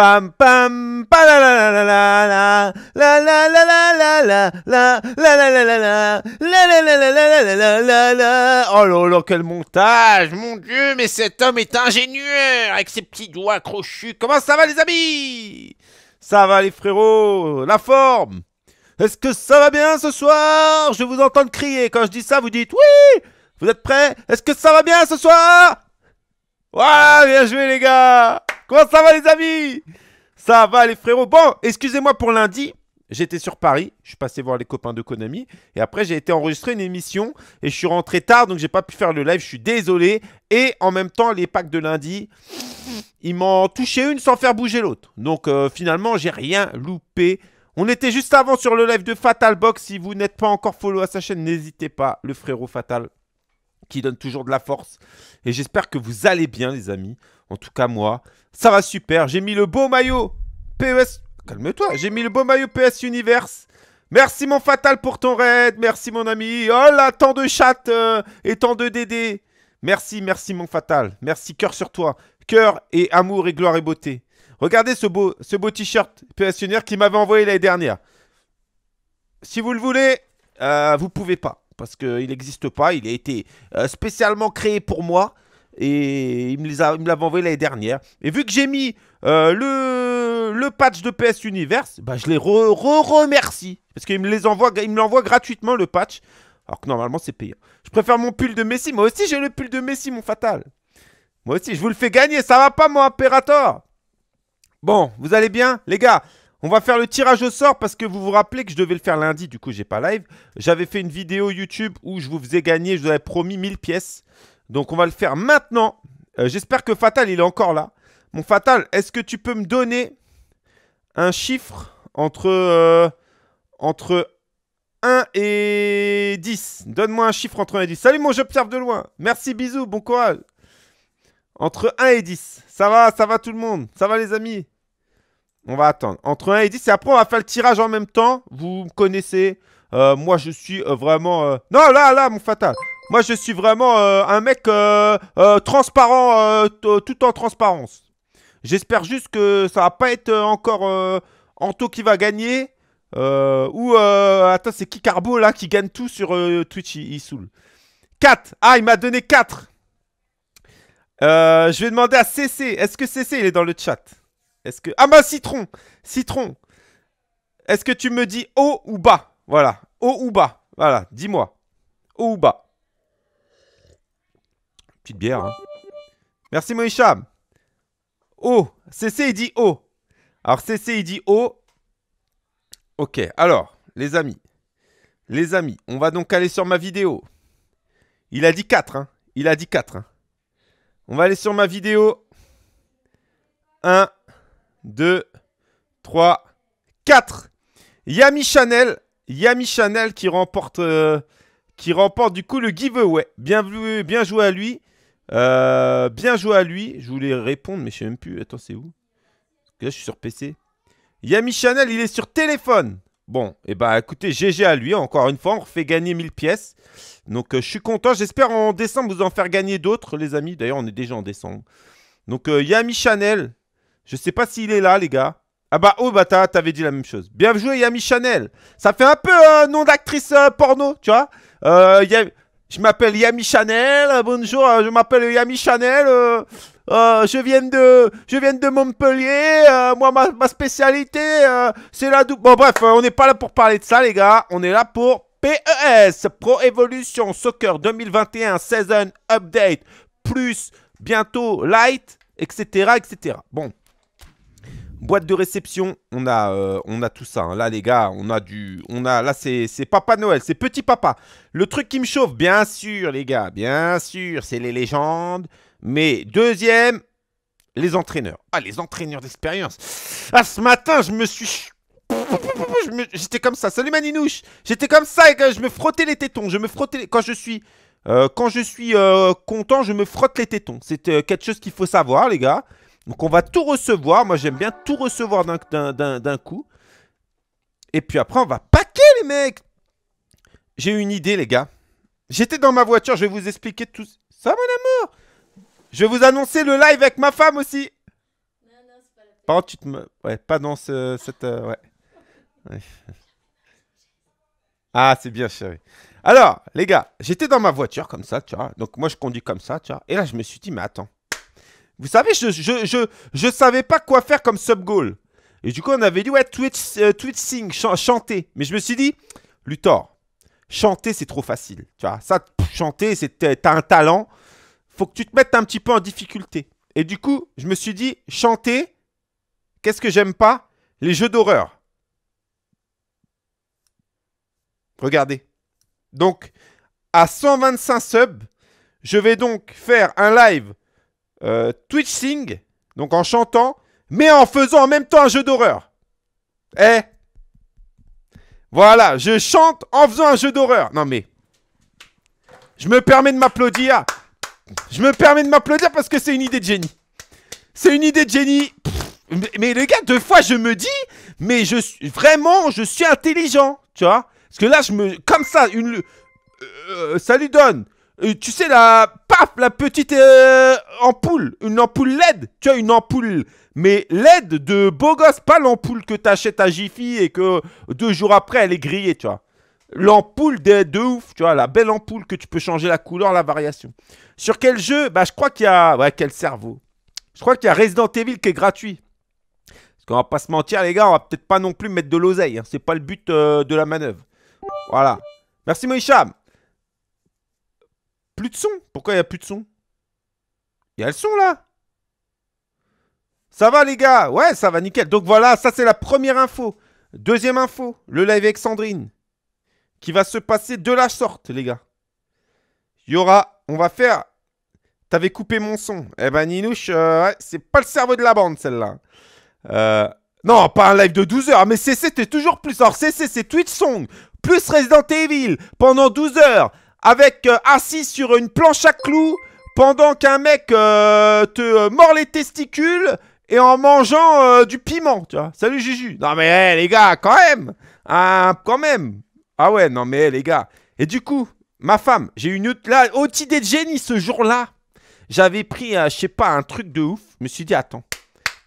Pam pam pa la la la la la la la la la la la la la la la la la Oh là là quel montage Mon dieu mais cet homme est ingénieux avec ses petits doigts crochus Comment ça va les amis Ça va les frérots La forme Est-ce que ça va bien ce soir Je vous entends crier quand je dis ça vous dites oui Vous êtes prêts Est-ce que ça va bien ce soir Voilà bien joué les gars Comment ça va les amis Ça va les frérots Bon, excusez-moi pour lundi. J'étais sur Paris, je suis passé voir les copains de Konami et après j'ai été enregistrer une émission et je suis rentré tard donc j'ai pas pu faire le live, je suis désolé et en même temps les packs de lundi, ils m'ont touché une sans faire bouger l'autre. Donc finalement, euh, finalement, j'ai rien loupé. On était juste avant sur le live de Fatal Box. Si vous n'êtes pas encore follow à sa chaîne, n'hésitez pas, le frérot Fatal qui donne toujours de la force. Et j'espère que vous allez bien, les amis. En tout cas, moi, ça va super. J'ai mis le beau maillot PES... Calme-toi, j'ai mis le beau maillot PS e Universe. Merci mon Fatal pour ton raid, merci mon ami. Oh là, tant de chat euh, et tant de DD. Merci, merci mon Fatal. Merci, cœur sur toi. Cœur et amour et gloire et beauté. Regardez ce beau, ce beau t-shirt PS e Universe qui m'avait envoyé l'année dernière. Si vous le voulez, vous euh, vous pouvez pas. Parce qu'il n'existe pas, il a été euh, spécialement créé pour moi. Et il me, les il l'avait envoyé l'année dernière. Et vu que j'ai mis euh, le, patch de PS Universe, bah, je les re, re remercie. Parce qu'il me les envoie, il l'envoie gratuitement le patch. Alors que normalement c'est payant. Je préfère mon pull de Messi. Moi aussi j'ai le pull de Messi, mon fatal. Moi aussi, je vous le fais gagner. Ça va pas, mon impérator Bon, vous allez bien Les gars, on va faire le tirage au sort parce que vous vous rappelez que je devais le faire lundi, du coup j'ai pas live. J'avais fait une vidéo YouTube où je vous faisais gagner, je vous avais promis 1000 pièces. Donc on va le faire maintenant. Euh, j'espère que Fatal, il est encore là. Mon Fatal, est-ce que tu peux me donner un chiffre entre, euh, entre 1 et 10 Donne-moi un chiffre entre 1 et 10. Salut mon, j'observe de loin. Merci, bisous, bon courage. Entre 1 et 10. Ça va, ça va tout le monde. Ça va les amis on va attendre. Entre 1 et 10, et après, on va faire le tirage en même temps. Vous me connaissez. Euh, moi, je suis vraiment... Non, là, là, mon fatal. Moi, je suis vraiment euh, un mec euh, euh, transparent, tout en transparence. J'espère juste que ça va pas être encore Anto qui va gagner. ou, attends, c'est qui là, qui gagne tout sur Twitch, il, saoule. 4 Ah, il m'a donné 4 Je vais demander à CC. Est-ce que CC, il est dans le chat Est-ce que... Ah bah, Citron Citron Est-ce que tu me dis haut ou bas Voilà. Haut ou bas Voilà, dis-moi. Haut ou bas de bière. Hein. Merci Moïcha. Oh, CC il dit oh. Alors CC il dit oh. Ok, alors les amis. Les amis, on va donc aller sur ma vidéo. Il a dit 4, hein. Il a dit 4. Hein. On va aller sur ma vidéo. 1, 2, 3, 4. Yami Chanel. Yami Chanel qui remporte, euh, qui remporte du coup le giveaway. Bien, bien joué à lui. Euh, bien joué à lui. Je voulais répondre, mais je sais même plus. Attends, c'est où Là, je suis sur PC. Yami Chanel, il est sur téléphone. Bon, et eh bah ben, écoutez, GG à lui. Encore une fois, on fait gagner 1000 pièces. Donc, euh, je suis content. J'espère en décembre vous en faire gagner d'autres, les amis. D'ailleurs, on est déjà en décembre. Donc, euh, Yami Chanel. Je sais pas s'il est là, les gars. Ah bah, oh bah, t'avais dit la même chose. Bien joué, Yami Chanel. Ça fait un peu nom d'actrice porno, tu vois. Yami... Je m'appelle Yami Chanel. Euh, bonjour, euh, je m'appelle Yami Chanel. Euh, je viens de, je viens de Montpellier. moi, ma, spécialité, c'est la double. Bon, bref, on n'est pas là pour parler de ça, les gars. On est là pour PES Pro Evolution Soccer 2021 Season Update plus bientôt Light, etc., etc. Bon. Boîte de réception, on a, euh, on a tout ça. Hein. Là, les gars, on a du... On a, là, c'est Papa Noël, c'est Petit Papa. Le truc qui me chauffe, bien sûr, les gars, bien sûr, c'est les légendes. Mais deuxième, les entraîneurs. Ah, les entraîneurs d'expérience. Ah, ce matin, je me suis... J'étais comme ça. Salut Maninouche J'étais comme ça et je me frottais les tétons. Je me frottais... Quand je suis... Euh, quand je suis euh, content, je me frotte les tétons. C'est quelque chose qu'il faut savoir, les gars. Donc on va tout recevoir. Moi, j'aime bien tout recevoir d'un coup. Et puis après, on va paquer, les mecs J'ai une idée, les gars. J'étais dans ma voiture, je vais vous expliquer tout ça, mon amour Je vais vous annoncer le live avec ma femme aussi Non, non, pas tu te... Ouais, pas dans ce, cette... Euh, ouais. Ah, c'est bien, chérie. Alors, les gars, j'étais dans ma voiture comme ça, tu vois. Donc, moi, je conduis comme ça, tu vois. Et là, je me suis dit, mais attends. Vous savez, je, je, savais pas quoi faire comme sub-goal. Et du coup, on avait dit, ouais, Twitch, euh, sing, chanter. Mais je me suis dit, Luthor, chanter, c'est trop facile. Tu vois, ça, chanter, t'as un talent. Faut que tu te mettes un petit peu en difficulté. Et du coup, je me suis dit, chanter, qu'est-ce que j'aime pas Les jeux d'horreur. Regardez. Donc, à 125 subs, je vais donc faire un live euh, Twitch Sing, donc en chantant, mais en faisant en même temps un jeu d'horreur. Eh Voilà, je chante en faisant un jeu d'horreur. Non mais... Je me permets de m'applaudir. Je me permets de m'applaudir parce que c'est une idée de génie. C'est une idée de génie. mais, les gars, deux fois je me dis, mais je suis vraiment, je suis intelligent, tu vois. Parce que là, je me, comme ça, une, euh, euh, ça lui donne euh, tu sais, la, paf, la petite euh, ampoule, une ampoule LED. Tu as une ampoule, mais LED de beau gosse, pas l'ampoule que t'achètes à Jiffy et que deux jours après, elle est grillée, tu vois. L'ampoule de, de, ouf, tu vois, la belle ampoule que tu peux changer la couleur, la variation. Sur quel jeu Bah, je crois qu'il y a. Ouais, quel cerveau. Je crois qu'il y a Resident Evil qui est gratuit. Parce qu'on va pas se mentir, les gars, on va peut-être pas non plus mettre de l'oseille. Hein. C'est pas le but euh, de la manœuvre. Voilà. Merci, Moïcham. Plus de son Pourquoi il n'y a plus de son Il y a le son là Ça va les gars Ouais, ça va nickel. Donc voilà, ça c'est la première info. Deuxième info, le live avec Sandrine. Qui va se passer de la sorte, les gars. Il y aura. On va faire. T'avais coupé mon son. Eh ben, Ninouche, euh, c'est pas le cerveau de la bande, celle-là. Euh, non, pas un live de 12 heures, mais CC, t'es toujours plus. Alors, CC, c'est Twitch Song, plus Resident Evil, pendant 12 heures, avec euh, assis sur une planche à clous pendant qu'un mec euh, te euh, mord les testicules et en mangeant du piment, tu vois. Salut Juju. Non mais eh, les gars, quand même. Hein, quand même. Ah ouais, non mais eh, les gars. Et du coup, ma femme, j'ai eu une autre idée de génie ce jour-là. J'avais pris, je sais pas, un truc de ouf. Je me suis dit, attends,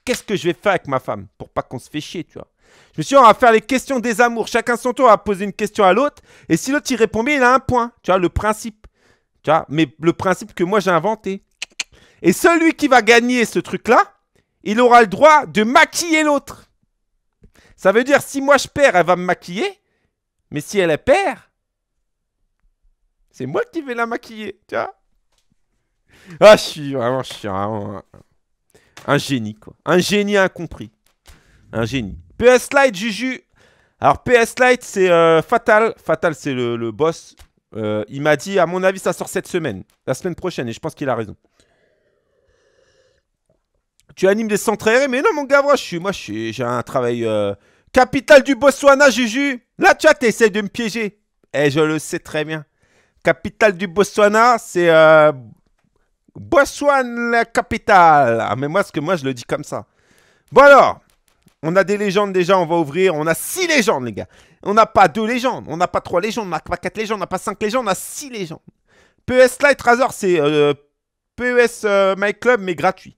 qu'est-ce que je vais faire avec ma femme pour pas qu'on se fait chier, tu vois. Je me suis dit, on va faire les questions des amours. Chacun son tour, va poser une question à l'autre. Et si l'autre y répond bien, il a un point. Tu vois, le principe. Tu vois, mais le principe que moi j'ai inventé. Et celui qui va gagner ce truc-là, il aura le droit de maquiller l'autre. Ça veut dire, si moi je perds, elle va me maquiller. Mais si elle, perd, c'est moi qui vais la maquiller. Tu vois Ah, je suis vraiment, un, hein. un génie, quoi. Un génie incompris. Un génie. PS Light, Juju. Alors, PS Light, c'est euh, Fatal. Fatal, c'est le, boss. Euh, il m'a dit, à mon avis, ça sort cette semaine. La semaine prochaine, et je pense qu'il a raison. Tu animes des centres mais non, mon gars, moi, je suis, moi, j'ai un travail. Euh, capital du Botswana, Juju. Là, tu vois, t'essayes de me piéger. et eh, je le sais très bien. Capital du Botswana, c'est euh... Botswana, la capitale. Ah, mais moi, ce que moi, je le dis comme ça. Bon alors, on a des légendes déjà, on va ouvrir. On a 6 légendes, les gars. On n'a pas 2 légendes, on n'a pas 3 légendes, on n'a pas 4 légendes, on n'a pas 5 légendes, on a 6 légendes. PES Light Razor, c'est euh, PES euh, My Club, mais gratuit.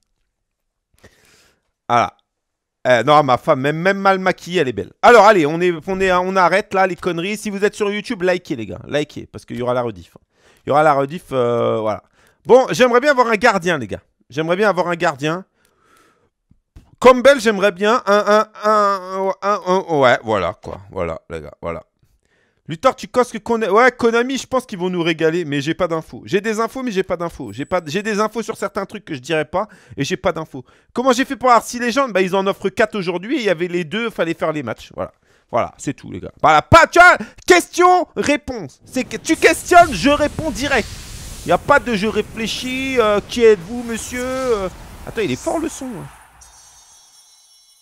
Voilà. Eh, non, ma femme, même, même, mal maquillée, elle est belle. Alors, allez, on, est, on, on arrête là les conneries. Si vous êtes sur YouTube, likez, les gars. Likez, parce qu'il y aura la rediff. Il y aura la rediff, euh, voilà. Bon, j'aimerais bien avoir un gardien, les gars. J'aimerais bien avoir un gardien. Campbell, j'aimerais bien un, un, un, un, Ouais, voilà, quoi. Voilà, les gars, voilà. Luthor, tu casses que Konami. Ouais, Konami, je pense qu'ils vont nous régaler, mais j'ai pas d'infos. J'ai des infos, mais j'ai pas d'infos. J'ai pas... j'ai des infos sur certains trucs que je dirais pas, et j'ai pas d'infos. Comment j'ai fait pour Arcy Bah, ils en offrent 4 aujourd'hui, et il y avait les deux, fallait faire les matchs. Voilà. Voilà, c'est tout, les gars. Voilà, pas. Tu vois, question, réponse. C'est que tu questionnes, je réponds direct. Il a pas de je réfléchis, euh, qui êtes-vous, monsieur euh. Attends, il est fort le son. Hein.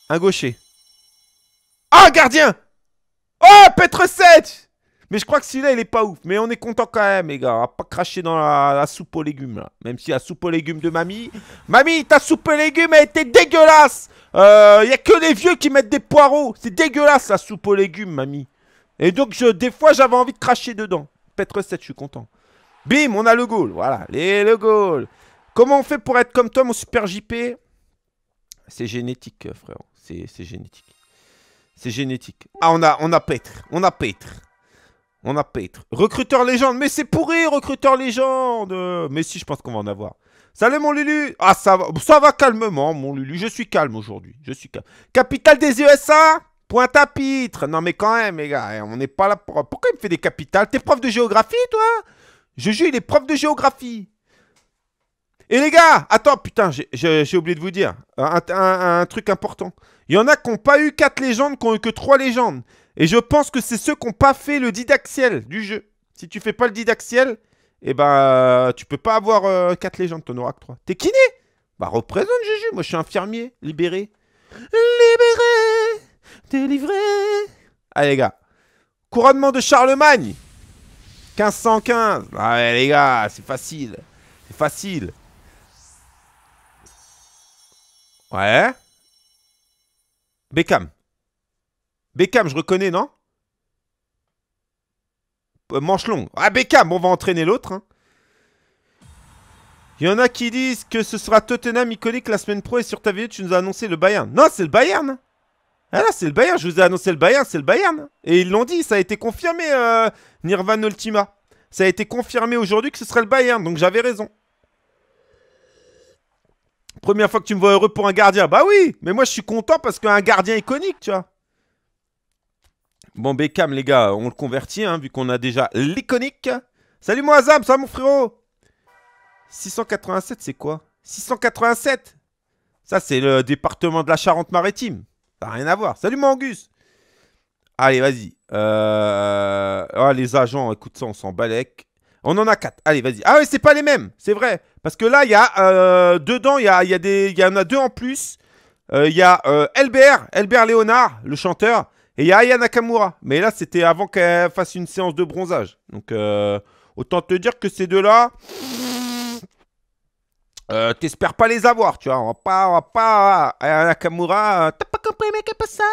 Un gaucher. Ah, gardien Oh, Petre 7 Mais je crois que celui-là, il est pas ouf. Mais on est content quand même, les gars. On va pas cracher dans la, soupe aux légumes, là. Même si la soupe aux légumes de mamie... Mamie, ta soupe aux légumes elle était dégueulasse Il euh, y a que les vieux qui mettent des poireaux. C'est dégueulasse, la soupe aux légumes, mamie. Et donc, je, des fois, j'avais envie de cracher dedans. Petre 7, je suis content. Bim, on a le goal. Voilà, les, le goal. Comment on fait pour être comme toi, mon super JP C'est génétique, frérot. C'est génétique. C'est génétique. Ah, on a, on a Petre. On a Petre. On a Petre. Recruteur légende. Mais c'est pourri, recruteur légende. Mais si, je pense qu'on va en avoir. Salut mon Lulu. Ah, ça va, ça va calmement, mon Lulu. Je suis calme aujourd'hui. Je suis calme. Capitale des USA Pointe à pitre. Non, mais quand même, les gars, hein, on n'est pas là pour. Pourquoi il me fait des capitales T'es prof de géographie, toi jure il est prof de géographie. Et les gars, attends, putain, j'ai oublié de vous dire un, truc important. Il y en a qui n'ont pas eu 4 légendes, qui n'ont eu que 3 légendes. Et je pense que c'est ceux qui n'ont pas fait le didactiel du jeu. Si tu fais pas le didactiel, et eh ben, tu peux pas avoir euh, quatre 4 légendes, t'en auras que 3. T'es kiné Bah, représente Juju, moi je suis infirmier, libéré. Libéré, délivré. Allez, les gars. Couronnement de Charlemagne 1515. Ah les gars, c'est facile. C'est facile. Ouais. Beckham. Beckham, je reconnais, non euh, Manche longue. Ah, Beckham, on va entraîner l'autre. Hein. Il y en a qui disent que ce sera Tottenham iconique la semaine pro et sur ta vidéo, tu nous as annoncé le Bayern. Non, c'est le Bayern ah là, c'est le Bayern, je vous ai annoncé le Bayern, c'est le Bayern. Et ils l'ont dit, ça a été confirmé, euh, Nirvan Ultima. Ça a été confirmé aujourd'hui que ce serait le Bayern, donc j'avais raison. Première fois que tu me vois heureux pour un gardien. Bah oui, mais moi je suis content parce qu'un gardien iconique, tu vois. Bon, Beckham, les gars, on le convertit, hein, vu qu'on a déjà l'iconique. Salut, moi, Azam, ça, mon frérot 687, c'est quoi 687 Ça, c'est le département de la Charente-Maritime. Ça n'a rien à voir. Salut, Angus. Allez, vas-y. Euh, oh, les agents, écoute ça, on s'en balèque. On en a 4. Allez, vas-y. Ah ouais, c'est pas les mêmes, c'est vrai. Parce que là, il y a... Euh, dedans, il y, a, y, y en a deux en plus. Euh, il y a euh, Elbert, Elbert Léonard, le chanteur. Et il y a Aya Nakamura. Mais là, c'était avant qu'elle fasse une séance de bronzage. Donc, euh, autant te dire que ces deux-là... Euh, T'espères pas les avoir, tu vois. On va pas, on va pas. Aya Nakamura, t'as pas compris, mais qu'est-ce que ça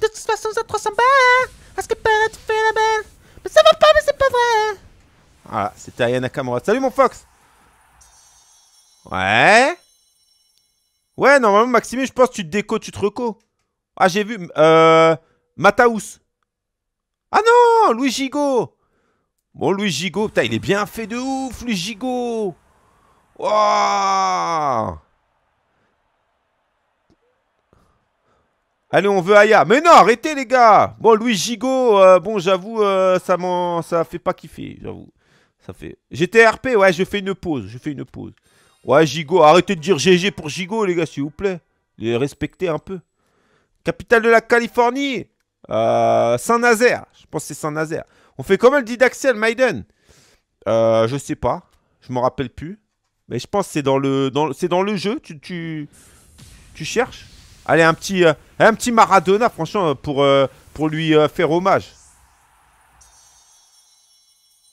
De toute façon, ça ressemble balles. Hein. Est-ce que tu fais la belle Mais ça va pas, mais c'est pas vrai. Voilà, ah, c'était Ayana Nakamura. Salut mon Fox Ouais Ouais, normalement, Maxime, je pense que tu te déco, tu te reco. Ah, j'ai vu. Euh, Ah non Louis Gigot Bon, Louis Gigot, putain, il est bien fait de ouf, Louis Gigot Waouh Allez, on veut Aya. Mais non, arrêtez les gars. Bon, Louis Gigot, euh, bon, j'avoue, euh, ça m'en, ça fait pas kiffer, j'avoue fait. GTRP, ouais, je fais une pause. Je fais une pause. Ouais, Gigo, arrêtez de dire GG pour Gigo, les gars, s'il vous plaît. Les respectez un peu. Capitale de la Californie. Euh, Saint-Nazaire. Je pense que c'est Saint-Nazaire. On fait comment le dit Maiden euh, Je sais pas. Je m'en rappelle plus. Mais je pense que c'est dans le, dans, c'est dans le jeu. Tu, tu, tu cherches Allez, un petit, euh, un petit Maradona, franchement, pour, pour lui faire hommage.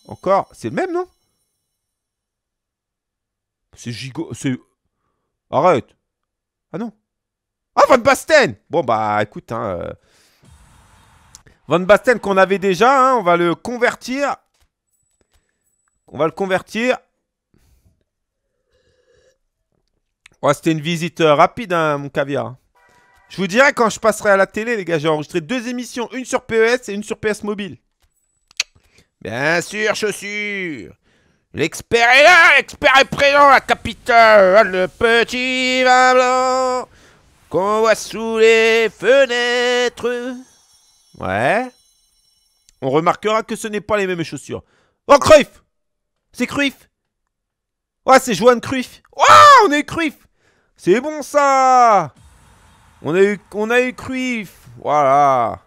Encore. C'est le même, non C'est gigo... C'est. Arrête. Ah non. Ah, Van Basten Bon, bah, écoute, hein. Euh, Van Basten qu'on avait déjà, hein, on va le convertir. On va le convertir. Ouais, c'était une visite euh, rapide, hein, mon caviar. Je vous dirai quand je passerai à la télé, les gars. J'ai enregistré deux émissions, une sur PES et une sur PS Mobile. Bien sûr, chaussures, L'expert est là, l'expert est présent, la capitale, le petit vin blanc qu'on voit sous les fenêtres. Ouais. On remarquera que ce n'est pas les mêmes chaussures. Oh, Cruyff C'est Cruyff Ouais, c'est Joanne Cruyff. Oh, on est eu Cruyff C'est bon, ça On a eu, on a eu Cruyff. Voilà.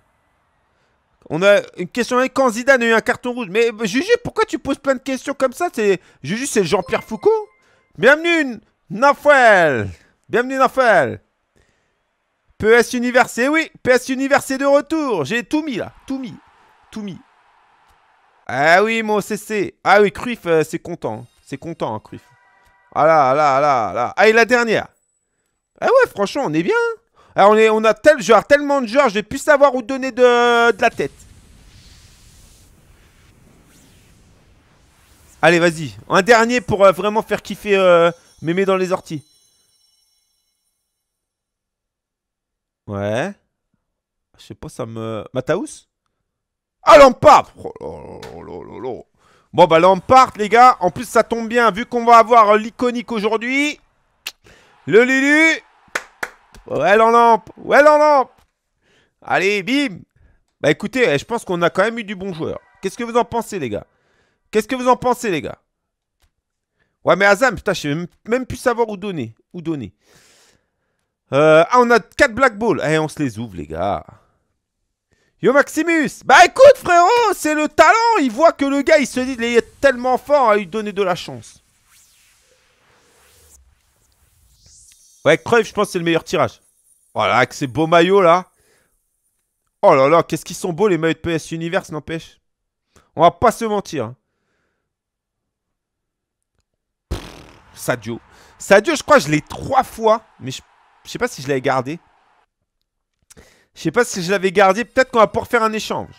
On a une question. Quand Zidane a eu un carton rouge. Mais euh, Juju, pourquoi tu poses plein de questions comme ça Juju, c'est Jean-Pierre Foucault Bienvenue, Nafuel Bienvenue, Nafuel PS Univers, oui, PS Univers de retour. J'ai tout mis là, tout mis, tout mis. Ah oui, mon CC. Ah oui, Cruyff, euh, c'est content. C'est content, hein, Cruyff. Ah là, là, là, là. Ah, et la dernière. Ah ouais, franchement, on est bien. Hein. Alors, ah, on, a tel joueur, tellement de joueurs, je vais plus savoir où donner de, la tête. Allez, vas-y. Un dernier pour euh, vraiment faire kiffer euh, Mémé dans les orties. Ouais. Je sais pas, ça me... Mataus Ah, Lampard oh Bon, bah Lampard, les gars. En plus, ça tombe bien. Vu qu'on va avoir euh, l'iconique aujourd'hui. Le Lulu Ouais, en lampe Ouais, en Allez, bim Bah écoutez, eh, je pense qu'on a quand même eu du bon joueur. Qu'est-ce que vous en pensez, les gars Qu'est-ce que vous en pensez, les gars Ouais, mais Azam, putain, je sais même plus savoir où donner. Où donner. Euh, ah, on a 4 Black balls. Eh, on se les ouvre, les gars. Yo Maximus Bah écoute frérot, c'est le talent Il voit que le gars, il se dit, il est tellement fort à hein, lui donner de la chance. Ouais, Cruyff, je pense que c'est le meilleur tirage. Voilà, oh avec ces beaux maillots là. Oh là là, qu'est-ce qu'ils sont beaux les maillots de PS Universe, n'empêche. On va pas se mentir. Hein. Sadio. Sadio, je crois que je l'ai trois fois. Mais je, je sais pas si je l'avais gardé. Je sais pas si je l'avais gardé. Peut-être qu'on va pouvoir faire un échange.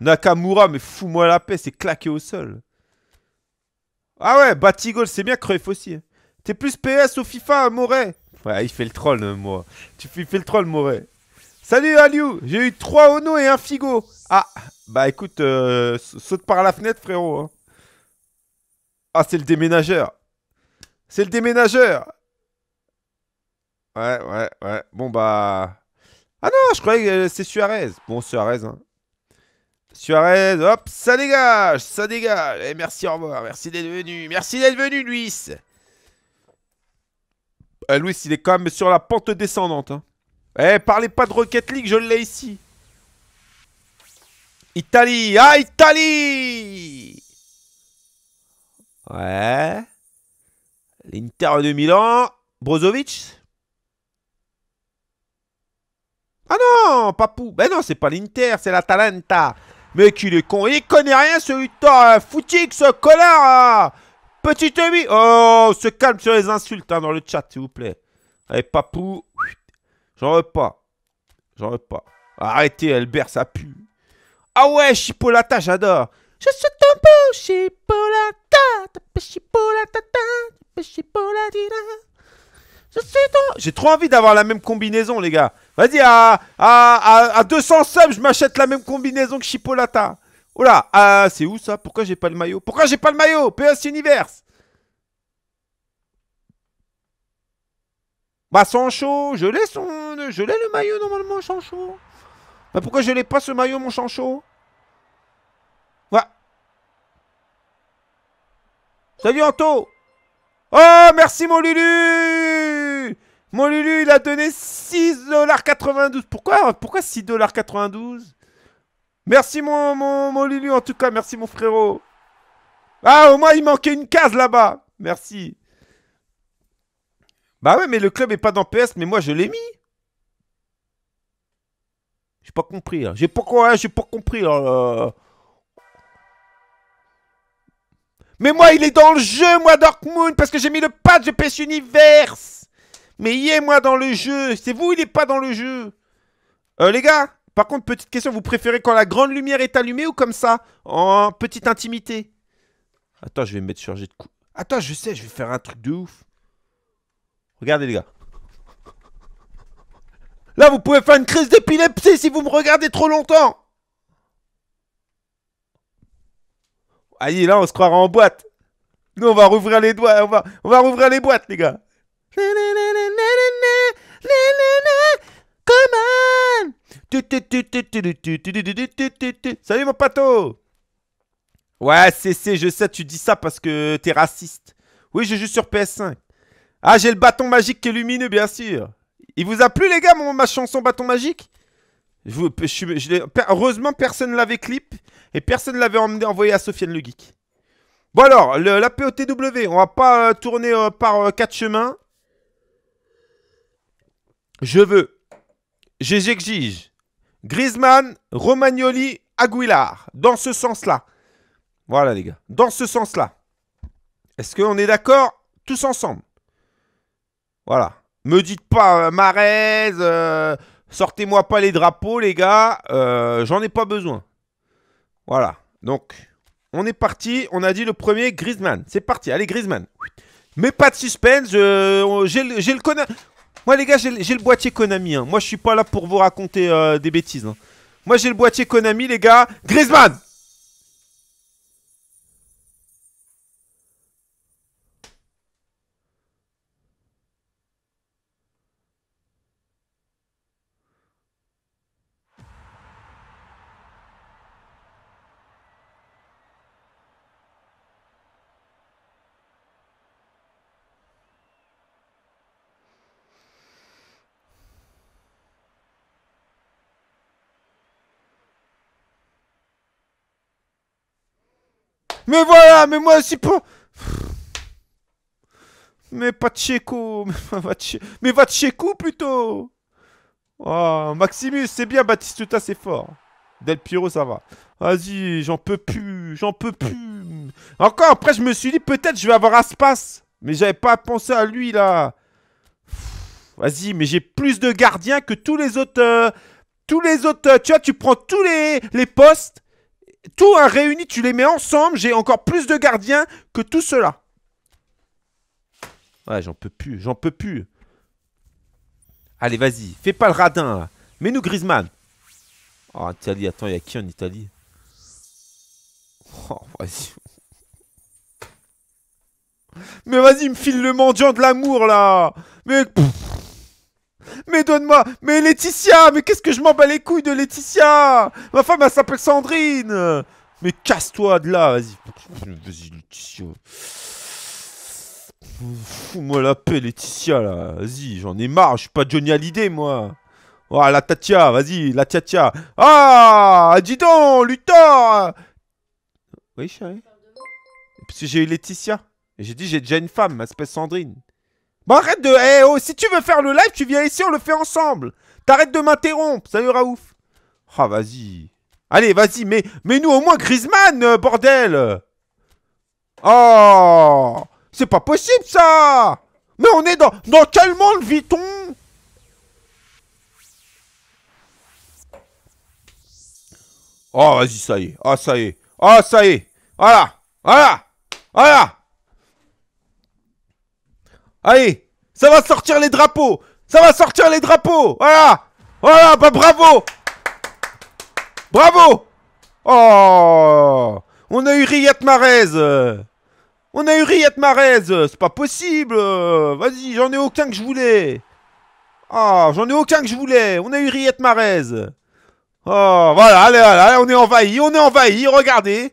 Nakamura, mais fous-moi la paix, c'est claqué au sol. Ah ouais, Batigol, c'est bien, Cruyff aussi. Hein. T'es plus PS au FIFA, Moret Ouais, il fait le troll, moi. Tu fais, le troll, Moret. Salut, Aliou J'ai eu trois Ono et un Figo. Ah, bah écoute, euh, saute par la fenêtre, frérot. Hein. Ah, c'est le déménageur. C'est le déménageur. Ouais, ouais, ouais. Bon, bah... Ah non, je croyais que c'est Suarez. Bon, Suarez, hein. Suarez, hop, ça dégage, ça dégage. Et eh, merci, au revoir, merci d'être venu, merci d'être venu, Luis. Euh, Louis, il est quand même sur la pente descendante. Hein. Eh, parlez pas de Rocket League, je l'ai ici. Italie Ah, Italie Ouais. L'Inter de Milan. Brozovic Ah non, Papou Ben non, c'est pas l'Inter, c'est la Talenta. Mais il est con. Il connaît rien, ce Luthor. Euh, foutique, ce connard hein. Petit ami Oh, se calme sur les insultes hein, dans le chat, s'il vous plaît. Allez, papou. J'en veux pas. J'en veux pas. Arrêtez, Albert, ça pue. Ah ouais, Chipolata, j'adore. Je suis ton beau Chipolata. Chipolata, ton. J'ai trop envie d'avoir la même combinaison, les gars. Vas-y, à, à, à 200 subs, je m'achète la même combinaison que Chipolata. Oh là Ah, c'est où ça Pourquoi j'ai pas le maillot Pourquoi j'ai pas le maillot PS Universe Bah, chaud je l'ai son... Je l'ai le maillot, normalement, Chancho. Bah, pourquoi je l'ai pas, ce maillot, mon Chancho Ouais. Salut, Anto Oh, merci, mon Lulu Mon Lulu, il a donné 6,92$. Pourquoi Pourquoi 6,92$ Merci mon, mon, en tout cas, merci mon frérot. Ah, au moins, il manquait une case là-bas. Merci. Bah ouais, mais le club est pas dans PS, mais moi, je l'ai mis. J'ai pas compris. Hein. J'ai pas, hein, j'ai pas compris. Mais moi, il est dans le jeu, moi, Darkmoon, parce que j'ai mis le patch de PS Universe. Mais il est, moi, dans le jeu. C'est vous, il est pas dans le jeu. Euh, les gars, par contre, petite question, vous préférez quand la grande lumière est allumée ou comme ça En petite intimité Attends, je vais me mettre chargé de coups. Attends, je sais, je vais faire un truc de ouf. Regardez les gars. Là, vous pouvez faire une crise d'épilepsie si vous me regardez trop longtemps. Aïe, là, on se croira en boîte. Nous, on va rouvrir les doigts, on va, on va rouvrir les boîtes, les gars. Comment Salut mon pato Ouais, c'est, c'est je sais, tu dis ça parce que t'es raciste. Oui, je joue sur PS5. Ah, j'ai le bâton magique qui est lumineux, bien sûr. Il vous a plu, les gars, mon, ma chanson bâton magique je, je, Heureusement, personne ne l'avait clip et personne ne l'avait envoyé à Sofiane le Geek. Bon alors, la POTW, on va pas tourner par quatre chemins. Je veux j'exige Griezmann, Romagnoli, Aguilar. Dans ce sens-là. Voilà, les gars. Dans ce sens-là. Est-ce qu'on est, d'accord Tous ensemble. Voilà. Me dites pas euh, euh, sortez-moi pas les drapeaux, les gars. Euh, j'en ai pas besoin. Voilà. Donc, on est parti. On a dit le premier, Griezmann. C'est parti. Allez, Griezmann. Mais pas de suspense. J'ai le, le moi, les gars, j'ai le boîtier Konami. Hein. Moi, je suis pas là pour vous raconter euh, des bêtises. Hein. Moi, j'ai le boîtier Konami, les gars. Griezmann Mais voilà, mais moi aussi pas. Mais Pacheco, mais Pacheco plutôt. Oh, Maximus, c'est bien, Batistuta, c'est fort. Del Piero, ça va. Vas-y, j'en peux plus, j'en peux plus. Encore après, je me suis dit, peut-être je vais avoir Aspas. Mais j'avais pas pensé à lui, là. Vas-y, mais j'ai plus de gardiens que tous les autres. Euh, tous les autres. Euh, tu vois, tu prends tous les, les postes tout un réuni, tu les mets ensemble, j'ai encore plus de gardiens que tout cela. Ouais, j'en peux plus, j'en peux plus. Allez, vas-y, fais pas le radin, là. Mets-nous Griezmann. Oh, Italie, attends, il y a qui en Italie Oh, vas-y. Mais vas-y, me file le mendiant de l'amour, là Mais... Mais donne-moi Mais Laetitia Mais qu'est-ce que je m'en bats les couilles de Laetitia Ma femme, elle s'appelle Sandrine Mais casse-toi de là, vas-y Vas-y, Laetitia Fous-moi la paix, Laetitia, là Vas-y, j'en ai marre, je suis pas Johnny Hallyday, moi Oh, la Tatia, vas-y, la Tatia Ah, ah Dis donc, Luthor Oui, chérie Parce que j'ai eu Laetitia. Et j'ai dit, j'ai déjà une femme, ma s'appelle Sandrine. Bah arrête de... Eh oh, si tu veux faire le live, tu viens ici, on le fait ensemble. T'arrêtes de m'interrompre, salut Raouf. Ah, vas-y. Allez, vas-y, mais, mais nous au moins Griezmann, euh, bordel. Oh C'est pas possible, ça Mais on est dans... Dans quel monde vit-on Oh, vas-y, ça y est. Ah, oh, ça y est. Ah, oh, ça y est. Voilà. Voilà. Voilà. Allez, ça va sortir les drapeaux Ça va sortir les drapeaux Voilà Voilà, bah bravo Bravo Oh On a eu Riyad Mahrez On a eu Riyad Mahrez C'est pas possible Vas-y, j'en ai aucun que je voulais Ah, j'en ai aucun que je voulais On a eu Riyad Mahrez Oh, voilà, allez, allez, on est envahi, on est envahi, regardez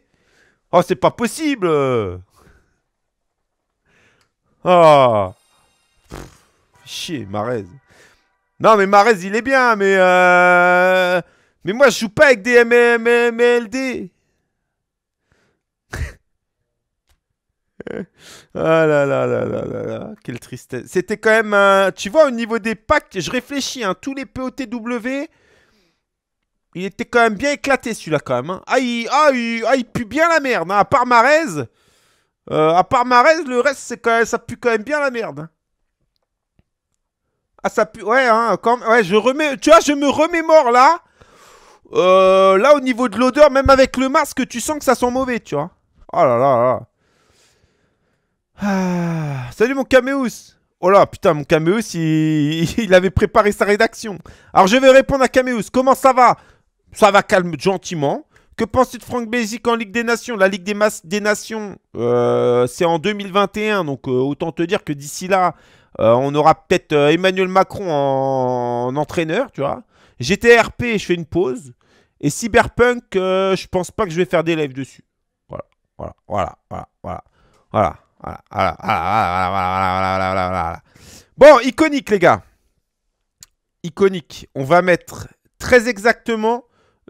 Oh, c'est pas possible Oh chier, Marez. Non, mais Marez, il est bien, mais... Euh, mais moi, je joue pas avec des MLD. ah là là là là là quelle tristesse. C'était quand même Tu vois, au niveau des packs, je réfléchis, hein, tous les POTW, il était quand même bien éclaté celui-là quand même. Hein. Ah, ah, ah, il... pue bien la merde, hein. à part Marez. Euh, à part Marez, le reste, c'est quand même... ça pue quand même bien la merde. Hein. Ah, ça pue. Ouais, hein, ouais, je remets. Tu vois, je me remémore là. Euh, là, au niveau de l'odeur, même avec le masque, tu sens que ça sent mauvais, tu vois. Oh là là là. Ah, salut mon Caméus. Oh là, putain, mon Caméus, il... avait préparé sa rédaction. Alors, je vais répondre à Caméus. Comment ça va Ça va calme, gentiment. Que penses-tu de Franck Basic en Ligue des Nations La Ligue des, Mas des Nations, euh, c'est en 2021, donc euh, autant te dire que d'ici là, on aura peut-être Emmanuel Macron en... entraîneur, tu vois. GTRP, je fais une pause. Et Cyberpunk, je pense pas que je vais faire des lives dessus. Voilà, voilà, voilà, voilà, voilà. Voilà, voilà, voilà, voilà, voilà, voilà, Bon, iconique, les gars. Iconique. On va mettre très exactement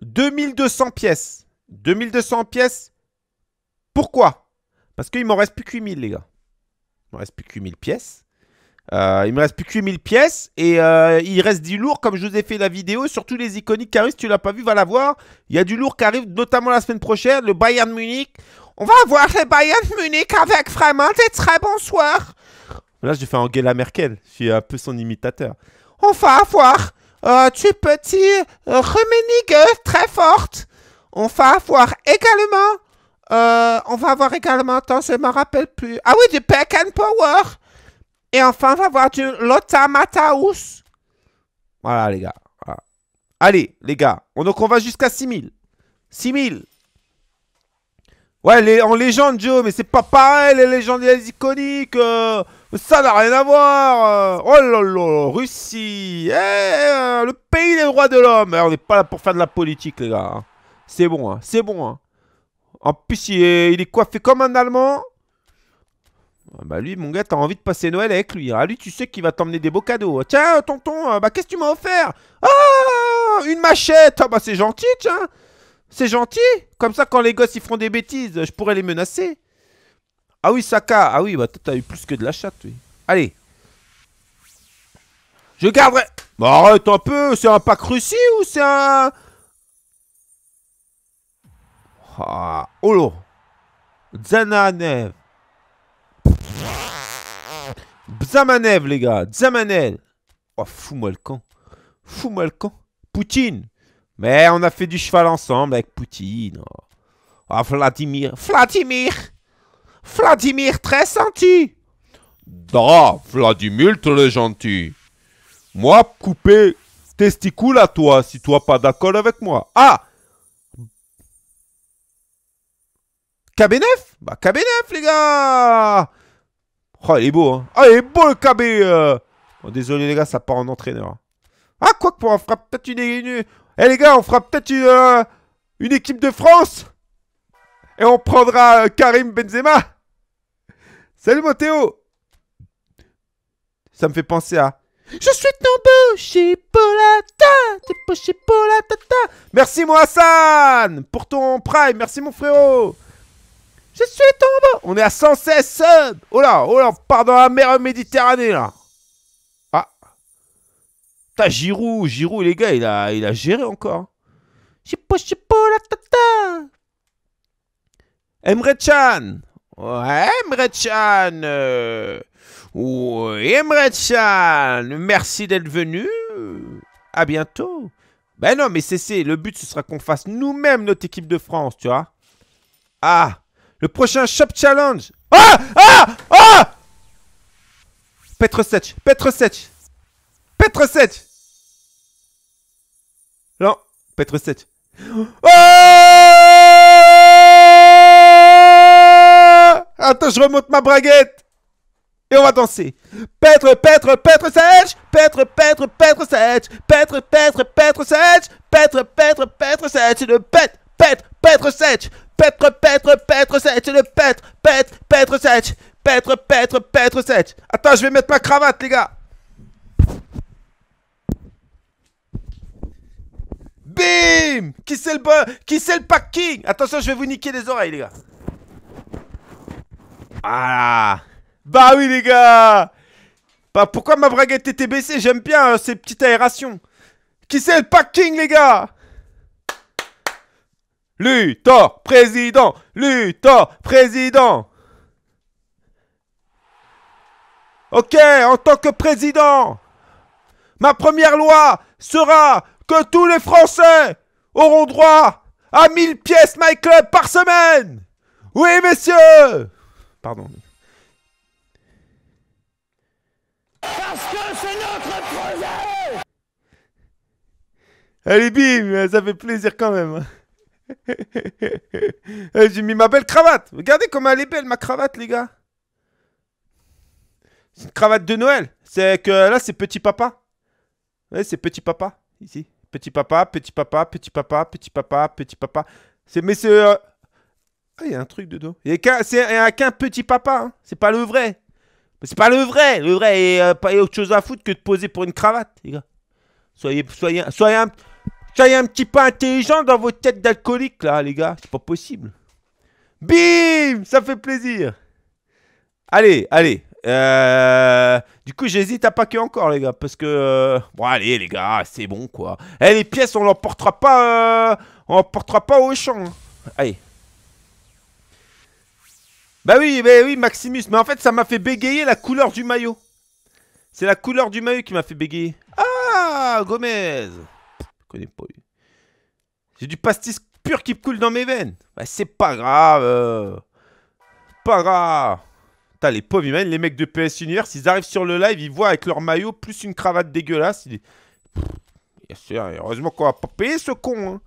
2200 pièces. 2200 pièces. Pourquoi Parce qu'il m'en reste plus que 8000, les gars. Il m'en reste plus que 8000 pièces. Euh, il me reste plus que 8000 pièces et euh, il reste du lourd comme je vous ai fait la vidéo surtout les iconiques qui si tu l'as pas vu va la voir il y a du lourd qui arrive notamment la semaine prochaine le Bayern Munich on va avoir le Bayern Munich avec vraiment des très bons soirs là j'ai fait Angela Merkel je suis un peu son imitateur on va avoir euh, tu petit euh, Rummenigge très forte on va avoir également euh, on va avoir également attends je me rappelle plus ah oui du pack and Power et enfin, on va voir du Lotta Mataus. Voilà, les gars. Allez, les gars. On, donc, on va jusqu'à 6000. 6000. Ouais, les, en légende, Joe, mais c'est pas pareil, les légendes les iconiques. Euh, ça n'a rien à voir. Euh. oh là là, Russie. Eh, euh, le pays des droits de l'homme. Eh, on n'est pas là pour faire de la politique, les gars. Hein. C'est bon, hein. c'est bon. Hein. En plus, il est coiffé comme un Allemand. Bah lui, mon gars, t'as envie de passer Noël avec lui. Ah lui, tu sais qu'il va t'emmener des beaux cadeaux. Tiens, tonton, euh, bah qu'est-ce que tu m'as offert Ah, une machette Ah bah c'est gentil, tiens C'est gentil Comme ça, quand les gosses, ils feront des bêtises, je pourrais les menacer. Ah oui, Saka Ah oui, bah t'as eu plus que de la chatte, oui. Allez Je garderai... Bah arrête un peu C'est un pack Russie ou c'est un... Ah, oh Zananev Bzamanev, les gars, Zamanev, Oh, fous-moi le camp. Fous-moi le camp. Poutine. Mais on a fait du cheval ensemble avec Poutine. oh, Vladimir. Vladimir Vladimir, très senti. Ah, Vladimir, très gentil. Moi, couper testicule à toi si toi pas d'accord avec moi. Ah KB9 Bah kb les gars Oh, il est beau, hein. Ah, il est beau, le KB euh. oh, Désolé, les gars, ça part en entraîneur. Ah, quoi que pour, on fera peut-être une... Eh, les gars, on fera peut-être une, euh, une équipe de France Et on prendra euh, Karim Benzema Salut, Théo Ça me fait penser à... Je suis tombé chez Polata, chez Merci moi, pour ton prime, merci mon frérot. Je suis tombé On est à 116 Oh là, oh là, on part dans la mer Méditerranée, là Ah T'as Giroud, Giroud, les gars, il a, il a géré encore. Hein. J'ai pas, pas la tata Emre Chan Ouais, Emre Chan euh. Oui, Emre Merci d'être venu À bientôt Ben non, mais c'est, le but, ce sera qu'on fasse nous-mêmes notre équipe de France, tu vois Ah le prochain Shop Challenge. Ah Ah Ah Petre 7 Petre 7 Petre Setch Non. Petre 7 Oh ah! Attends, je remonte ma braguette. Et on va danser. Petre, Petre, Petre setch. Petre, Petre, Petre setch. Petre, Petre, Petre setch. Petre, Petre, Petre setch. Le Petre pêtre Petre, Sech, pêtre, pêtre pêtre Sech, le pêtre, pêtre, Petre, Sech, pêtre, pêtre, Petre, Sech. Attends, je vais mettre ma cravate, les gars. Bim Qui c'est le Qui c'est le packing Attention, je vais vous niquer les oreilles, les gars. Ah Bah oui, les gars bah, Pourquoi ma braguette était baissée J'aime bien euh, ces petites aérations. Qui c'est le packing, les gars Luthor, président, Luthor, président. Ok, en tant que président, ma première loi sera que tous les Français auront droit à 1000 pièces My par semaine. Oui, messieurs. Pardon. Parce que c'est notre projet Allez, bim, ça fait plaisir quand même. Hein. Eh, j'ai mis ma belle cravate. Regardez comme elle est belle, ma cravate, les gars. C'est une cravate de Noël. C'est que là, c'est petit papa. c'est petit papa, ici. Petit papa, petit papa, petit papa, petit papa, petit papa. C'est, mais c'est... Euh, ah, il y a un truc dedans. Il n'y a qu'un petit papa. Hein. C'est pas le vrai. C'est pas le vrai. Le vrai, il n'y a pas autre chose à foutre que de poser pour une cravate, les gars. Soyez, soyez, soyez un... Ça y est, un petit pas intelligent dans vos têtes d'alcoolique, là, les gars. C'est pas possible. Bim Ça fait plaisir. Allez, allez. Euh, du coup, j'hésite à paquer encore, les gars, parce que... Euh, bon, allez, les gars, c'est bon, quoi. Eh, les pièces, on portera pas... Euh, on portera pas au champ. Hein. Allez. Bah oui, bah oui, Maximus. Mais en fait, ça m'a fait bégayer la couleur du maillot. C'est la couleur du maillot qui m'a fait bégayer. Ah, Gomez connais pas. J'ai du pastis pur qui coule dans mes veines. Ben, c'est pas grave. Euh. Pas grave. les pauvres, les mecs de PS Universe, ils arrivent sur le live, ils voient avec leur maillot plus une cravate dégueulasse. heureusement qu'on va pas payer ce con. Hein.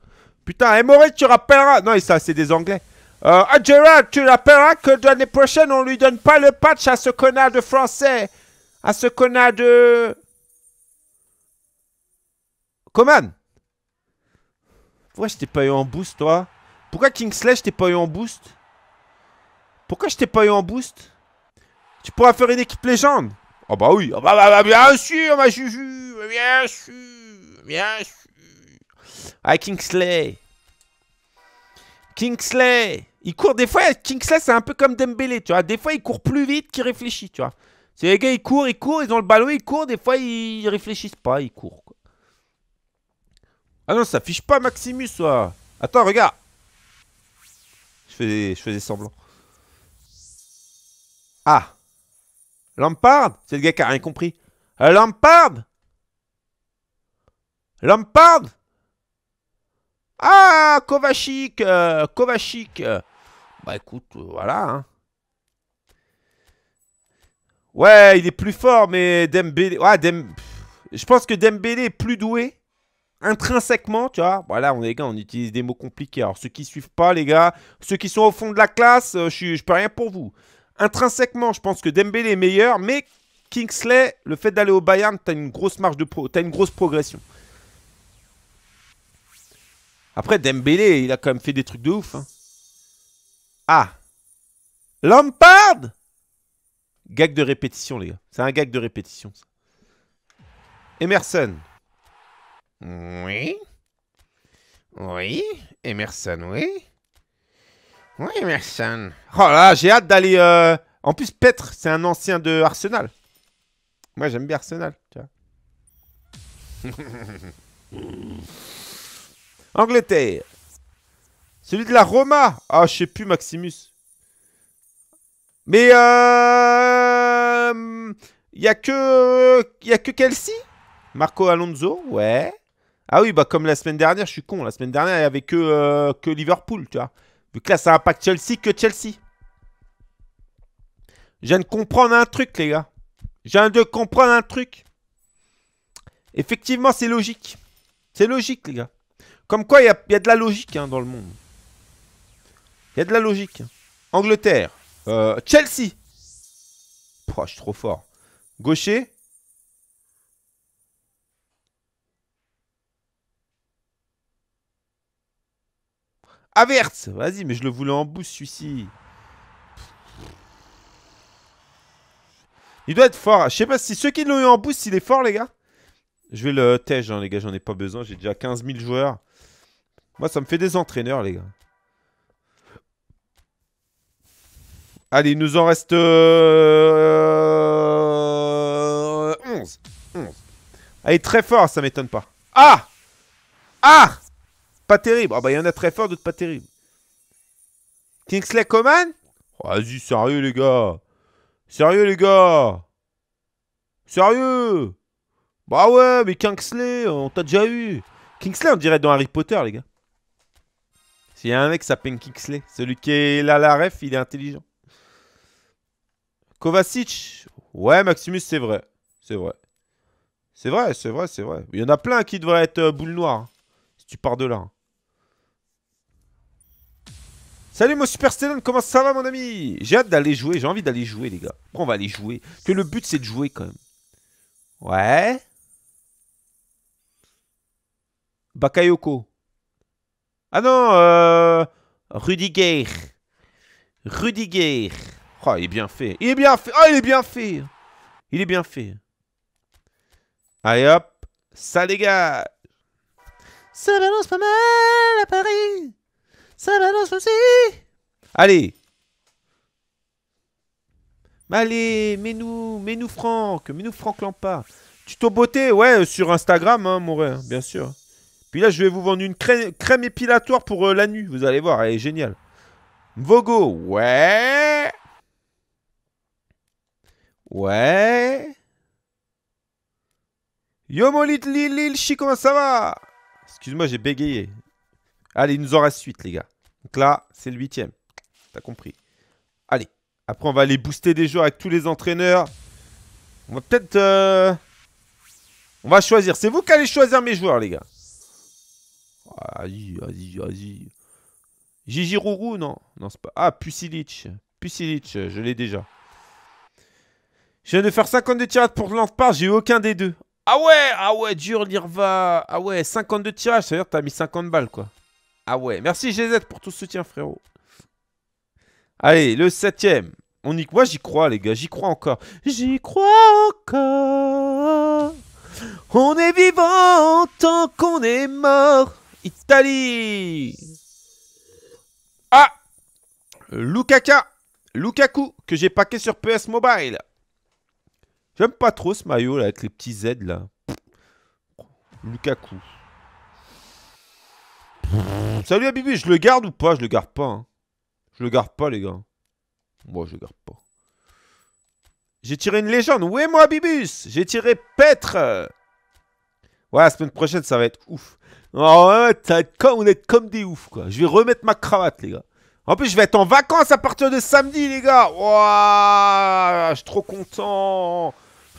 Putain, Emory, tu rappelleras. Non, ça, c'est des Anglais. Euh, ah, tu rappelleras que l'année prochaine, on lui donne pas le patch à ce connard de français. À ce connard de. Coman pourquoi je t'ai pas eu en boost, toi Pourquoi Kingsley, je t'ai pas eu en boost Pourquoi je t'ai pas eu en boost Tu pourras faire une équipe légende Ah bah oui, ah bah, bah, bah, bien sûr, ma Bien sûr, bien sûr Ah, Kingsley Kingsley Il court, des fois, Kingsley, c'est un peu comme Dembélé, tu vois. Des fois, il court plus vite qu'il réfléchit, tu vois. C'est les gars, ils courent, ils courent, ils ont le ballon, ils courent. Des fois, ils réfléchissent pas, ils courent. Ah non, ça fiche pas Maximus, toi Attends, regarde je fais je faisais semblant. Ah Lampard C'est le gars qui a rien compris. Euh, Lampard Lampard Ah Kovachik euh, Kovachik Bah écoute, euh, voilà. Hein. Ouais, il est plus fort, mais Dembélé... Ouais, Dem... Je pense que Dembélé est plus doué intrinsèquement, tu vois, voilà, on, les gars, on utilise des mots compliqués. Alors, ceux qui suivent pas, les gars, ceux qui sont au fond de la classe, euh, je, ne peux rien pour vous. Intrinsèquement, je pense que Dembélé est meilleur, mais Kingsley, le fait d'aller au Bayern, t'as une grosse marge de pro, as une grosse progression. Après, Dembélé, il a quand même fait des trucs de ouf. Hein. Ah Lampard Gag de répétition, les gars. C'est un gag de répétition, ça. Emerson. Oui. Oui, Emerson, oui. Oui, Emerson. Oh là, j'ai hâte d'aller... Euh, en plus, Petre, c'est un ancien de Arsenal. Moi, j'aime bien Arsenal, tu vois. Angleterre. Celui de la Roma. Ah, je sais plus, Maximus. Mais Il euh, n'y hmm, a que... Il n'y a que Kelsey Marco Alonso, ouais. Ah oui, bah comme la semaine dernière, je suis con. La semaine dernière, il n'y avait que, euh, que Liverpool, tu vois. Vu que là, ça impacte Chelsea que Chelsea. Je viens de comprendre un truc, les gars. Je viens de comprendre un truc. Effectivement, c'est logique. C'est logique, les gars. Comme quoi, il y, a, de la logique hein, dans le monde. Il y a de la logique. Hein. Angleterre. Euh, Chelsea. proche je suis trop fort. Gaucher. Averte Vas-y, mais je le voulais en boost, celui-ci. Il doit être fort. Je sais pas si ceux qui l'ont eu en boost, il est fort, les gars. Je vais le tège, hein, les gars, j'en ai pas besoin. J'ai déjà 15 000 joueurs. Moi, ça me fait des entraîneurs, les gars. Allez, il nous en reste... 11. Euh, 11. Allez, très fort, ça m'étonne pas. Ah Ah pas terrible. Ah bah il y en a très fort, d'autres pas terribles. Kingsley Coman Vas-y, sérieux les gars. Sérieux les gars. Sérieux Bah ouais, mais Kingsley, on t'a déjà eu. Kingsley, on dirait dans Harry Potter, les gars. S'il y a un mec qui s'appelle Kingsley, celui qui est là la ref, il est intelligent. Kovacic Ouais, Maximus, c'est vrai. C'est vrai. C'est vrai, c'est vrai, c'est vrai. Il y en a plein qui devraient être euh, boule noire. Hein. si tu pars de là. Hein. Salut mon Super comment ça va mon ami J'ai hâte d'aller jouer, j'ai envie d'aller jouer les gars. on va aller jouer. Que le but c'est de jouer quand même. Ouais. Bakayoko. Ah non, euh... Rudiger. Rudiger. Oh, il est bien fait. Il est bien fait. Oh, il est bien fait. Il est bien fait. Allez hop. Ça les gars. Ça balance pas mal à Paris. Allez Allez, mets-nous, mets-nous Franck, mets-nous Franck Lampard. Tuto beauté, ouais, sur Instagram, hein, mon vrai bien sûr. Puis là, je vais vous vendre une crème, épilatoire pour euh, la nuit, vous allez voir, elle est géniale. Vogo, ouais. Ouais. Yo mon lit chi, comment ça va Excuse-moi, j'ai bégayé. Allez, il nous aura suite, les gars. Donc là, c'est le huitième. T'as compris. Allez. Après, on va aller booster des joueurs avec tous les entraîneurs. On va peut-être... Euh, on va choisir. C'est vous qui allez choisir mes joueurs, les gars. Vas-y, vas-y, vas-y. Gigi Rourou, non. Non, c'est pas... Ah, Pusilic. Pusilic, je l'ai déjà. Je viens de faire 52 tirades pour lance part, j'ai eu aucun des deux. Ah ouais, ah ouais, dur l'IRVA. Ah ouais, 52 tirages, c'est-à-dire que t'as mis 50 balles, quoi. Ah ouais, merci GZ pour tout ce soutien, frérot. Allez, le septième. On y... Moi, j'y crois, les gars, j'y crois encore. J'y crois encore. On est vivant tant qu'on est mort. Italie. Ah Lukaka Lukaku, que j'ai paqué sur PS Mobile. J'aime pas trop ce maillot, là, avec les petits Z, là. Lukaku. Salut Bibus, je le garde ou pas Je le garde pas. Hein. Je le garde pas, les gars. Moi, je le garde pas. J'ai tiré une légende. Ouais, moi, Bibus J'ai tiré Petre Ouais, la semaine prochaine, ça va être ouf. Oh, ouais, comme, on est comme des ouf quoi. Je vais remettre ma cravate, les gars. En plus, je vais être en vacances à partir de samedi, les gars. Waouh, je suis trop content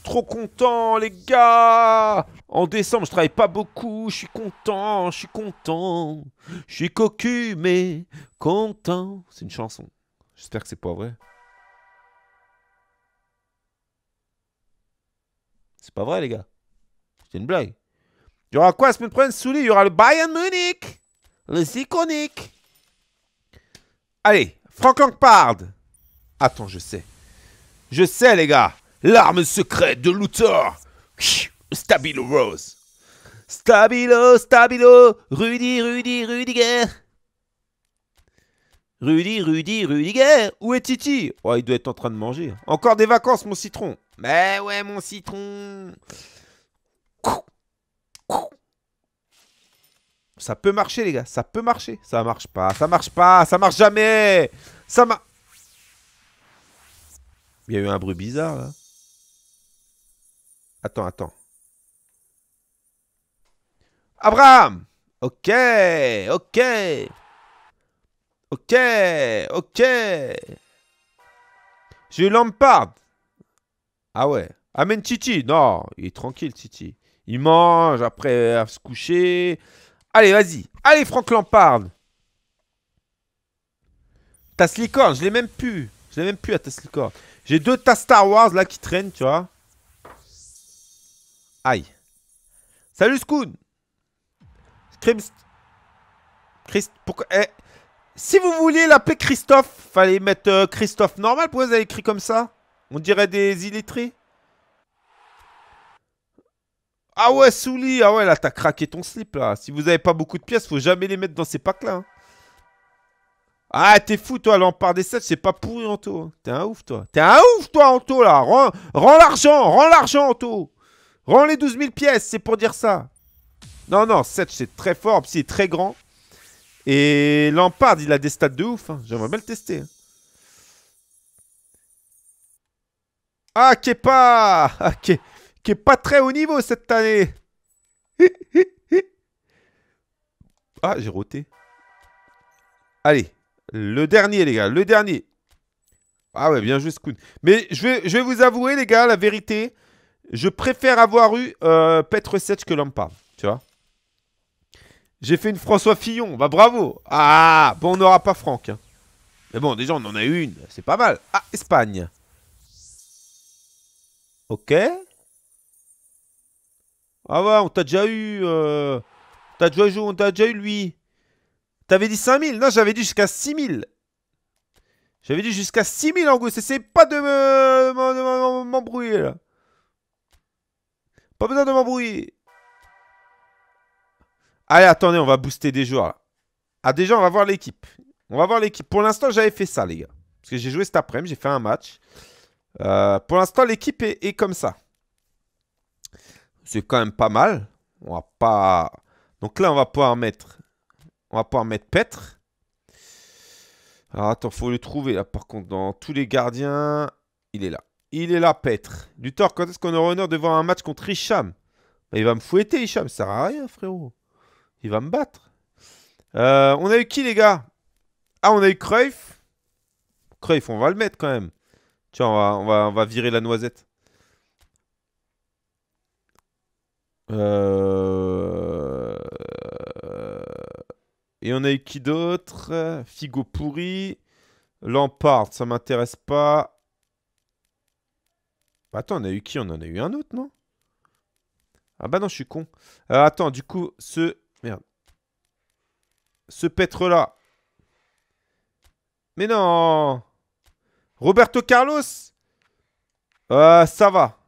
trop content, les gars En décembre, je travaille pas beaucoup, je suis content, je suis content. Je suis cocu, mais content. C'est une chanson. J'espère que c'est pas vrai. C'est pas vrai, les gars. C'est une blague. Il y aura quoi semaine prochaine, Souli Il y aura le Bayern Munich Les iconiques Allez, Franck Lampard Attends, je sais. Je sais, les gars L'arme secrète de Luthor. Stabilo Rose. Stabilo, Stabilo, Rudy, Rudy, Rudiger. Rudy, Rudy, Rudiger, où est Titi Oh, il doit être en train de manger. Encore des vacances, mon citron. Mais ben ouais, mon citron. Ça peut marcher, les gars. Ça peut marcher. Ça marche pas. Ça marche pas. Ça marche jamais. Ça marche. Il y a eu un bruit bizarre, là. Attends, attends. Abraham Ok, ok. Ok, ok. J'ai Lampard. Ah ouais. Amène Titi. Non, il est tranquille, Titi. Il mange, après se coucher. Allez, vas-y. Allez, Franck Lampard. Tasse licorne, je l'ai même plus. Je l'ai même plus, à tasse J'ai deux tasses Star Wars là qui traînent, tu vois. Aïe. Salut Scoon Crimst. Christ. Pourquoi eh, Si vous vouliez l'appeler Christophe, fallait mettre euh, Christophe normal. Pourquoi vous avez écrit comme ça On dirait des illettrés. Ah ouais, Souli Ah ouais, là, t'as craqué ton slip, là. Si vous avez pas beaucoup de pièces, faut jamais les mettre dans ces packs-là. Hein. Ah, t'es fou, toi, l'empare des 7, c'est pas pourri, Anto. T'es un ouf, toi. T'es un ouf, toi, Anto, là. Rends l'argent, rends l'argent, Anto. Rends les 12 000 pièces, c'est pour dire ça. Non, non, 7, c'est très fort. Psy est très grand. Et Lampard, il a des stats de ouf. Hein. J'aimerais bien le tester. qui hein. Ah, pas... Qui ah, est pas très haut niveau cette année. ah, j'ai roté. Allez, le dernier, les gars. Le dernier. Ah ouais, bien joué, Scoon. Mais je je vais vous avouer, les gars, la vérité. Je préfère avoir eu euh, Petre que Lampa, tu vois. J'ai fait une François Fillon, va bah bravo. Ah, bon, on n'aura pas Franck. Hein. Mais bon, déjà, on en a eu une, c'est pas mal. Ah, Espagne. Ok. Ah ouais, on t'a déjà eu... Euh, t'as déjà joué, on t'a déjà eu lui. T'avais dit 5000 Non, j'avais dit jusqu'à 6000. J'avais dit jusqu'à 6000 en gros. C'est pas de m'embrouiller là. Pas besoin de m'embrouiller. Allez, attendez, on va booster des joueurs Ah, déjà, on va voir l'équipe. On va voir l'équipe. Pour l'instant, j'avais fait ça, les gars. Parce que j'ai joué cet après-midi, j'ai fait un match. Euh, pour l'instant, l'équipe est, est, comme ça. C'est quand même pas mal. On va pas... Donc là, on va pouvoir mettre... On va pouvoir mettre Petre. Alors, attends, faut le trouver là. Par contre, dans tous les gardiens, il est là. Il est là, Du Luthor, quand est-ce qu'on aura honneur de voir un match contre Hicham Il va me fouetter, Hicham. Ça sert à rien, frérot. Il va me battre. Euh, on a eu qui, les gars Ah, on a eu Cruyff. Cruyff, on va le mettre quand même. Tiens, on va, on va, virer la noisette. Euh, et on a eu qui d'autre Figo pourri. Lampard, ça m'intéresse pas. Bah, attends, on a eu qui On en a eu un autre, non Ah bah non, je suis con. Euh, attends, du coup, ce... Merde. Ce pêtre-là. Mais non Roberto Carlos euh, Ça va.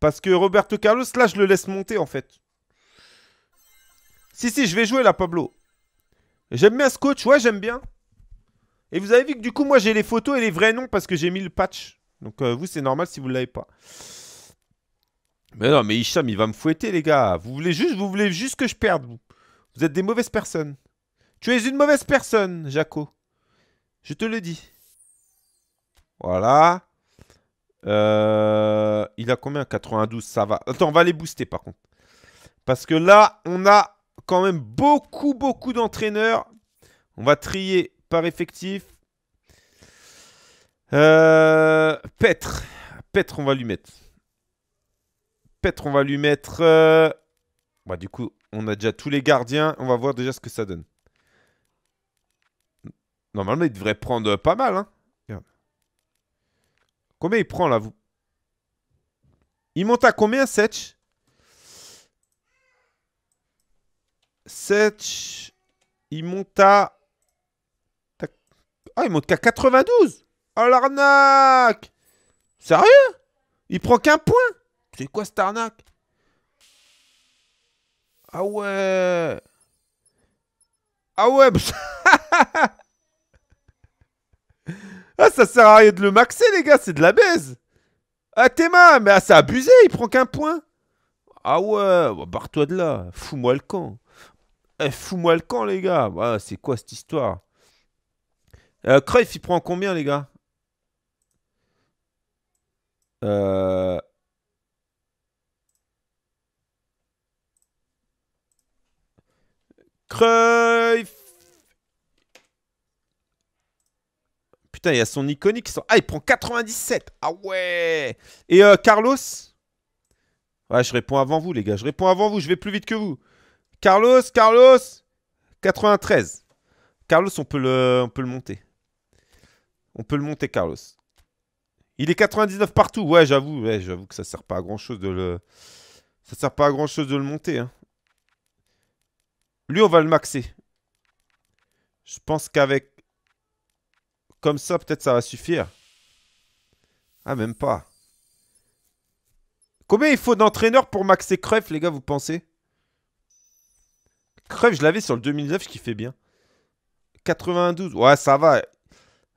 Parce que Roberto Carlos, là, je le laisse monter, en fait. Si, si, je vais jouer, là, Pablo. J'aime bien ce coach, ouais, j'aime bien. Et vous avez vu que du coup, moi, j'ai les photos et les vrais noms parce que j'ai mis le patch. Donc euh, vous, c'est normal si vous l'avez pas. Mais non, mais Isham il va me fouetter, les gars. Vous voulez juste, vous voulez juste que je perde, vous. Vous êtes des mauvaises personnes. Tu es une mauvaise personne, Jaco. Je te le dis. Voilà. Euh, il a combien 92, ça va. Attends, on va les booster par contre. Parce que là, on a quand même beaucoup, beaucoup d'entraîneurs. On va trier par effectif. Euh, Petre. Petre, on va lui mettre. Petre, on va lui mettre. Euh, bah, du coup, on a déjà tous les gardiens. On va voir déjà ce que ça donne. Normalement, il devrait prendre pas mal. Hein. Combien il prend là vous Il monte à combien, Setch Setch. Il monte à. Ah, il monte qu'à 92 Oh l'arnaque Sérieux Il prend qu'un point C'est quoi cette arnaque Ah ouais Ah ouais bah, Ah ça sert à rien de le maxer les gars, c'est de la baise Ah Théma, mais ah, c'est abusé, il prend qu'un point Ah ouais, bah, barre-toi de là, fous-moi le camp eh, Fous-moi le camp les gars, ah, c'est quoi cette histoire euh, Cruyff il prend combien les gars euh, Putain, il y a son iconique. Ah, il prend 97. Ah ouais. Et euh, Carlos Ouais, je réponds avant vous, les gars. Je réponds avant vous. Je vais plus vite que vous. Carlos, Carlos 93. Carlos, on peut le, on peut le monter. On peut le monter, Carlos. Il est 99 partout. Ouais, j'avoue, ouais, j'avoue que ça sert pas à grand chose de le. Ça sert pas à grand chose de le monter. Hein. Lui, on va le maxer. Je pense qu'avec. Comme ça, peut-être ça va suffire. Ah, même pas. Combien il faut d'entraîneurs pour maxer Cruyff, les gars, vous pensez Cruyff, je l'avais sur le 2009, je fait bien. 92, ouais, ça va.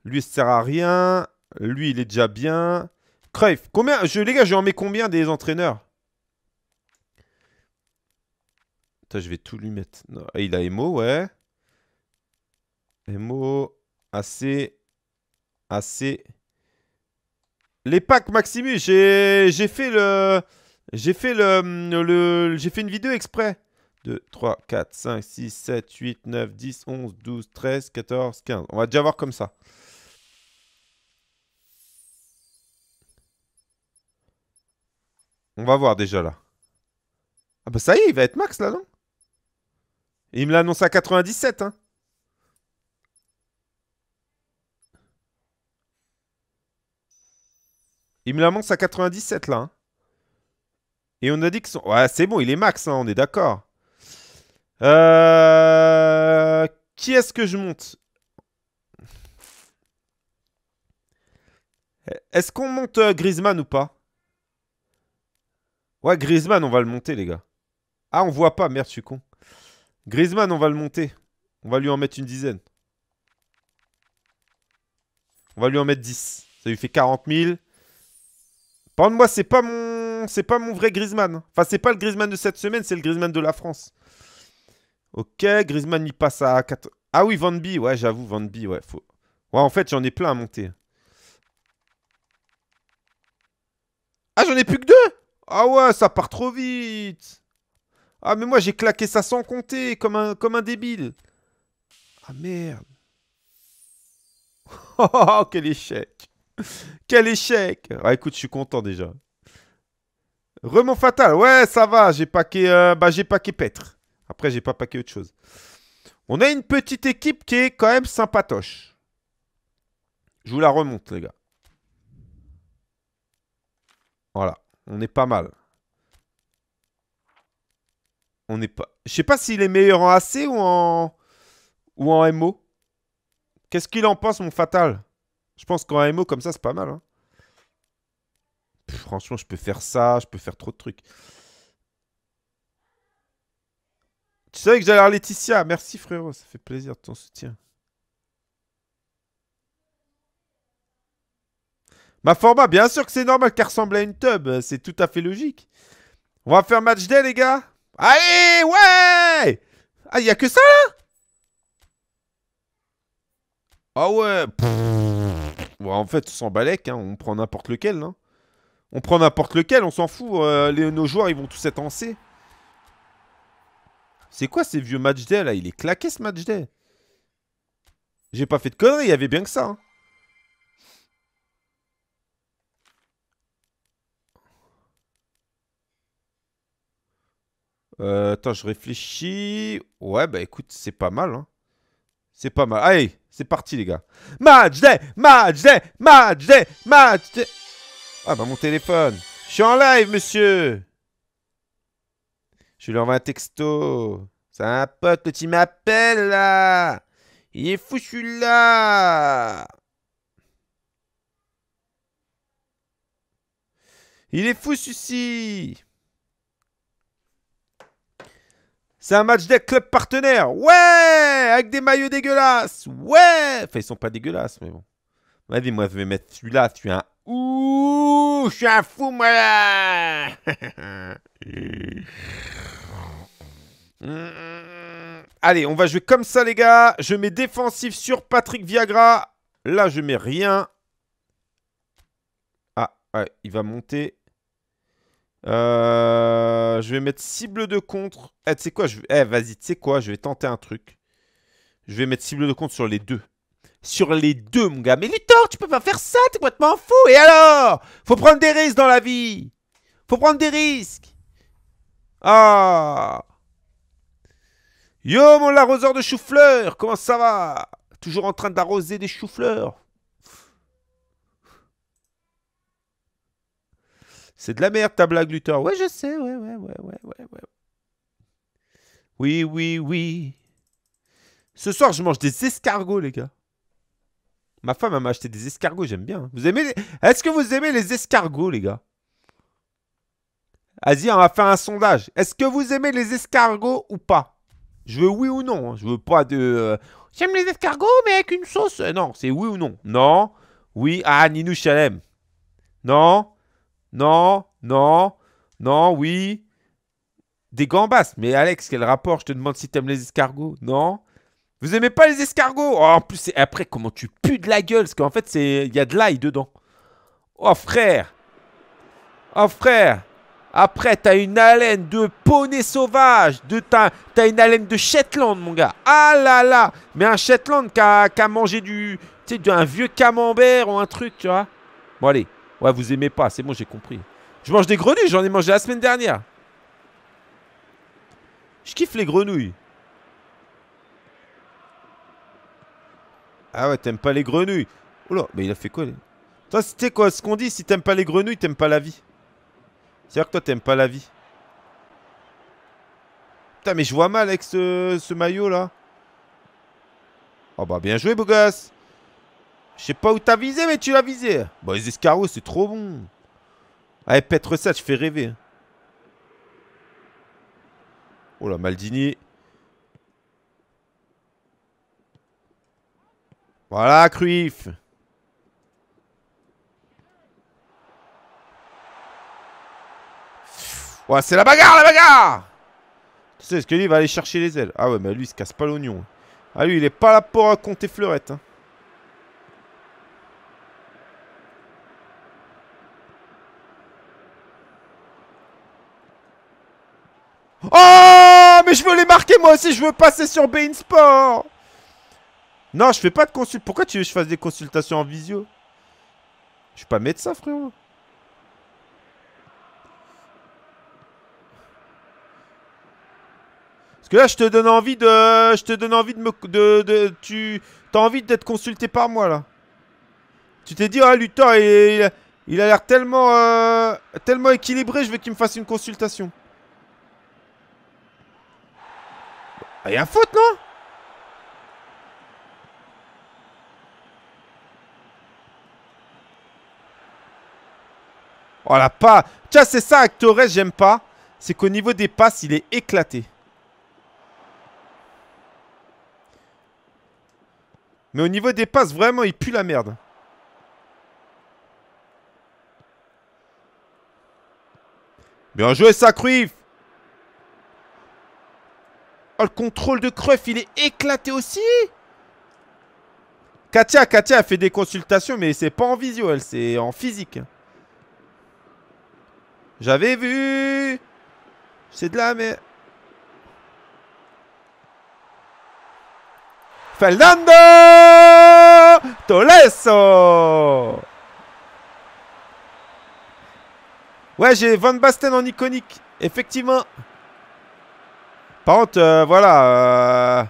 Lui, ça sert à rien. Lui, il est déjà bien. Cruyff. Combien Les gars, je en mets combien des entraîneurs je vais tout lui mettre. Ah, il a Emo, ouais. Emo, assez. Assez. Les packs Maximus, j'ai fait le... J'ai fait le... le j'ai fait une vidéo exprès. 2, 3, 4, 5, 6, 7, 8, 9, 10, 11, 12, 13, 14, 15. On va déjà voir comme ça. On va voir déjà là. Ah bah ça y est, il va être max là, non Il me l'annonce à 97, hein Il me l'annonce à 97 là. Hein. Et on a dit que son... Ouais, c'est bon, il est max, hein, on est d'accord. Euh... Qui est-ce que je monte Est-ce qu'on monte euh, Griezmann ou pas Ouais, Griezmann, on va le monter, les gars. Ah, on voit pas, merde, je suis con. Griezmann, on va le monter. On va lui en mettre une dizaine. On va lui en mettre 10. Ça lui fait 40 000. pardon moi, c'est pas mon... C'est pas mon vrai Griezmann. Hein. Enfin, c'est pas le Griezmann de cette semaine, c'est le Griezmann de la France. Ok, Griezmann, il passe à 4... Ah oui, Van B, ouais, j'avoue, Van B, ouais. Faut... Ouais, en fait, j'en ai plein à monter. Ah, j'en ai plus que deux ah ouais, ça part trop vite Ah mais moi j'ai claqué ça sans compter, comme un, comme un débile Ah merde oh, oh, oh, quel échec Quel échec Ah écoute, je suis content déjà. Remont fatal, ouais, ça va, j'ai paqué, euh, bah, j'ai paqué Petre. Après, j'ai pas paqué autre chose. On a une petite équipe qui est quand même sympatoche. Je vous la remonte, les gars. Voilà. On est pas mal. On est pas. Je sais pas s'il est meilleur en AC ou en ou en MO. Qu'est-ce qu'il en pense, mon fatal Je pense qu'en MO comme ça, c'est pas mal. Hein. franchement, je peux faire ça, je peux faire trop de trucs. Tu savais que j'allais à Laetitia. Merci frérot, ça fait plaisir de ton soutien. Ma format, bien sûr que c'est normal qu'elle ressemble à une tub, euh, c'est tout à fait logique. On va faire match day, les gars. Allez, ouais Ah, n'y a que ça, là Ah ouais bon, En fait, sans balèque, hein. on prend n'importe lequel. Hein. On prend n'importe lequel, on s'en fout. Euh, nos joueurs, ils vont tous être en C'est quoi ces vieux match day, là Il est claqué, ce match day. J'ai pas fait de conneries, il y avait bien que ça. Hein. Euh, attends, je réfléchis. Ouais, bah écoute, c'est pas mal. Hein. C'est pas mal. Allez, c'est parti, les gars. Match day, match match match Ah, bah mon téléphone. Je suis en live, monsieur. Je lui envoie un texto. C'est un pote, que tu m'appelle là. Il est fou celui-là. Il est fou celui-ci. C'est un match des clubs partenaires. Ouais Avec des maillots dégueulasses. Ouais Enfin, ils sont pas dégueulasses, mais bon. Vas-y, moi, je vais mettre celui-là. Tu es un... Ouh Je suis un fou, moi, Allez, on va jouer comme ça, les gars. Je mets défensif sur Patrick Viagra. Là, je mets rien. Ah, ouais, il va monter. Euh, je vais mettre cible de contre. Eh, tu sais quoi je... Eh, vas-y, tu sais quoi Je vais tenter un truc. Je vais mettre cible de contre sur les deux. Sur les deux, mon gars. Mais Luthor, tu peux pas faire ça, t'es complètement fou. Et alors Faut prendre des risques dans la vie. Faut prendre des risques. Ah Yo, mon arroseur de chou fleurs comment ça va Toujours en train d'arroser des chou-fleurs. C'est de la merde ta blague, Luthor. Ouais, je sais, ouais, ouais, ouais, ouais, ouais, ouais. Oui, oui, oui. Ce soir, je mange des escargots, les gars. Ma femme, a m'a acheté des escargots, j'aime bien. Hein. Vous aimez Est-ce que vous aimez les escargots, les gars Vas-y, on va faire un sondage. Est-ce que vous aimez les escargots ou pas Je veux oui ou non. Hein. Je veux pas de... Euh, j'aime les escargots, mais avec une sauce. Euh, non, c'est oui ou non. Non. Oui. Ah, Ninou Chalem. Non. Non, non, non, oui. Des gambas. Mais Alex, quel rapport Je te demande si t'aimes les escargots. Non. Vous aimez pas les escargots oh, En plus, après, comment tu pues de la gueule Parce qu'en fait, il y a de l'ail dedans. Oh, frère Oh, frère Après, t'as une haleine de poney sauvage. De T'as une haleine de Shetland, mon gars. Ah là là Mais un Shetland qui a, a mangé du... Tu sais, un vieux camembert ou un truc, tu vois Bon, allez. Ouais, vous aimez pas, c'est bon, j'ai compris. Je mange des grenouilles, j'en ai mangé la semaine dernière. Je kiffe les grenouilles. Ah ouais, t'aimes pas les grenouilles. là, mais il a fait quoi Toi, c'était quoi ce qu'on dit Si t'aimes pas les grenouilles, t'aimes pas la vie. C'est-à-dire que toi, t'aimes pas la vie. Putain, mais je vois mal avec ce, ce maillot là. Oh bah, bien joué, beau je sais pas où t'as visé, mais tu l'as visé. Bon les escarots, c'est trop bon. Allez, pètre ça, je fais rêver. Oh là, Maldini. Voilà, Cruyff. Ouais, c'est la bagarre, la bagarre Tu sais, ce que lui, il va aller chercher les ailes. Ah ouais, mais lui, il se casse pas l'oignon. Ah lui, il est pas là pour compter fleurette. Hein. Oh, mais je veux les marquer moi aussi, je veux passer sur Bein Sport. Non, je fais pas de consultation. Pourquoi tu veux que je fasse des consultations en visio Je suis pas médecin, frérot. Parce que là, je te donne envie de, je te donne envie de me, de, tu, t'as envie d'être consulté par moi là. Tu t'es dit, ah, Luthor, il, a l'air tellement, euh, tellement équilibré, je veux qu'il me fasse une consultation. Il ah, y a faute, non voilà oh la pas Tiens, c'est ça avec j'aime pas. C'est qu'au niveau des passes, il est éclaté. Mais au niveau des passes, vraiment, il pue la merde. Bien joué, Sacruif Oh, le contrôle de creuf il est éclaté aussi Katia, Katia a fait des consultations, mais c'est pas en visio, c'est en physique. J'avais vu C'est de la mais... Fernando Tolesso Ouais, j'ai Van Basten en iconique, effectivement. Par euh, voilà. Euh.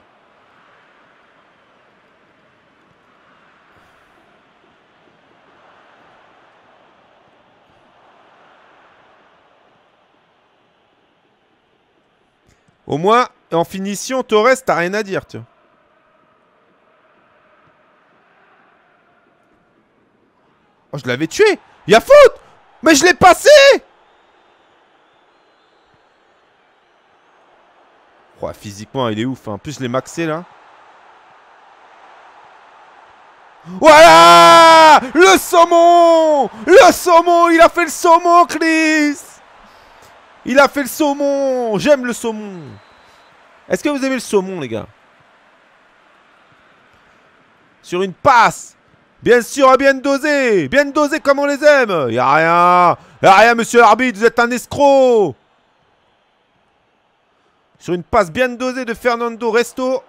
Au moins, en finition, Torres, t'as rien à dire, tu Oh, je l'avais tué Il y a faute Mais je l'ai passé physiquement, il est ouf. En hein. plus, les maxés, là. Voilà Le saumon Le saumon Il a fait le saumon, Chris Il a fait le saumon J'aime le saumon Est-ce que vous aimez le saumon, les gars Sur une passe Bien sûr, bien dosé Bien dosé comme on les aime Y'a rien Y'a rien, monsieur l'arbitre Vous êtes un escroc sur une passe bien dosée de Fernando Resto.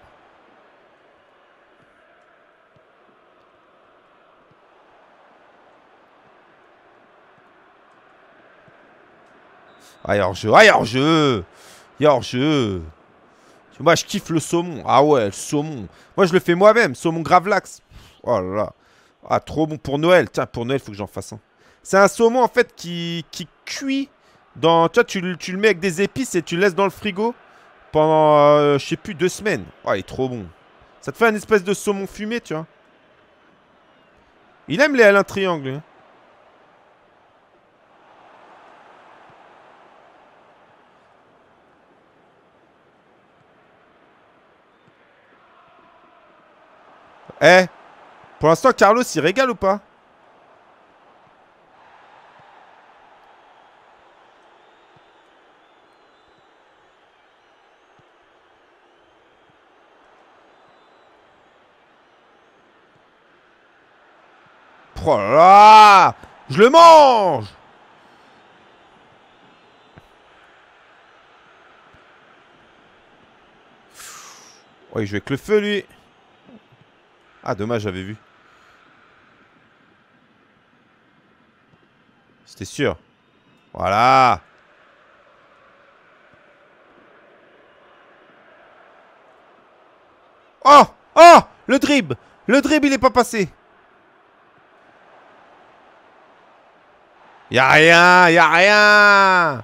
Ah, hors-jeu. Ah, hors-jeu. jeu Moi, je kiffe le saumon. Ah ouais, le saumon. Moi, je le fais moi-même. Saumon Gravlax. Oh là là. Ah, trop bon pour Noël. Tiens, pour Noël, faut que j'en fasse un. C'est un saumon, en fait, qui, qui cuit dans... Tu vois, tu, tu le mets avec des épices et tu le laisses dans le frigo pendant, euh, je sais plus, deux semaines. Oh, il est trop bon. Ça te fait un espèce de saumon fumé, tu vois. Il aime les Alain Triangle. Hein. Eh Pour l'instant, Carlos, il régale ou pas Ah, je le mange Oh, je vais avec le feu, lui Ah, dommage, j'avais vu. C'était sûr. Voilà Oh Oh Le dribble Le dribble, il est pas passé Ya a rien, ya a rien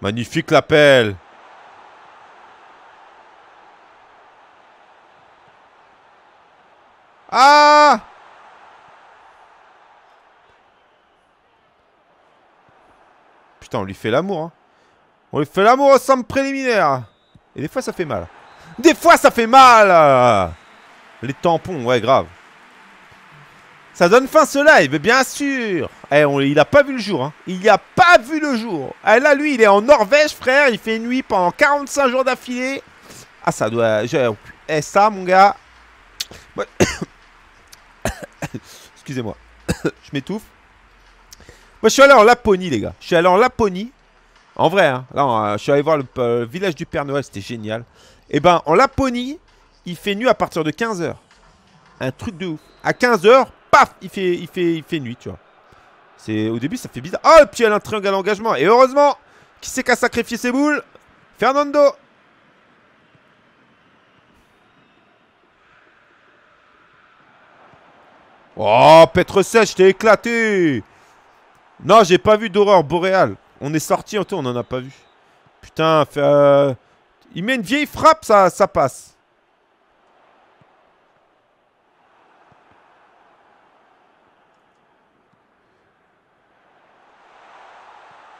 Magnifique l'appel. Ah Putain, on lui fait l'amour. Hein. On lui fait l'amour au préliminaire. Et des fois, ça fait mal. Des fois, ça fait mal les tampons, ouais, grave. Ça donne fin ce live, bien sûr. Eh, on, il n'a pas vu le jour. Hein. Il a pas vu le jour. Eh, là, lui, il est en Norvège, frère. Il fait nuit pendant 45 jours d'affilée. Ah, ça doit. Je... Eh, ça, mon gars. Excusez-moi. je m'étouffe. Moi, je suis allé en Laponie, les gars. Je suis allé en Laponie. En vrai, hein. Là, euh, je suis allé voir le, euh, village du Père Noël. C'était génial. Et eh ben, en Laponie, il fait nuit à partir de 15h. Un truc de ouf. À 15h, paf, il fait, il fait, il fait nuit, tu vois. C'est au début ça fait bizarre. oh, et puis elle a un triangle à l'engagement. Et heureusement, qui c'est qu'à sacrifier ses boules Fernando. Oh, Petre Sèche, t'es éclaté Non, j'ai pas vu d'horreur boréale. On est sorti en tout, on en a pas vu. Putain, euh, il met une vieille frappe, ça, ça passe.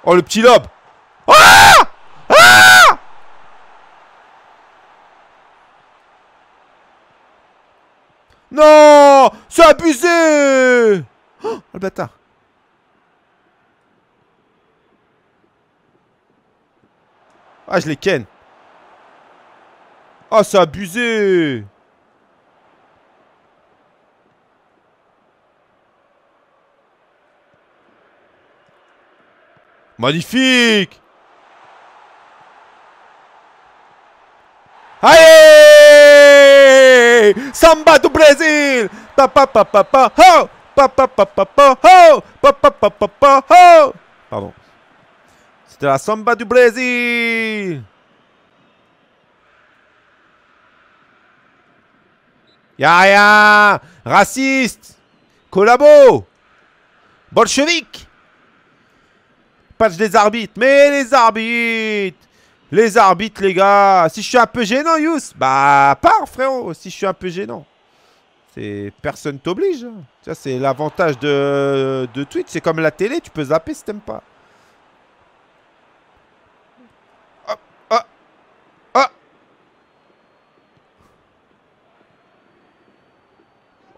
Oh, le petit lobe Ah Ah Non C'est abusé oh, le bâtard Ah, je les ken Ah, c'est abusé Magnifique Allez Samba du Brésil Pa pa pa pa pa ho! Pa pa pa pa pa ho! Pardon. C'était la samba du Brésil Yaya Raciste Collabo Bolchevique Patch des arbitres. Mais les arbitres Les arbitres, les gars Si je suis un peu gênant, Yous Bah, pars, frérot Si je suis un peu gênant. C'est... Personne t'oblige. Ça, c'est l'avantage de... de Twitch. C'est comme la télé, tu peux zapper si t'aimes pas. Hop,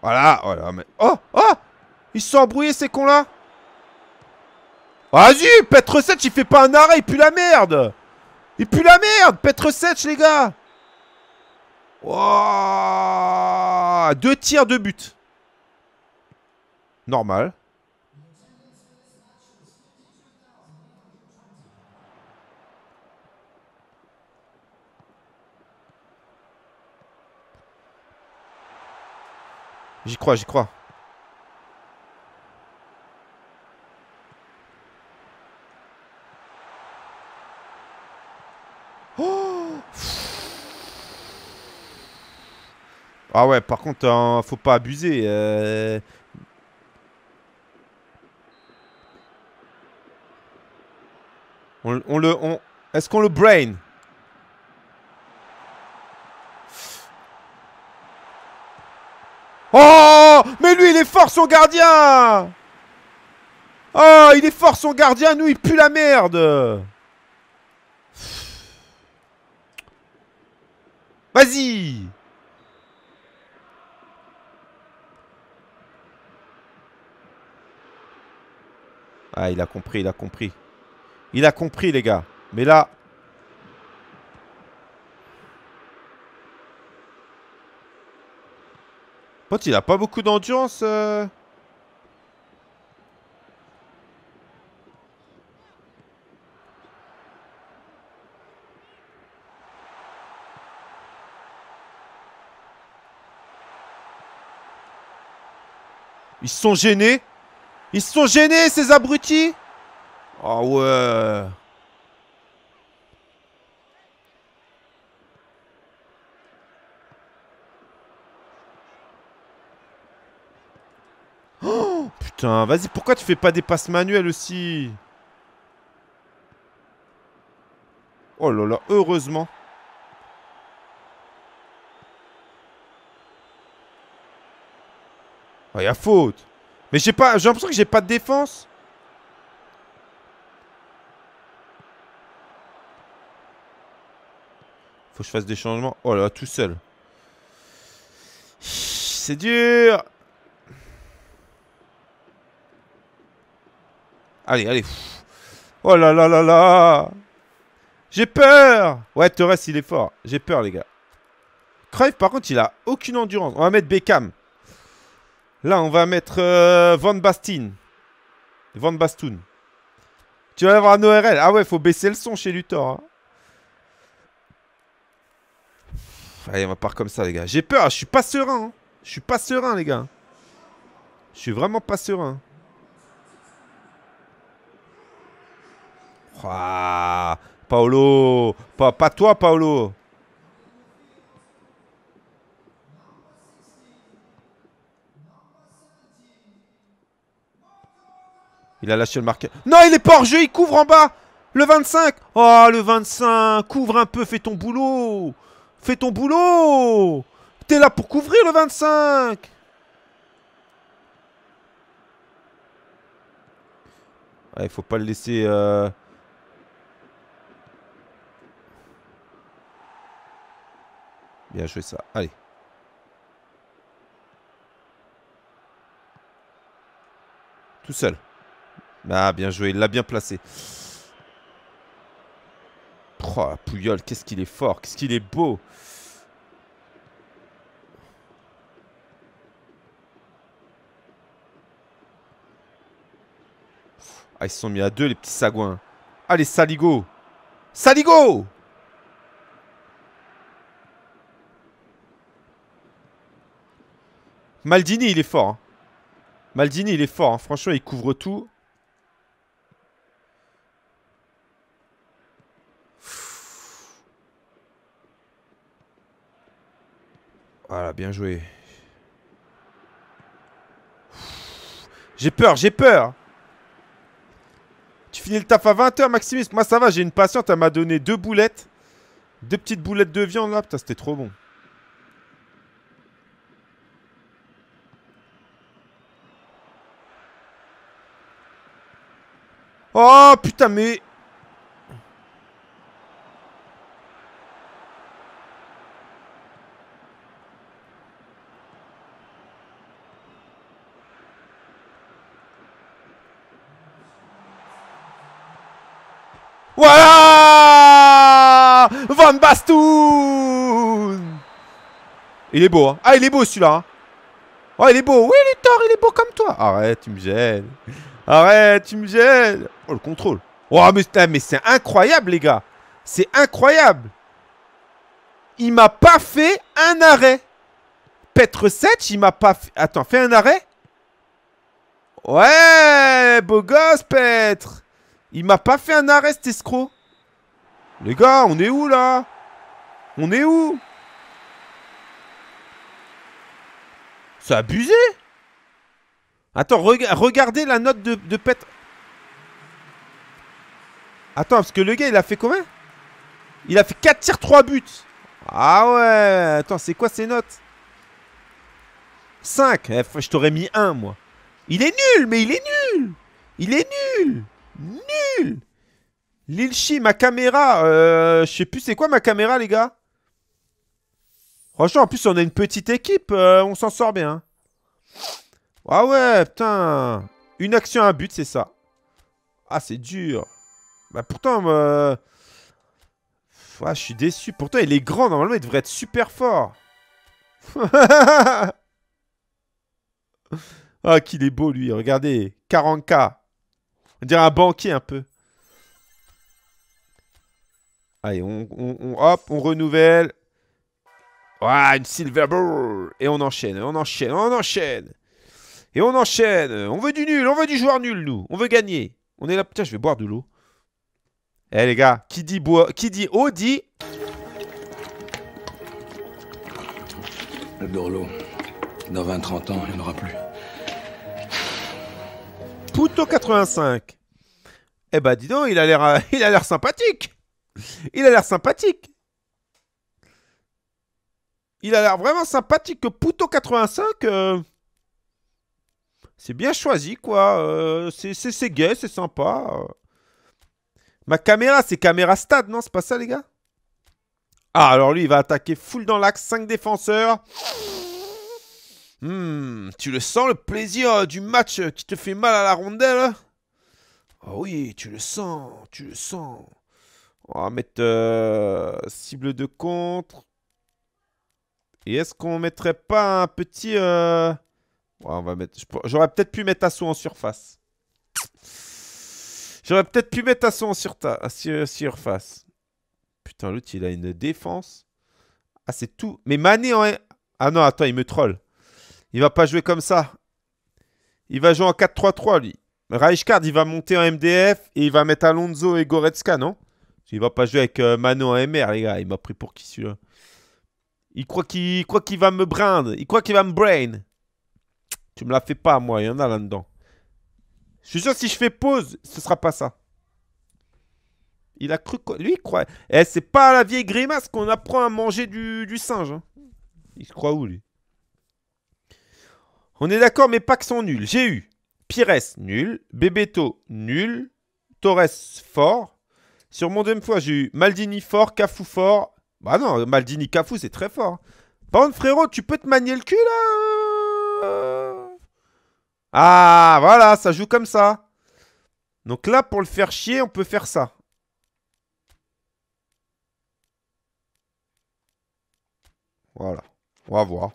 Voilà, voilà, mais... Oh, oh Ils se sont embrouillés, ces cons-là Vas-y, Petre Sech, il fait pas un arrêt, il pue la merde Il pue la merde, Petre 7, les gars Deux tirs, de but. Normal. J'y crois, j'y crois. Ah ouais, par contre, hein, faut pas abuser. Euh. On, le... On... Est-ce qu'on le brain Oh Mais lui, il est fort, son gardien Oh, il est fort, son gardien Nous, il pue la merde Vas-y Ah, il a compris, il a compris. Il a compris, les gars. Mais là... Pote, il a pas beaucoup d'endurance. Euh. Ils sont gênés. Ils se sont gênés, ces abrutis Oh ouais Oh Putain, vas-y, pourquoi tu fais pas des passes manuelles aussi Oh là là, heureusement il ah, y a faute mais j'ai pas, j'ai l'impression que j'ai pas de défense. Faut que je fasse des changements. Oh là, tout seul. C'est dur. Allez, allez. Oh là là là là. J'ai peur. Ouais, Torres, il est fort. J'ai peur, les gars. Cruyff, par contre, il a aucune endurance. On va mettre Beckham. Là, on va mettre euh, Van Bastin. Van Bastoun. Tu vas avoir un ORL. Ah ouais, il faut baisser le son chez Luthor. Hein. Allez, on va part comme ça, les gars. J'ai peur, je suis pas serein. Hein. Je suis pas serein, les gars. Je suis vraiment pas serein. Paolo. Pas, pas toi, Paolo. Il a lâché le marqueur. Non, il est pas hors jeu, il couvre en bas. Le 25. Oh, le 25. Couvre un peu, fais ton boulot. Fais ton boulot. T'es là pour couvrir le 25. Il ouais, faut pas le laisser... Euh, Bien joué ça. Allez. Tout seul. Ah, bien joué, il l'a bien placé. Oh, Pouyol, qu'est-ce qu'il est fort, qu'est-ce qu'il est beau. Ah, ils sont mis à deux, les petits sagouins. Allez, Saligo Saligo Maldini, il est fort. Hein. Maldini, il est fort. Hein. Franchement, il couvre tout. Voilà, bien joué. J'ai peur, j'ai peur. Tu finis le taf à 20h, Maximus. Moi, ça va, j'ai une patiente. Elle m'a donné deux boulettes. Deux petites boulettes de viande, là. Putain, c'était trop bon. Oh, putain, mais... Il est beau, hein. Ah, il est beau celui-là. Hein. Oh, il est beau. Oui, Luthor, il est beau comme toi. Arrête, tu me gênes. Arrête, tu me gênes. Oh, le contrôle. Oh, mais, c'est incroyable, les gars. C'est incroyable. Il m'a pas fait un arrêt. Petre 7, il m'a pas fait... Attends, fait un arrêt. Ouais, beau gosse, Petre. Il m'a pas fait un arrêt, cet escroc. Les gars, on est où là On est où C'est abusé Attends, regardez la note de, de Attends, parce que le gars, il a fait combien Il a fait 4 tirs, 3 buts. Ah ouais Attends, c'est quoi ces notes 5 eh, Je t'aurais mis 1, moi. Il est nul, mais il est nul Il est nul Nul Lilchi, ma caméra. Euh, je sais plus c'est quoi ma caméra, les gars. Franchement, en plus, on a une petite équipe. Euh, on s'en sort bien. Ah ouais, putain. Une action, un but, c'est ça. Ah, c'est dur. Bah pourtant, euh... Ah, je suis déçu. Pourtant, il est grand. Normalement, il devrait être super fort. ah, qu'il est beau, lui. Regardez. 40K. On dirait un banquier, un peu. Allez, on, hop, on renouvelle. Ouais, ah, une Silver Et on enchaîne, on enchaîne, on enchaîne Et on enchaîne On veut du nul, on veut du joueur nul, nous On veut gagner On est là, putain, je vais boire de l'eau. Eh les gars, qui dit, bois, qui dit eau dit... Le l'eau. dans 20-30 ans, il n'y en aura plus. Puto 85 Eh bah dis donc, il a l'air euh, sympathique il a l'air sympathique. Il a l'air vraiment sympathique. Puto 85, euh, c'est bien choisi, quoi. Euh, c'est gay, c'est sympa. Ma caméra, c'est caméra stade, non C'est pas ça, les gars Ah, alors lui, il va attaquer full dans l'axe, 5 défenseurs. Hmm, tu le sens, le plaisir euh, du match qui te fait mal à la rondelle Oh oui, tu le sens, tu le sens. On va mettre euh, cible de contre. Et est-ce qu'on mettrait pas un petit... Euh, on va mettre... J'aurais peut-être pu mettre Assaut en surface. J'aurais peut-être pu mettre Assaut en euh, surface. Putain, l'autre, il a une défense. Ah, c'est tout. Mais Mané en... Ah non, attends, il me troll. Il va pas jouer comme ça. Il va jouer en 4-3-3, lui. Reichard, il va monter en MDF et il va mettre Alonso et Goretzka, non il va pas jouer avec Manon euh, Mano en MR, les gars. Il m'a pris pour qui celui-là Il croit qu'il va me brinde. Il croit qu'il va me brain. Tu me la fais pas, moi. Il y en a là-dedans. Je suis sûr, si je fais pause, ce sera pas ça. Il a cru. quoi Lui, il croit. Eh, c'est pas la vieille grimace qu'on apprend à manger du, singe. Hein. Il se croit où, lui On est d'accord, pas packs sont nuls. J'ai eu Pires, nul. Bebeto, nul. Torres, fort. Sur mon deuxième fois, j'ai eu Maldini fort, Cafou fort. Bah non, Maldini, Cafou, c'est très fort. Par frérot, tu peux te manier le cul, là Ah, voilà, ça joue comme ça. Donc là, pour le faire chier, on peut faire ça. Voilà. On va voir.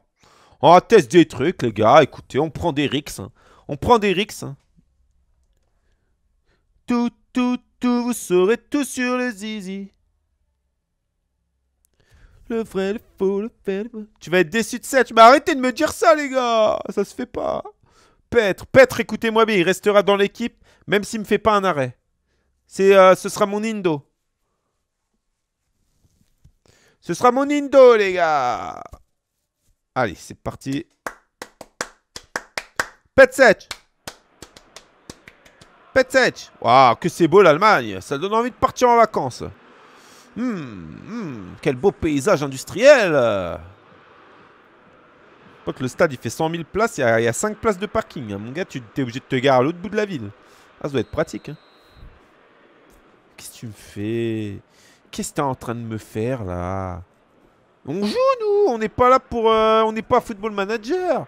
On tester des trucs, les gars. Écoutez, on prend des rix. Hein. On prend des rix. Hein. Tout, tout, tout, vous saurez tout sur le zizi. Le vrai, le faux, le fait. Tu vas être déçu de ça. Tu m'as arrêté de me dire ça, les gars. Ça se fait pas. Petre, Petre, écoutez-moi bien. Il restera dans l'équipe, même s'il me fait pas un arrêt. C'est, euh, ce sera mon Indo. Ce sera mon Indo, les gars. Allez, c'est parti. Petre Petzec. Waouh, que c'est beau l'Allemagne. Ça donne envie de partir en vacances. Hmm, hmm, quel beau paysage industriel. que le stade, il fait 100 000 places. Il y, a, 5 places de parking. Mon gars, tu es obligé de te garer à l'autre bout de la ville. Ah, ça doit être pratique. Hein. Qu'est-ce que tu me fais Qu'est-ce que t'es en train de me faire, là On joue, nous On n'est pas là pour... Euh, on n'est pas football manager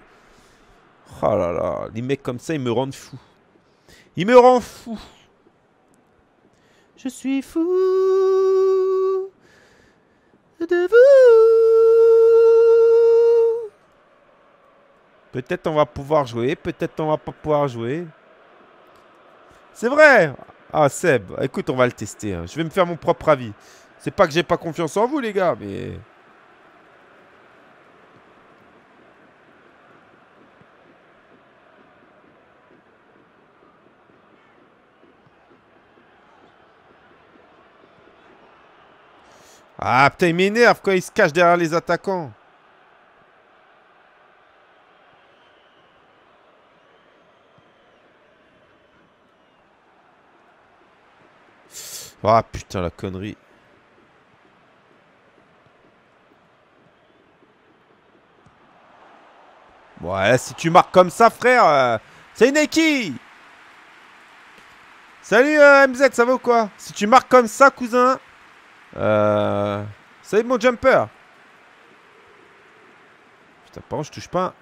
Oh là là, les mecs comme ça, ils me rendent fou. Il me rend fou. Je suis fou de vous. Peut-être on va pouvoir jouer, peut-être on va pas pouvoir jouer. C'est vrai Ah Seb, écoute, on va le tester. Hein. Je vais me faire mon propre avis. C'est pas que j'ai pas confiance en vous les gars, mais... Ah putain, il m'énerve quand il se cache derrière les attaquants. Ah putain, la connerie. Ouais si tu marques comme ça, frère, euh, c'est une Neki Salut euh, MZ, ça va ou quoi Si tu marques comme ça, cousin, euh... Save mon jumper Putain, par contre, je touche pas un...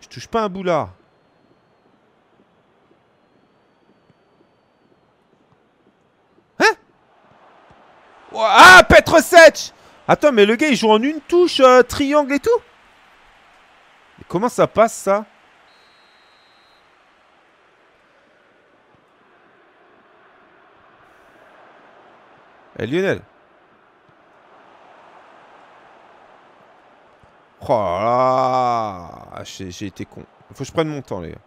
Je touche pas un boulard Hein Ah, Petre Sech Attends, mais le gars, il joue en une touche, euh, triangle et tout mais Comment ça passe, ça Eh, Lionel Oh là J'ai été con. Faut que je prenne mon temps, les gars.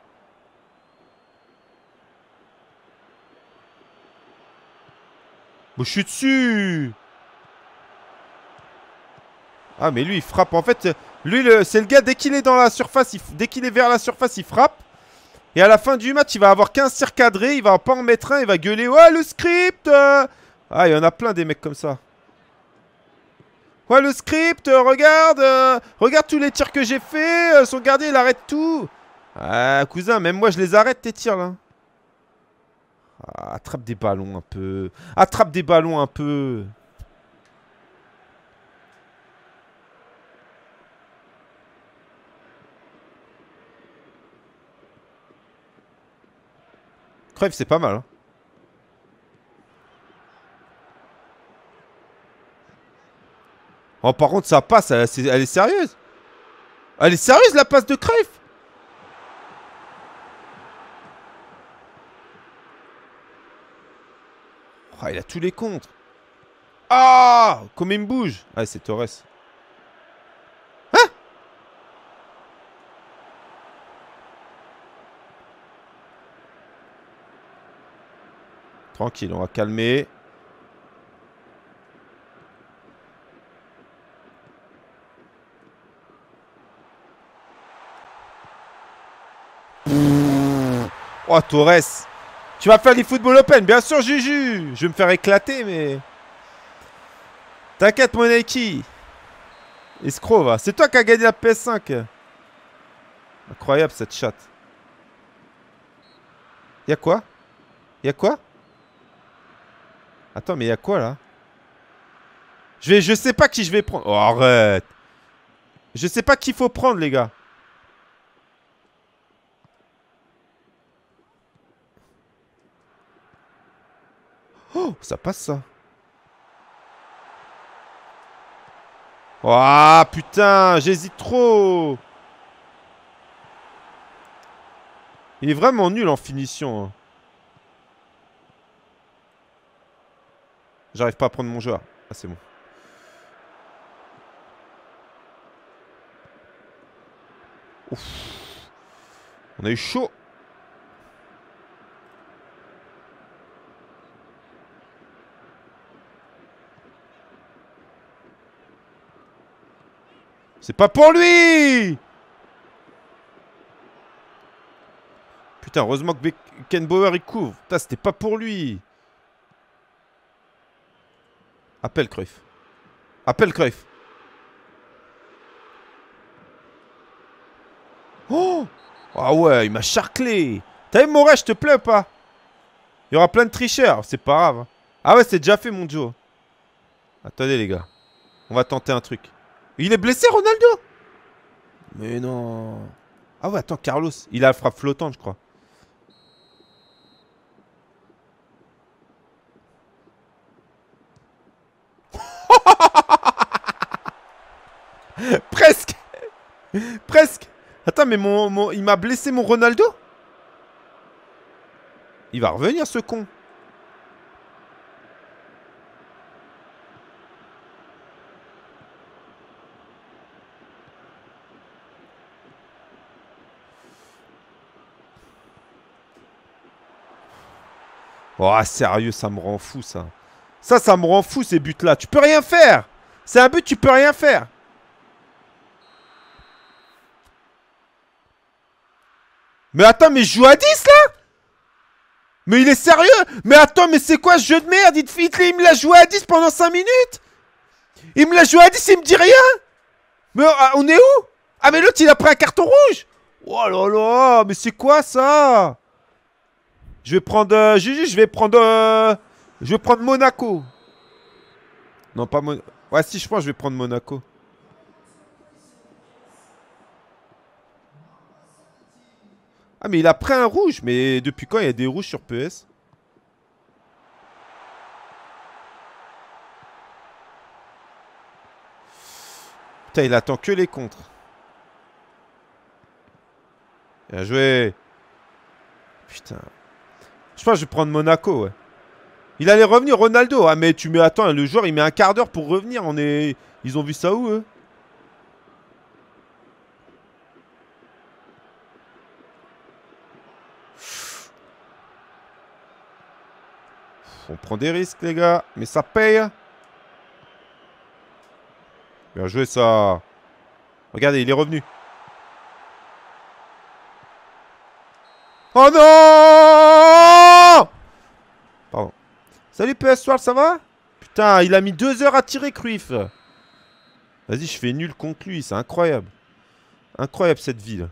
je suis dessus Ah, mais lui, il frappe. En fait, lui, c'est le gars, dès qu'il est dans la surface, dès qu'il est vers la surface, il frappe. Et à la fin du match, il va avoir 15 tirs cadrés, il va pas en mettre un, il va gueuler « Ouais, le script !» Ah, il y en a plein des mecs comme ça. Ouais, le script, euh, regarde euh, Regarde tous les tirs que j'ai fait Ils euh, Son gardien, il arrête tout Ah, cousin, même moi, je les arrête, tes tirs, là. Ah, attrape des ballons un peu. Attrape des ballons un peu. Crève, c'est pas mal. Hein. Oh, par contre, sa passe, elle, est sérieuse. Elle est sérieuse, la passe de Cruyff ah, il a tous les contres. Ah Comme il me bouge Ah, c'est Torres. Hein Tranquille, on va calmer. Oh, Torres. Tu vas faire du football open. Bien sûr, Juju. Je vais me faire éclater, mais... T'inquiète, Moneki. escro C'est toi qui a gagné la PS5. Incroyable, cette chatte. Y'a quoi Y'a quoi Attends, mais y'a quoi, là je, vais, je sais pas qui je vais prendre. Oh, arrête. Je sais pas qui faut prendre, les gars. Oh, ça passe ça. Oh putain, j'hésite trop. Il est vraiment nul en finition. Hein. J'arrive pas à prendre mon jeu Ah, c'est bon. On a eu chaud. C'est pas pour lui Putain, heureusement que Beckenbauer il couvre. Putain, c'était pas pour lui. Appelle Cruyff. Appelle Cruyff. Oh Ah ouais, il m'a charclé. T'as vu Moret, je te ou pas Il y aura plein de tricheurs, c'est pas grave. Hein. Ah ouais, c'est déjà fait mon Joe. Attendez les gars. On va tenter un truc. Il est blessé, Ronaldo Mais non. Ah ouais, attends, Carlos. Il a la frappe flottante, je crois. Presque Presque Attends, mais il m'a blessé mon Ronaldo Il va revenir, ce con. Oh, sérieux, ça me rend fou, ça. Ça, ça me rend fou, ces buts-là. Tu peux rien faire. C'est un but, tu peux rien faire. Mais attends, mais je joue à 10, là Mais il est sérieux Mais attends, mais c'est quoi ce jeu de merde il me l'a joué à 10 pendant 5 minutes Il me l'a joué à 10, il me dit rien Mais ah, on est où Ah, mais l'autre, il a pris un carton rouge Oh là là, mais c'est quoi, ça je vais prendre... Euh, je vais prendre... Euh, je vais prendre Monaco. Non, pas Monaco. Ouais, si, je pense je vais prendre Monaco. Ah, mais il a pris un rouge. Mais depuis quand il y a des rouges sur PS Putain, il attend que les contres. Bien joué. Putain. Je pense que je vais prendre Monaco, Il allait revenir, Ronaldo. Ah, mais tu mets... Attends, le joueur, il met un quart d'heure pour revenir. On est... Ils ont vu ça où, eux On prend des risques, les gars. Mais ça paye. Bien joué, ça. Regardez, il est revenu. Oh non Salut ps World, ça va Putain, il a mis deux heures à tirer, Cruyff. Vas-y, je fais nul contre lui, c'est incroyable. Incroyable cette ville.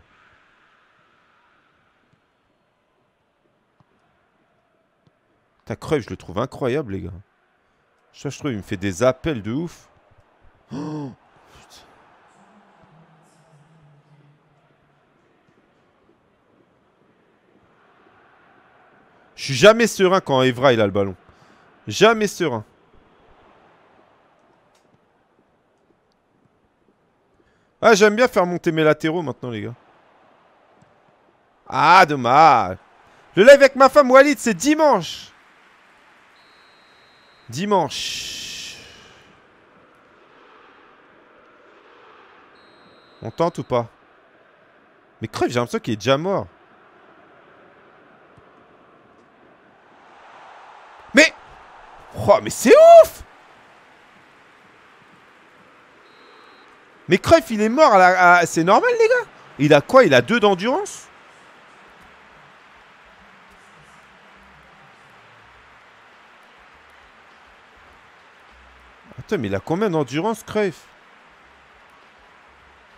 Ta cru, je le trouve incroyable, les gars. Je, je trouve, il me fait des appels de ouf. Oh, je suis jamais serein quand Evra il a le ballon. Jamais serein. Ah, j'aime bien faire monter mes latéraux maintenant, les gars. Ah, dommage. Le live avec ma femme Walid, c'est dimanche. Dimanche. On tente ou pas Mais crève, j'ai l'impression qu'il est déjà mort. Mais Oh, mais c'est ouf Mais Cruyff, il est mort. À C'est normal, les gars. Il a quoi Il a deux d'endurance Attends, mais il a combien d'endurance, Cruyff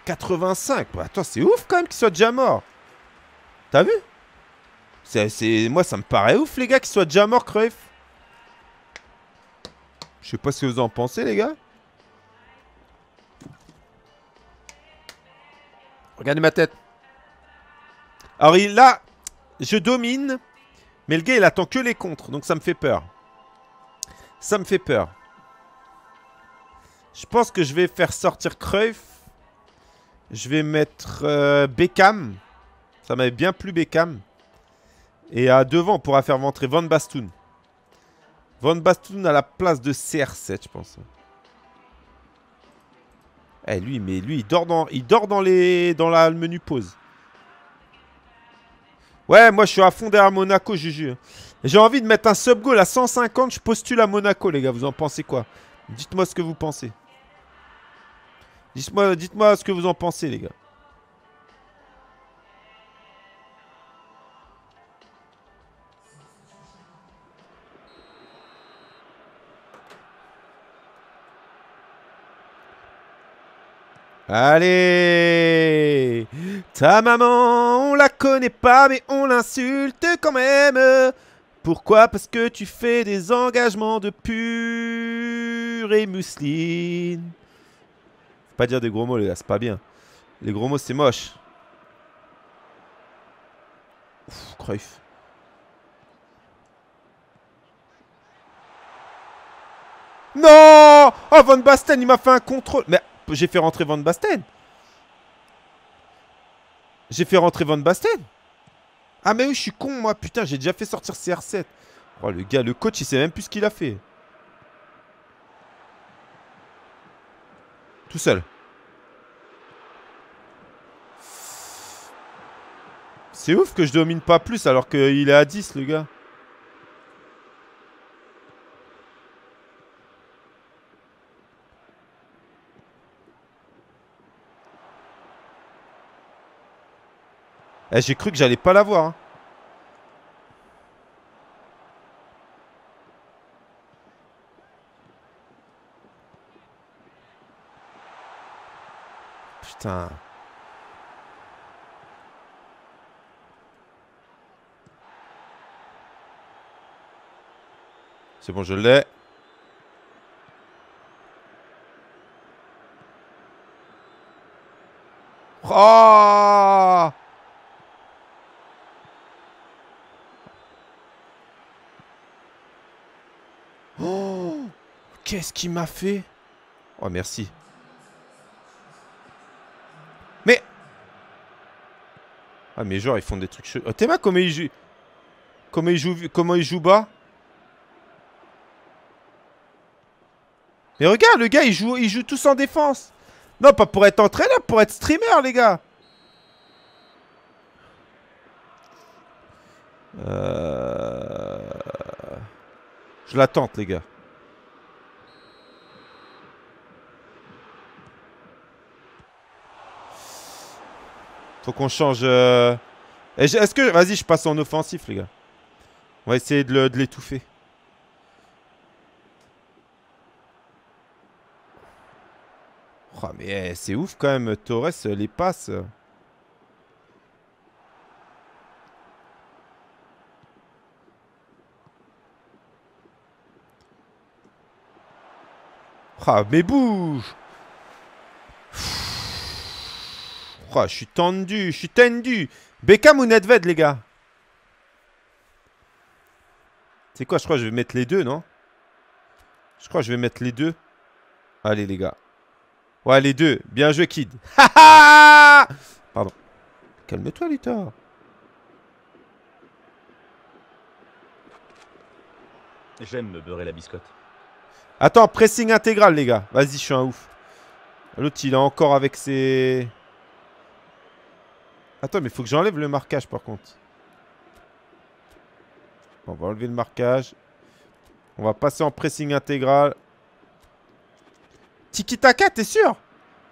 85. Bah, attends, c'est ouf quand même qu'il soit déjà mort. T'as vu c'est, Moi, ça me paraît ouf, les gars, qu'il soit déjà mort, Cruyff. Je sais pas ce que vous en pensez, les gars. Regardez ma tête. Alors là, je domine. Mais le gars, il attend que les contres. Donc ça me fait peur. Ça me fait peur. Je pense que je vais faire sortir Cruyff. Je vais mettre euh, Beckham. Ça m'avait bien plu Beckham. Et à devant, on pourra faire rentrer Van Bastoon. Von Bastoun à la place de CR7, je pense. Eh, lui, mais lui, il dort dans, il dort dans, les, dans la, le menu pause. Ouais, moi, je suis à fond derrière Monaco, jure. J'ai envie de mettre un sub-goal à 150. Je postule à Monaco, les gars. Vous en pensez quoi Dites-moi ce que vous pensez. Dites-moi dites ce que vous en pensez, les gars. Allez Ta maman, on la connaît pas, mais on l'insulte quand même Pourquoi Parce que tu fais des engagements de pur et mousseline. Faut pas dire des gros mots, les gars, c'est pas bien. Les gros mots, c'est moche. Ouf, Cruyff. Non Oh, Van Basten, il m'a fait un contrôle Mais j'ai fait rentrer Van Basten. J'ai fait rentrer Van Basten. Ah mais oui, je suis con moi, putain, j'ai déjà fait sortir CR7. Oh le gars, le coach, il sait même plus ce qu'il a fait. Tout seul. C'est ouf que je domine pas plus alors qu'il est à 10 le gars. Eh, j'ai cru que j'allais pas l'avoir. Hein. Putain. C'est bon, je l'ai. Oh qu'est-ce qu'il m'a fait Oh, merci. Mais Ah, mais genre, ils font des trucs... Oh, Théma, comment il joue... Comment il joue, comment il joue bas Mais regarde, le gars, il joue, il joue tous en défense. Non, pas pour être entraîneur, pour être streamer, les gars. Euh... Je la les gars. Faut qu'on change. Euh, est-ce que. Vas-y, je passe en offensif, les gars. On va essayer de l'étouffer. Oh, mais eh, c'est ouf quand même. Torres les passes. Ah, mais bouge Oh, je suis tendu, je suis tendu. Beckham ou Nedved, les gars C'est quoi Je crois que je vais mettre les deux, non Je crois que je vais mettre les deux. Allez, les gars. Ouais, les deux. Bien joué, Kid. Pardon. Calme-toi, Lita. J'aime me beurrer la biscotte. Attends, pressing intégral, les gars. Vas-y, je suis un ouf. L'autre, il est encore avec ses... Attends, mais faut que j'enlève le marquage par contre. on va enlever le marquage. On va passer en pressing intégral. Tiki-taka, t'es sûr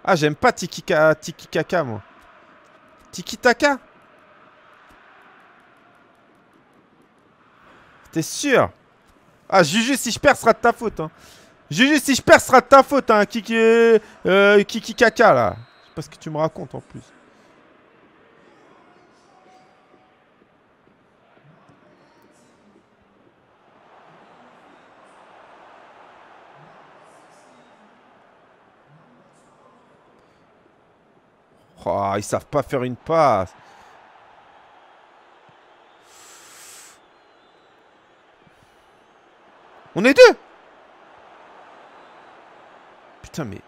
Ah, j'aime pas tiki-taka, moi. Tiki-taka T'es sûr Ah, Juju, si je perds, sera de ta faute. Hein. Juju, si je perds, sera de ta faute. Hein. Kiki, euh, kiki Kaka, là. Je sais pas ce que tu me racontes en plus. Oh, ils savent pas faire une passe. On est deux Putain, mais...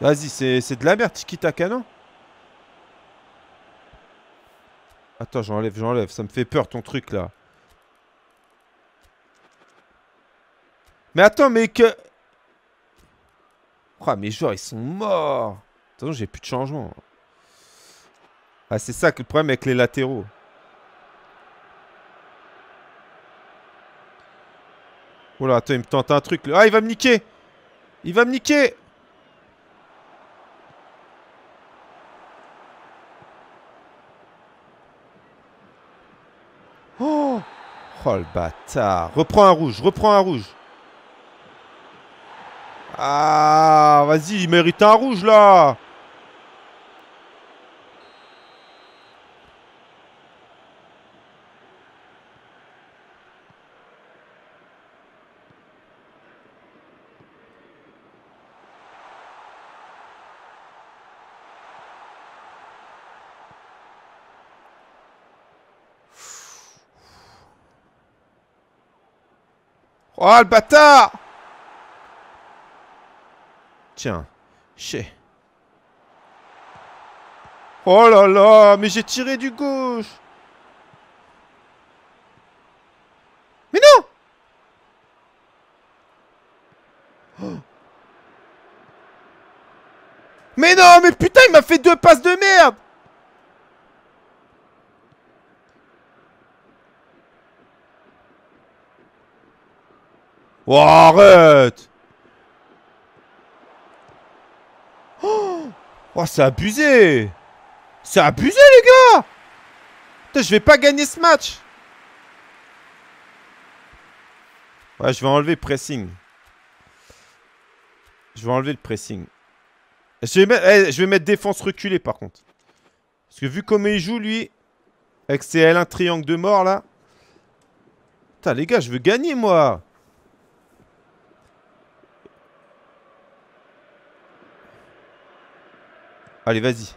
Vas-y, c'est de la merde, Tiki-Taka, non Attends, j'enlève, j'enlève. Ça me fait peur, ton truc, là. Mais attends, mais que... Oh, mes joueurs, ils sont morts. De j'ai plus de changement. Ah, c'est ça que le problème avec les latéraux. Oh là, attends, il me tente un truc. Ah, il va me niquer. Il va me niquer. Oh Oh le bâtard Reprends un rouge, reprends un rouge ah, vas-y, il mérite un rouge là. Oh le bâtard Tiens. Chez. Oh là là, mais j'ai tiré du gauche. Mais non oh Mais non, mais putain, il m'a fait deux passes de merde Oh, Oh, c'est abusé C'est abusé, les gars je vais pas gagner ce match Ouais, je vais enlever le pressing. Je vais enlever le pressing. Je vais, mettre, eh, je vais mettre défense reculée, par contre. Parce que vu comment il joue, lui, avec ses L1 triangle de mort, là... Putain, les gars, je veux gagner, moi Allez, vas-y.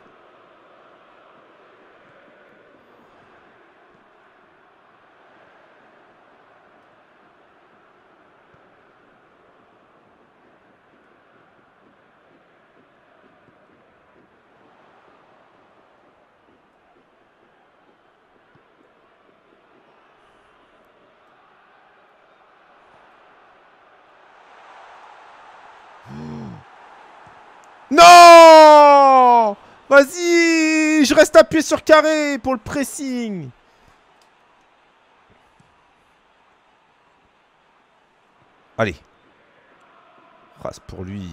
Appuyez sur carré pour le pressing. Allez. Race pour lui.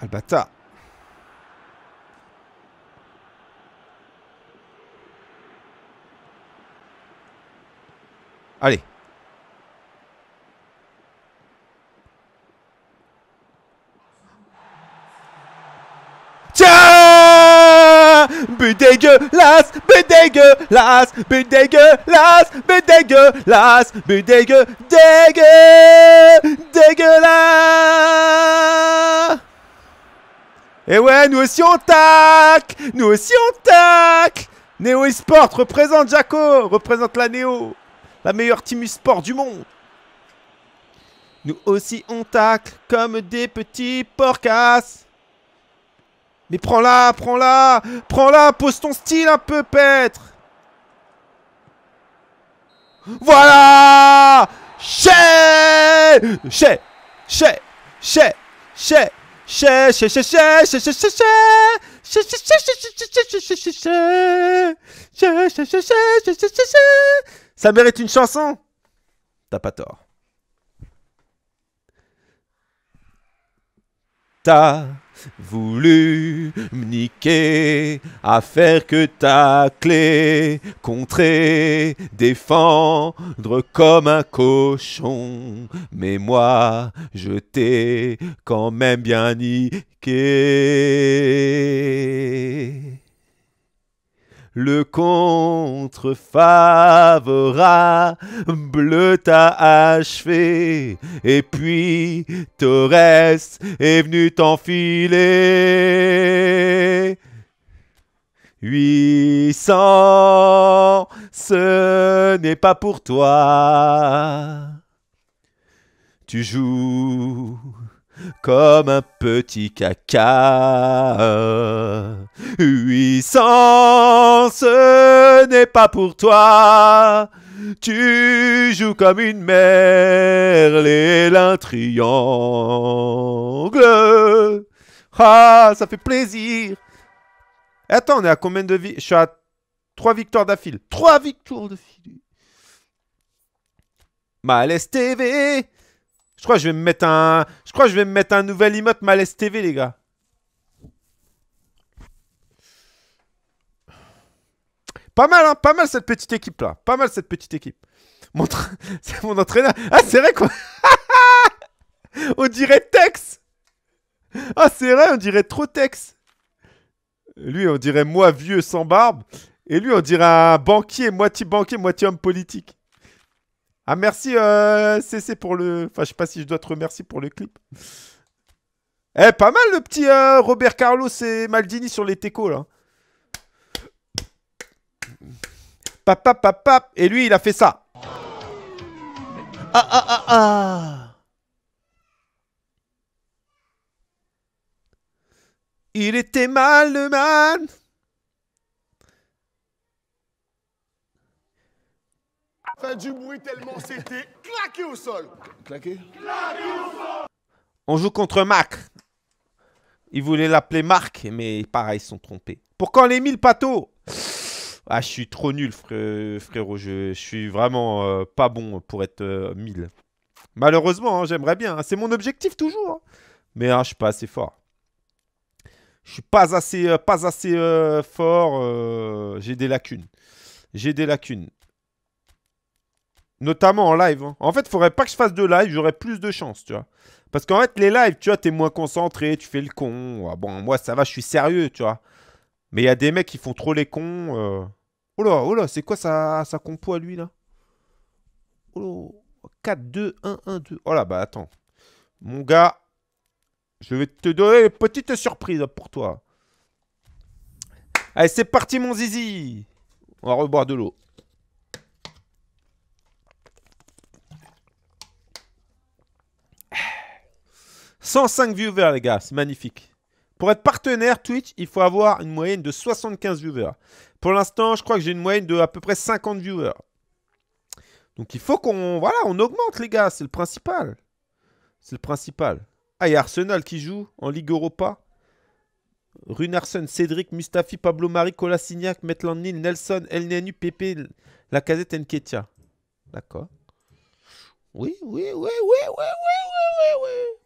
Albata. Allez. ciao But dégueulasse, but dégueulasse, but dégueulasse, but dégueulasse, but dégueu, dégueu, dégueulasse Et ouais, nous aussi on tac Nous aussi on tac Néo Esport représente Jaco, représente la Néo la meilleure team sport du monde. Nous aussi on tacle comme des petits porcasses. Mais prends-la, prends-la, prends-la, pose ton style un peu pêtre. Voilà Ché Ché Ché ché, ché, ché, ché, ché, ché. Ché Chez Chez Chez Chez Chez ça mérite une chanson T'as pas tort. T'as voulu me niquer, faire que ta clé, contrer, défendre comme un cochon. Mais moi, je t'ai quand même bien niqué le contre bleu t'a achevé, et puis Torres est venu t'enfiler. 800, ce n'est pas pour toi. Tu joues comme un petit caca. 800, ce n'est pas pour toi. Tu joues comme une merle et l'un triangle. Ah, ça fait plaisir. Attends, on est à combien de vies Je suis à 3 victoires d'affilée. Trois victoires d'affilée. Malaise TV, je crois que je vais me mettre un. Je crois que je vais me mettre un nouvel emote Malaise TV, les gars. Pas mal, hein Pas mal cette petite équipe là. Pas mal cette petite équipe. Mon c'est mon entraîneur. Ah, c'est vrai quoi On dirait Tex Ah, c'est vrai, on dirait trop Tex. Lui, on dirait moi vieux sans barbe. Et lui, on dirait un banquier, moitié banquier, moitié homme politique. Ah, merci euh, CC pour le. Enfin, je sais pas si je dois te remercier pour le clip. Eh, pas mal le petit euh, Robert Carlos et Maldini sur les techos là. Pap, pap, pap, pap. Et lui, il a fait ça. Ah, ah, ah, ah. Il était mal, le man. du bruit tellement c'était claqué au sol. Claqué au sol On joue contre Mac. Ils voulaient l'appeler Marc, mais pareil, ils se sont trompés. Pour quand les mille patos Ah, je suis trop nul, frérot. Je, suis vraiment euh, pas bon pour être 1000 euh, mille. Malheureusement, hein, j'aimerais bien. Hein. C'est mon objectif toujours. Hein. Mais je suis pas assez fort. Je suis pas assez, euh, pas assez fort. J'ai des lacunes. J'ai des lacunes. Notamment en live. Hein. En fait, il faudrait pas que je fasse de live, j'aurais plus de chance, tu vois. Parce qu'en fait, les lives, tu vois, t'es moins concentré, tu fais le con. Ah bon, moi, ça va, je suis sérieux, tu vois. Mais il y a des mecs qui font trop les cons. Euh. Oh là, oh là, c'est quoi sa ça compo à lui, là Oh là, 4, 2, 1, 1, 2. Oh là, bah attends. Mon gars, je vais te donner une petite surprise pour toi. Allez, c'est parti, mon zizi On va reboire de l'eau. 105 viewers, les gars, c'est magnifique. Pour être partenaire Twitch, il faut avoir une moyenne de 75 viewers. Pour l'instant, je crois que j'ai une moyenne de à peu près 50 viewers. Donc il faut qu'on voilà, on augmente les gars, c'est le principal. C'est le principal. Ah, il y a Arsenal qui joue en Ligue Europa. Rune Runarsson, Cédric, Mustafi, Pablo Mari, Signac, Maitland Nil, Nelson, El Nenu, Pépé, Lacazette, Nketia. D'accord. Oui, oui, oui, oui, oui, oui, oui, oui, oui.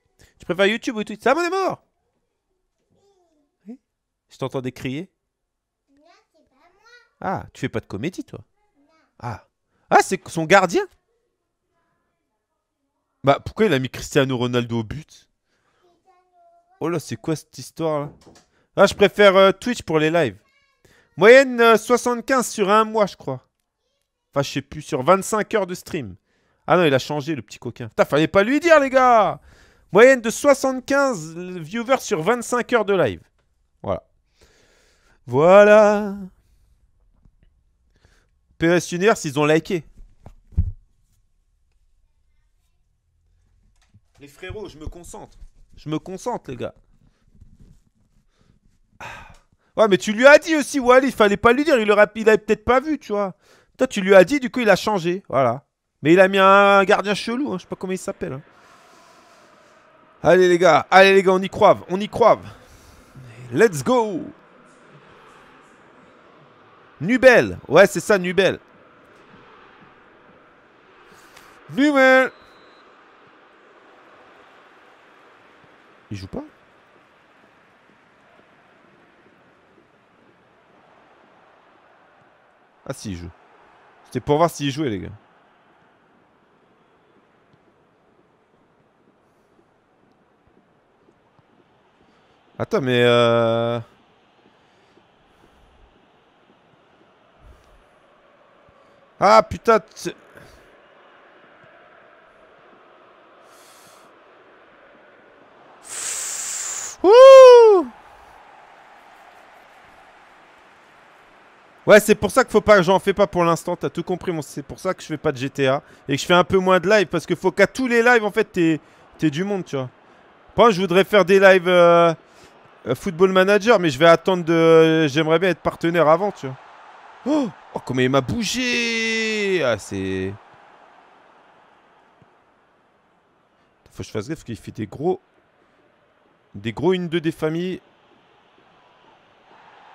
Je préfère YouTube ou Twitch Ça, est mort Je t'entendais crier Ah, tu fais pas de comédie, toi Ah. Ah, c'est son gardien Bah, pourquoi il a mis Cristiano Ronaldo au but Oh là, c'est quoi cette histoire là Ah, je préfère euh, Twitch pour les lives. Moyenne 75 euh, sur un mois, je crois. Enfin, je sais plus, sur 25 heures de stream. Ah non, il a changé le petit coquin. Putain, fallait pas lui dire, les gars Moyenne de 75 viewers sur 25 heures de live. Voilà. Voilà. PS Universe, ils ont liké. Les frérots, je me concentre. Je me concentre, les gars. Ah. Ouais, mais tu lui as dit aussi, Wally, il fallait pas lui dire. Il aurait peut-être pas vu, tu vois. Toi, tu lui as dit, du coup, il a changé. Voilà. Mais il a mis un gardien chelou, hein, je sais pas comment il s'appelle. Hein. Allez les gars, allez les gars, on y croive, on y croive. Let's go Nubel Ouais, c'est ça, Nubel. Nubel Il joue pas Ah si, il joue. C'était pour voir s'il jouait, les gars. Attends, mais... Euh... Ah putain Ouh Ouais, c'est pour ça qu'il faut pas, j'en fais pas pour l'instant, t'as tout compris, mon c'est pour ça que je fais pas de GTA et que je fais un peu moins de live parce que faut qu'à tous les lives en fait t'es du monde, tu vois. moi, je voudrais faire des lives euh, euh, football Manager, mais je vais attendre de. J'aimerais bien être partenaire avant, tu vois. Oh, oh comment il m'a bougé Ah, c'est. Faut que je fasse gaffe qu'il fait des gros. Des gros une deux des familles.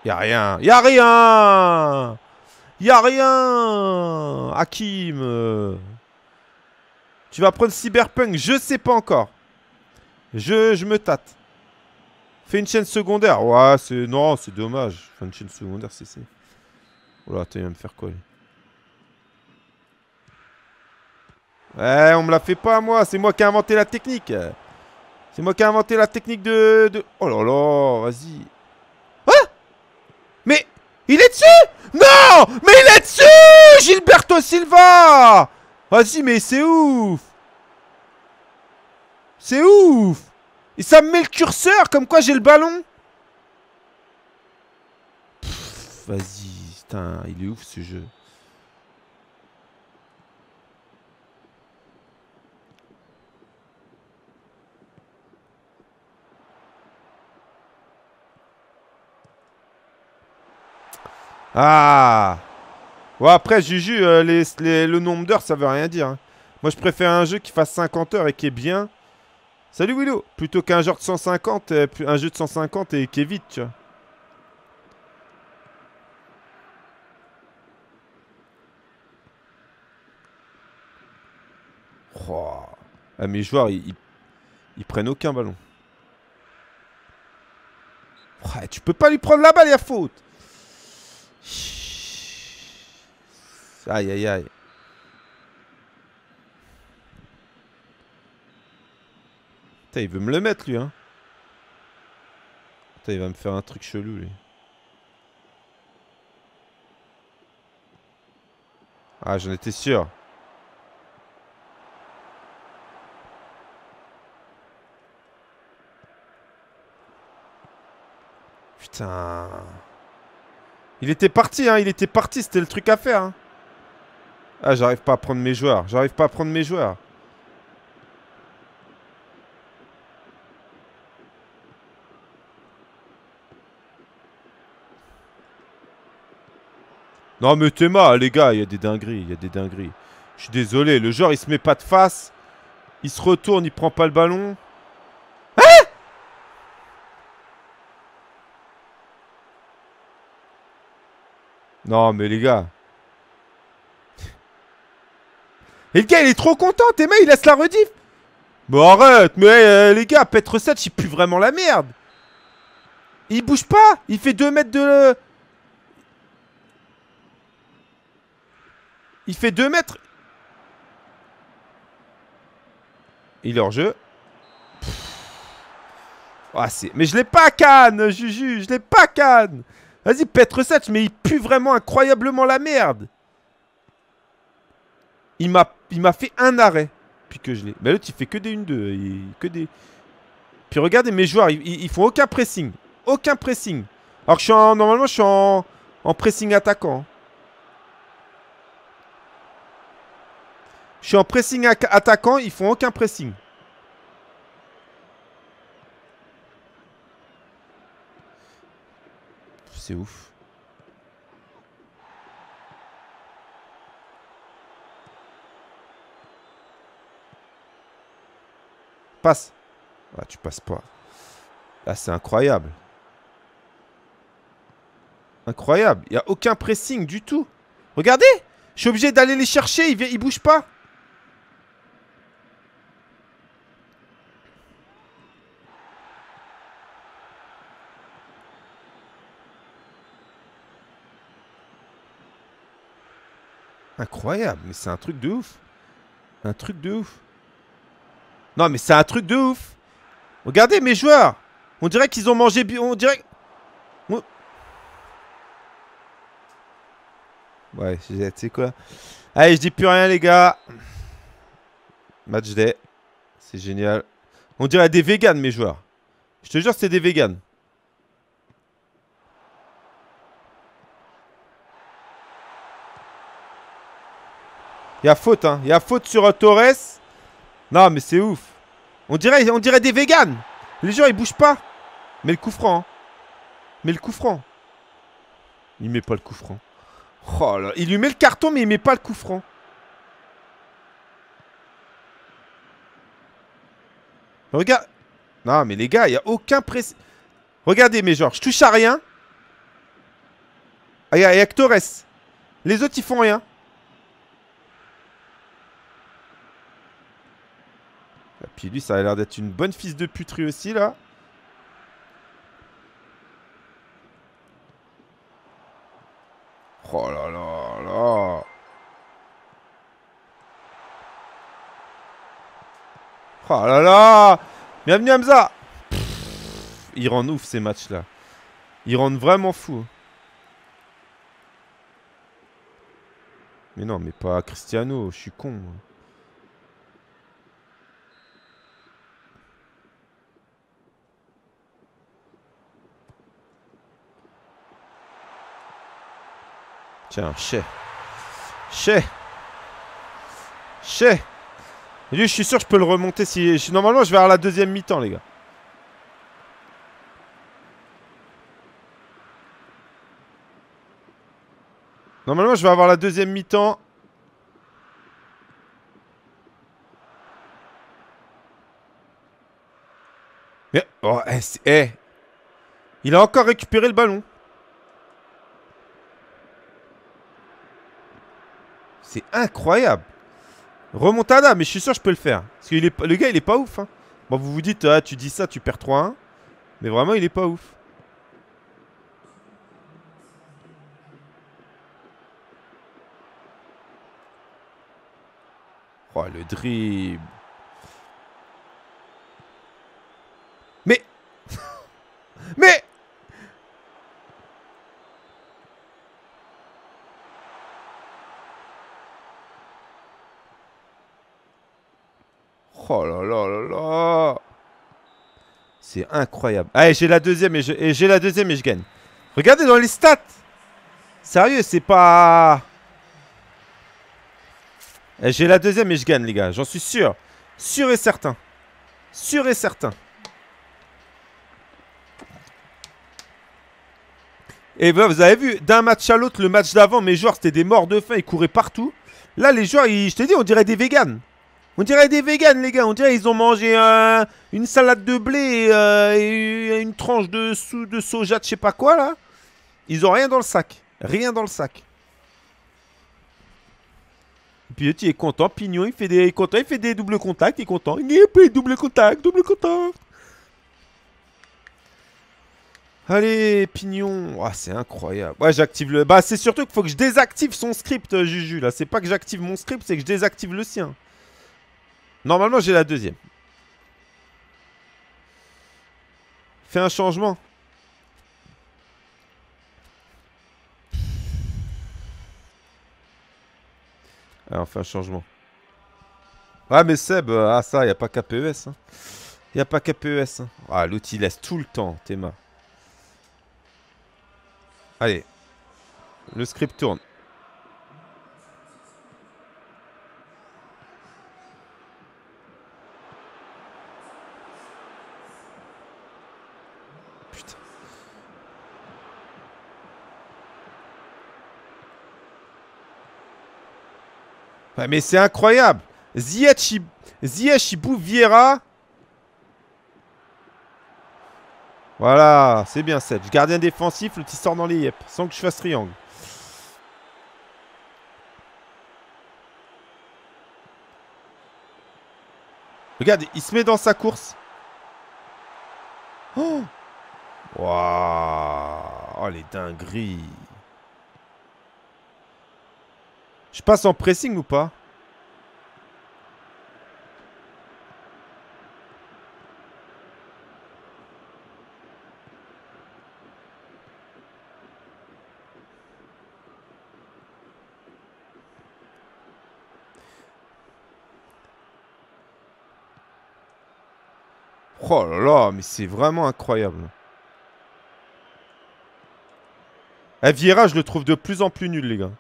a rien a rien a rien Hakim Tu vas prendre Cyberpunk Je sais pas encore. Je, je me tâte. Fais une chaîne secondaire. Ouais, c'est. Non, c'est dommage. Fais une chaîne secondaire, c'est. Oh là, t'as me faire quoi Ouais, eh, on me la fait pas, moi. C'est moi qui ai inventé la technique. C'est moi qui ai inventé la technique de. de... Oh là là, vas-y. Ah Mais. Il est dessus Non Mais il est dessus Gilberto Silva Vas-y, mais c'est ouf C'est ouf et ça me met le curseur, comme quoi j'ai le ballon. Vas-y, putain, il est ouf ce jeu. Ah Bon, après, Juju, euh, le nombre d'heures, ça veut rien dire. Hein. Moi, je préfère un jeu qui fasse 50 heures et qui est bien Salut Willow Plutôt qu'un genre de 150, euh, un jeu de 150 et qui est vite, tu vois. Oh. Ah, mes joueurs, ils, prennent aucun ballon. Ouais, oh, tu peux pas lui prendre la balle, il y a faute. Aïe, aïe, aïe. Putain, il veut me le mettre, lui, hein. Putain, il va me faire un truc chelou, lui. Ah, j'en étais sûr. Putain. Il était parti, hein, il était parti, c'était le truc à faire. Hein. Ah, j'arrive pas à prendre mes joueurs, j'arrive pas à prendre mes joueurs. Non mais Théma, les gars, il y a des dingueries, il y a des dingueries. Je suis désolé, le genre il se met pas de face. Il se retourne, il prend pas le ballon. Hein Non mais les gars. Et le gars il est trop content, Théma il laisse la rediff. Mais arrête, mais euh, les gars, Petre 7, il pue vraiment la merde. Il bouge pas, il fait 2 mètres de... Il fait 2 mètres. Il est hors jeu. Ah, mais je l'ai pas Cannes Juju, je l'ai pas canne. Vas-y, Petre Setch, mais il pue vraiment incroyablement la merde. Il m'a fait un arrêt, puis que je l'ai. Mais l'autre, il fait que des 1-2, que des... Puis regardez, mes joueurs, ils, font aucun pressing. Aucun pressing. Alors que je suis en, normalement, je suis en pressing attaquant. Je suis en pressing attaquant, ils font aucun pressing. C'est ouf. Passe. Ah, tu passes pas. Là, ah, c'est incroyable. Incroyable. Il n'y a aucun pressing du tout. Regardez. Je suis obligé d'aller les chercher. Ils ne bougent pas. incroyable, mais c'est un truc de ouf. Un truc de ouf. Non, mais c'est un truc de ouf. Regardez mes joueurs. On dirait qu'ils ont mangé... On dirait... Ouais, tu sais quoi Allez, je dis plus rien, les gars. Match day. C'est génial. On dirait des vegans, mes joueurs. Je te jure, c'est des vegans. Il y a faute, hein. Il y a faute sur Torres. Non, mais c'est ouf. On dirait, on dirait des véganes. Les gens, ils bougent pas. Mais le coup franc. Hein. Mais le coup franc. Il met pas le coup franc. Oh là, il lui met le carton, mais il met pas le coup franc. Regarde. Non, mais les gars, il n'y a aucun pressé. Regardez, mais genre, je touche à rien. Ah, il y, a Torres. Les autres, ils font rien. Puis lui, ça a l'air d'être une bonne fille de puterie aussi, là. Oh là là là Oh là là Bienvenue Hamza Il rend ouf ces matchs-là. Il rendent vraiment fou. Hein. Mais non, mais pas Cristiano, je suis con. Hein. Tiens, chez. Chez. Ché. Lui, je suis sûr, je peux le remonter. Si... Normalement, je vais avoir la deuxième mi-temps, les gars. Normalement, je vais avoir la deuxième mi-temps. Mais... Eh, oh, eh, eh. Il a encore récupéré le ballon. C'est incroyable. Remontada, mais je suis sûr que je peux le faire. Parce que est, le gars, il est pas ouf. Hein. Bon, vous vous dites, ah, tu dis ça, tu perds 3-1. Mais vraiment, il est pas ouf. Oh, le dribble. Oh là là là là C'est incroyable. Allez, ah, j'ai la deuxième et j'ai la deuxième et je gagne. Regardez dans les stats Sérieux, c'est pas... Eh, j'ai la deuxième et je gagne, les gars. J'en suis sûr. Sûr et certain. Sûr et certain. Et eh ben, vous avez vu, d'un match à l'autre, le match d'avant, mes joueurs, c'était des morts de faim. Ils couraient partout. Là, les joueurs, je t'ai dit, on dirait des véganes. On dirait des vegans les gars. On dirait ils ont mangé une salade de blé euh, et, une tranche de, sou de soja de je sais pas quoi, là. Ils ont rien dans le sac. Rien dans le sac. Piotti est content. Pignon, il fait des, il Il fait des doubles contacts. Il est content. Il double contact, double contact. Allez, Pignon. Ah, c'est incroyable. j'active le. Bah, c'est surtout qu'il faut que je désactive son script, euh, Juju. Là, c'est pas que j'active mon script, c'est que je désactive le sien. Normalement, j'ai la deuxième. Fais un changement. Alors, on fait un changement. Ah, mais Seb, euh, ah ça, il a pas KPES. Hein. Il a pas KPES. Hein. Ah, l'outil laisse tout le temps, Théma. Allez. Le script tourne. mais c'est incroyable. il Ziachibou Vieira. Voilà, c'est bien Sedge. Gardien défensif, le petit sort dans les yep, sans que je fasse triangle. Regarde, il se met dans sa course. Oh, wow. oh les dingueries. Je passe en pressing ou pas Oh là là, mais c'est vraiment incroyable. Eh, virage, je le trouve de plus en plus nul, les gars.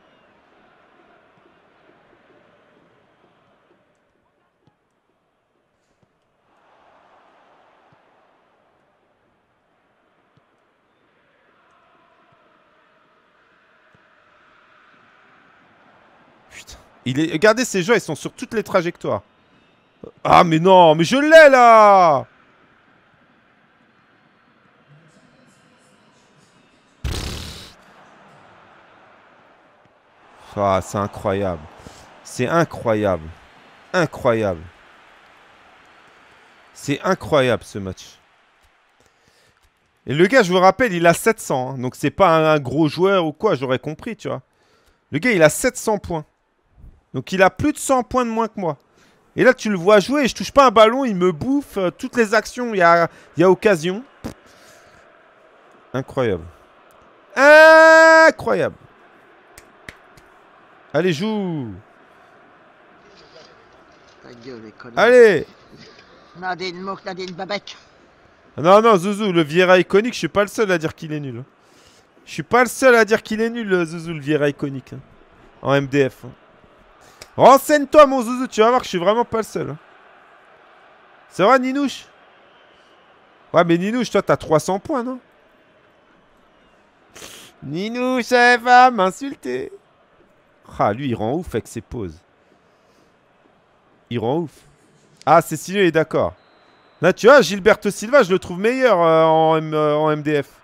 Regardez ces gens, ils sont sur toutes les trajectoires. Ah mais non, mais je l'ai là Ah, c'est incroyable. C'est incroyable. Incroyable. C'est incroyable ce match. Et le gars, je vous rappelle, il a 700. Hein. donc c'est pas un, gros joueur ou quoi, j'aurais compris, tu vois. Le gars, il a 700 points. Donc il a plus de 100 points de moins que moi. Et là, tu le vois jouer, je touche pas un ballon, il me bouffe. Euh, toutes les actions, il y a, occasion. Incroyable. Incroyable. Allez, joue. Allez. Ah, non, non, Zouzou, le Vieira iconique, je suis pas le seul à dire qu'il est nul. Hein. Je suis pas le seul à dire qu'il est nul, euh, Zouzou, le Vieira iconique. Hein. En MDF. Hein. Renseigne-toi, mon zouzou. Tu vas voir que je suis vraiment pas le seul. Hein. C'est vrai, Ninouche Ouais, mais Ninouche, toi, t'as 300 points, non Ninouche, elle va m'insulter. Ah, lui, il rend ouf avec ses poses. Il rend ouf. Ah, il est d'accord. Là, tu vois, Gilberto Silva, je le trouve meilleur euh, en MDF. Euh,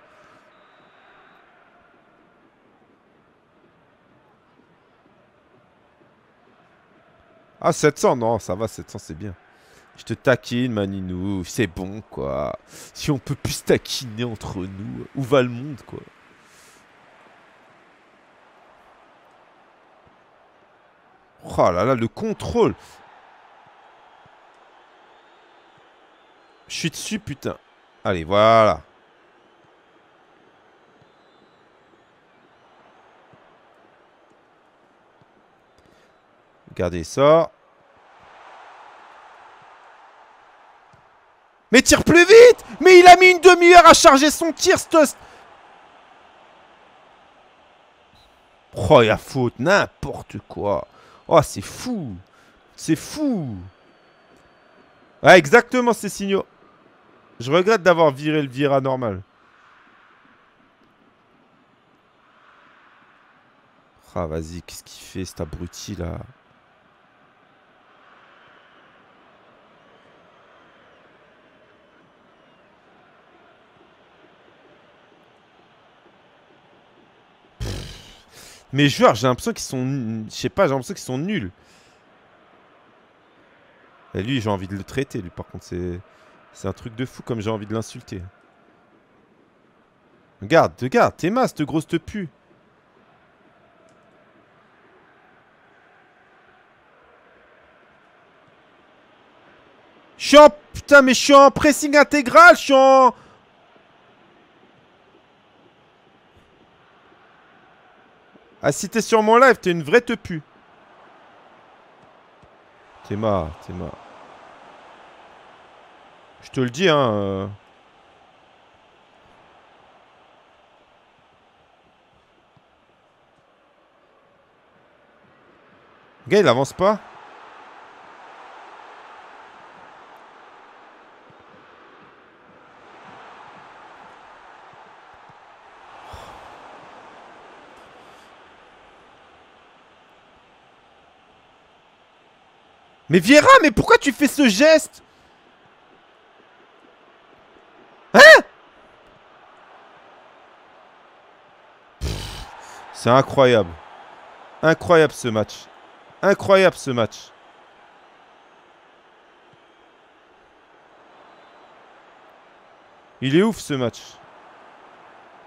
Ah, 700, non, ça va, 700, c'est bien. Je te taquine, Maninou, c'est bon, quoi. Si on peut plus taquiner entre nous, où va le monde, quoi Oh là là, le contrôle Je suis dessus, putain. Allez, voilà. Regardez ça. Mais tire plus vite Mais il a mis une demi-heure à charger son tir, ce Oh, il a faute, n'importe quoi. Oh, c'est fou. C'est fou. Ah, exactement ces signaux. Je regrette d'avoir viré le Vira normal. Ah, vas-y, qu'est-ce qu'il fait cet abruti là mes joueurs, j'ai l'impression qu'ils sont. Je sais pas, j'ai l'impression qu'ils sont nuls. Et lui, j'ai envie de le traiter. Lui, par contre, c'est. C'est un truc de fou comme j'ai envie de l'insulter. Regarde, regarde, t'es masse, te grosse te pue. Je suis Putain, mais je suis en pressing intégral, je suis en... Ah, si t'es sur mon live, t'es une vraie tepu. T'es marre, t'es marre. Je te le dis, hein. Euh... il avance pas Mais Vieira, mais pourquoi tu fais ce geste Hein C'est incroyable. Incroyable ce match. Incroyable ce match. Il est ouf ce match.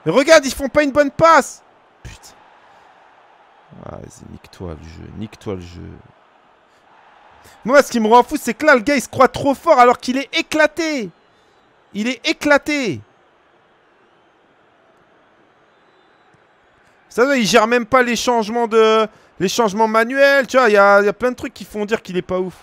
Mais regarde, ils font pas une bonne passe. Putain. Ah, vas-y, nique-toi le jeu. Nique-toi le jeu. Moi, ce qui me rend fou, c'est que là, le gars, il se croit trop fort alors qu'il est éclaté. Il est éclaté. Ça, il gère même pas les changements de les changements manuels. Tu vois, il y, y a, plein de trucs qui font dire qu'il est pas ouf.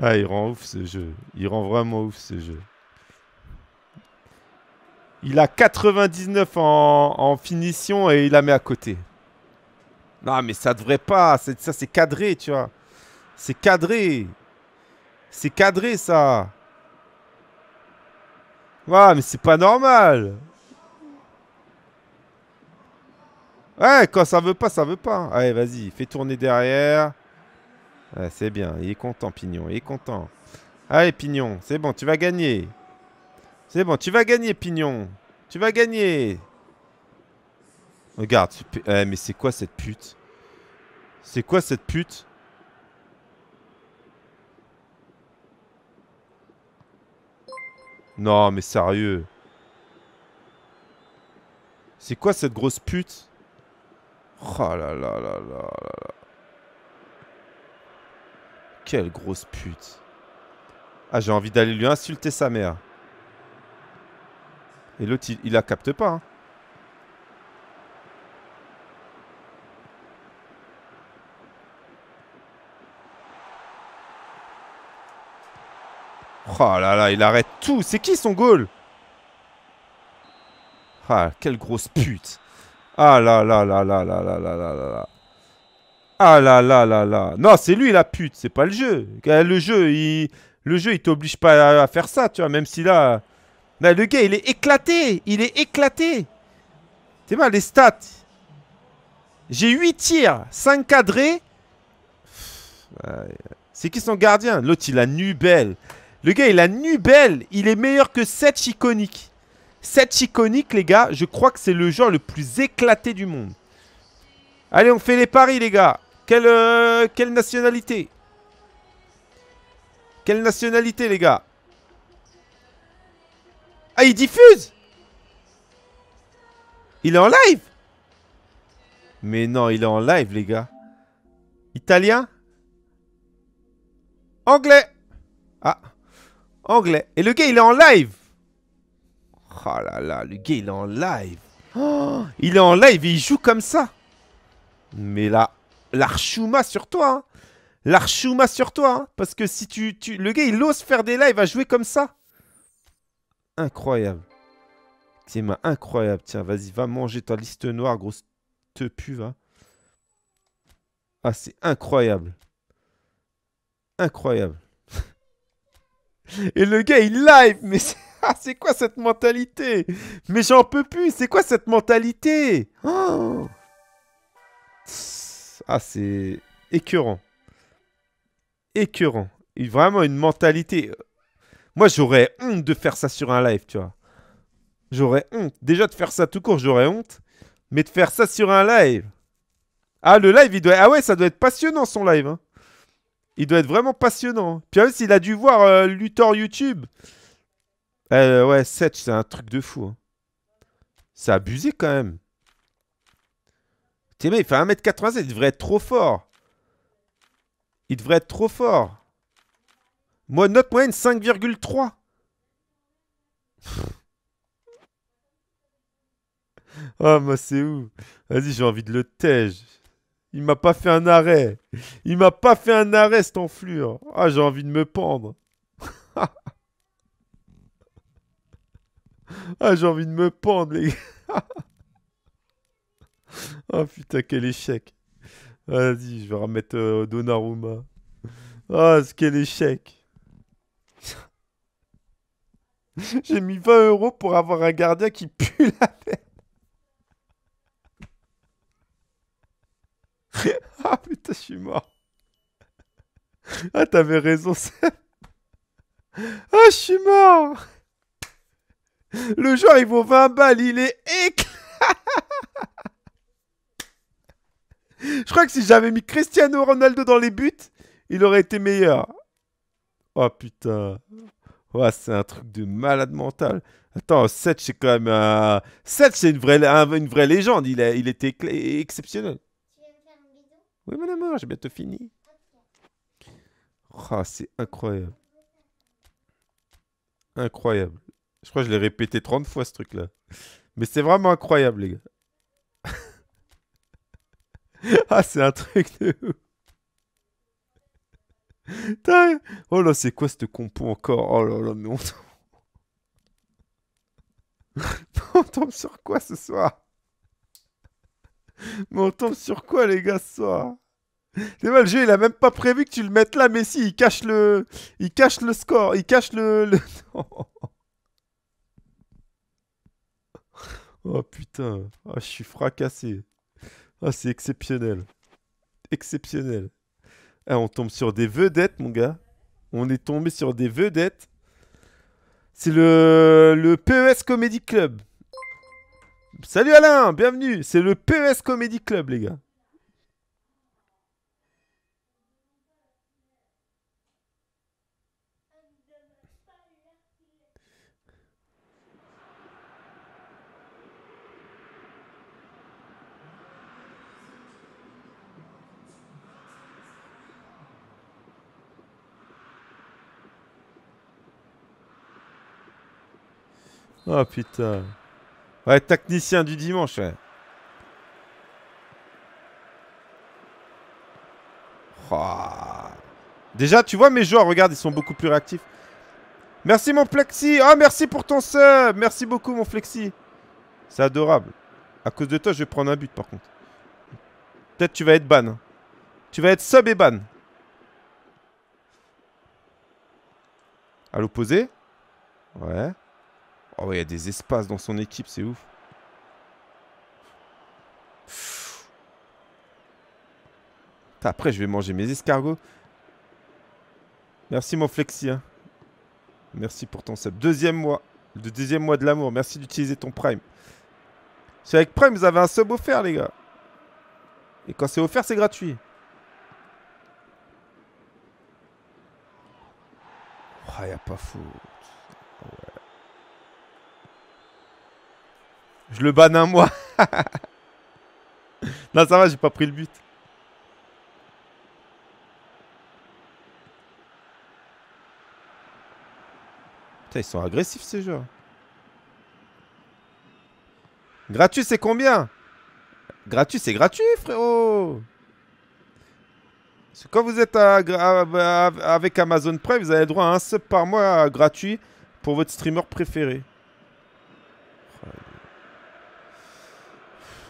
Ah, il rend ouf ce jeu. Il rend vraiment ouf ce jeu. Il a 99 en, en finition et il la met à côté. Non, mais ça devrait pas. Ça, c'est cadré, tu vois. C'est cadré. C'est cadré, ça. Ouais, mais c'est pas normal. Ouais, quand ça veut pas, ça veut pas. Allez, vas-y, fais tourner derrière. Ah, c'est bien, il est content, Pignon, il est content. Allez, ah, Pignon, c'est bon, tu vas gagner. C'est bon, tu vas gagner, Pignon. Tu vas gagner. Regarde, eh, mais c'est quoi cette pute C'est quoi cette pute Non, mais sérieux. C'est quoi cette grosse pute Oh là là là là là là. Quelle grosse pute. Ah, j'ai envie d'aller lui insulter sa mère. Et l'autre, il, la capte pas. Hein. Oh là là, il arrête tout. C'est qui son goal Ah, quelle grosse pute. Ah là là là là là là là là là là. Ah là là là là. Non, c'est lui la pute, c'est pas le jeu. Eh, le jeu, il, le jeu, il t'oblige pas à faire ça, tu vois, même si là... le gars, il est éclaté, il est éclaté. T'es mal, les stats. J'ai 8 tirs, 5 cadrés. C'est qui son gardien L'autre, il a nu Le gars, il a nu Il est meilleur que 7 iconiques. 7 iconiques, les gars, je crois que c'est le genre le plus éclaté du monde. Allez, on fait les paris, les gars. Quelle, euh, quelle nationalité Quelle nationalité, les gars Ah, il diffuse Il est en live Mais non, il est en live, les gars. Italien Anglais Ah, anglais. Et le gars, il est en live Oh là là, le gars, il est en live. Oh, il est en live et il joue comme ça. Mais là, l'archouma sur toi. Hein. sur toi. Hein. Parce que si tu, Le gars, il ose faire des lives à jouer comme ça. Incroyable. ma incroyable. Tiens, vas-y, va manger ta liste noire, grosse te pue, va. Hein. Ah, c'est incroyable. Incroyable. Et le gars, il live, mais ah, c'est quoi cette mentalité Mais j'en peux plus, c'est quoi cette mentalité oh ah, c'est écœurant. Écœurant. Il, vraiment une mentalité. Moi, j'aurais honte de faire ça sur un live, tu vois. J'aurais honte. Déjà, de faire ça tout court, j'aurais honte. Mais de faire ça sur un live. Ah, le live, il doit. Ah ouais, ça doit être passionnant son live. Hein. Il doit être vraiment passionnant. Puis il s'il a dû voir euh, Luthor YouTube. Euh, ouais, Setch, c'est un truc de fou. Ça hein. C'est abusé quand même mais il fait 1m87, il devrait être trop fort. Il devrait être trop fort. Moi, note moyenne 5,3. oh, ah, moi, c'est où Vas-y, j'ai envie de le tège. Il m'a pas fait un arrêt. Il m'a pas fait un arrêt, cet enflure. Ah, j'ai envie de me pendre. ah, j'ai envie de me pendre, les gars. Oh putain, quel échec. Vas-y, je vais remettre Donaruma. Euh, Donnarumma. Ah, oh, quel échec. J'ai mis 20 euros pour avoir un gardien qui pue la tête. ah putain, je suis mort. Ah, t'avais raison, Ah, je suis mort. Le joueur, il vaut 20 balles, il est éclaté. Je crois que si j'avais mis Cristiano Ronaldo dans les buts, il aurait été meilleur. Oh putain. Ouais, c'est un truc de malade mental. Attends, 7 c'est quand même un... Euh, Seth, c'est une vraie, une vraie légende. Il, il était exceptionnel. Tu veux faire un Oui, madame, j'ai bientôt fini. Oh, c'est incroyable. Incroyable. Je crois que je l'ai répété 30 fois, ce truc-là. Mais c'est vraiment incroyable, les gars. ah, c'est un truc de Oh là, c'est quoi cette compo encore Oh là là, mais on... tombe sur quoi ce soir Mais on tombe sur quoi, les gars, ce soir c'est mal le jeu, il a même pas prévu que tu le mettes là, mais si, il cache le, il cache le score, il cache le... oh putain, ah, je suis fracassé. Ah, c'est exceptionnel. Exceptionnel. Ah, on tombe sur des vedettes, mon gars. On est tombé sur des vedettes. C'est le, le PES Comedy Club. Salut Alain, bienvenue. C'est le PES Comedy Club, les gars. Oh putain. Ouais, technicien du dimanche, ouais. Déjà, tu vois, mes joueurs, regarde, ils sont beaucoup plus réactifs. Merci, mon Plexi. Oh, merci pour ton sub. Merci beaucoup, mon Flexi. C'est adorable. À cause de toi, je vais prendre un but, par contre. Peut-être tu vas être ban. Hein. Tu vas être sub et ban. À l'opposé. Ouais. Oh il y a des espaces dans son équipe, c'est ouf. Après, je vais manger mes escargots. Merci mon flexi. Hein. Merci pour ton sub. Deuxième mois. Le deuxième mois de l'amour. Merci d'utiliser ton Prime. C'est avec Prime, vous avez un sub offert, les gars. Et quand c'est offert, c'est gratuit. Oh, a pas fou. Je le banne un mois. non, ça va, j'ai pas pris le but. Putain, ils sont agressifs ces gens. Gratuit, c'est combien Gratuit, c'est gratuit, frérot quand vous êtes avec Amazon Prime, vous avez droit à un sub par mois gratuit pour votre streamer préféré.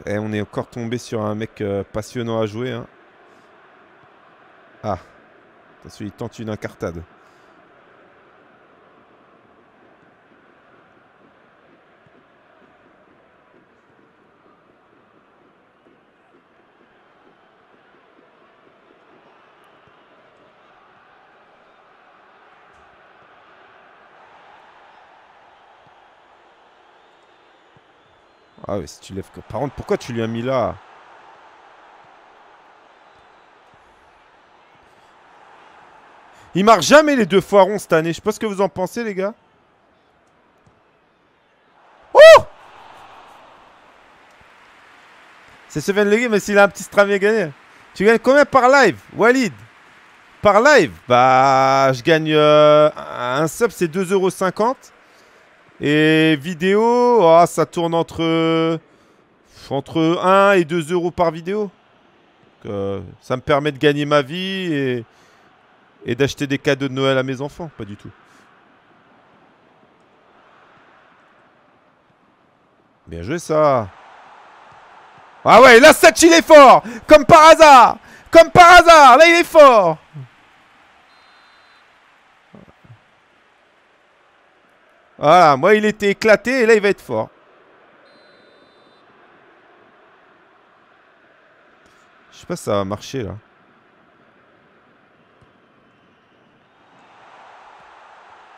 Et eh, on est encore tombé sur un mec euh, passionnant à jouer. Hein. Ah. Attention, il tente une incartade. Ah oui, si tu lèves... Par contre, pourquoi tu lui as mis là Il marche jamais les deux fois rond cette année. Je sais pas ce que vous en pensez, les gars. Oh C'est de Legué, mais s'il a un petit stramé gagné. Tu gagnes combien par live, Walid Par live Bah, je gagne euh, un sub, c'est 2,50€. Et vidéo, ah, ça tourne entre, entre 1 et 2 euros par vidéo. Euh, ça me permet de gagner ma vie et, et d'acheter des cadeaux de Noël à mes enfants. Pas du tout. Bien joué ça. Ah ouais, là Satch il est fort Comme par hasard Comme par hasard Là il est fort Voilà, moi il était éclaté et là il va être fort. Je sais pas si ça va marcher là.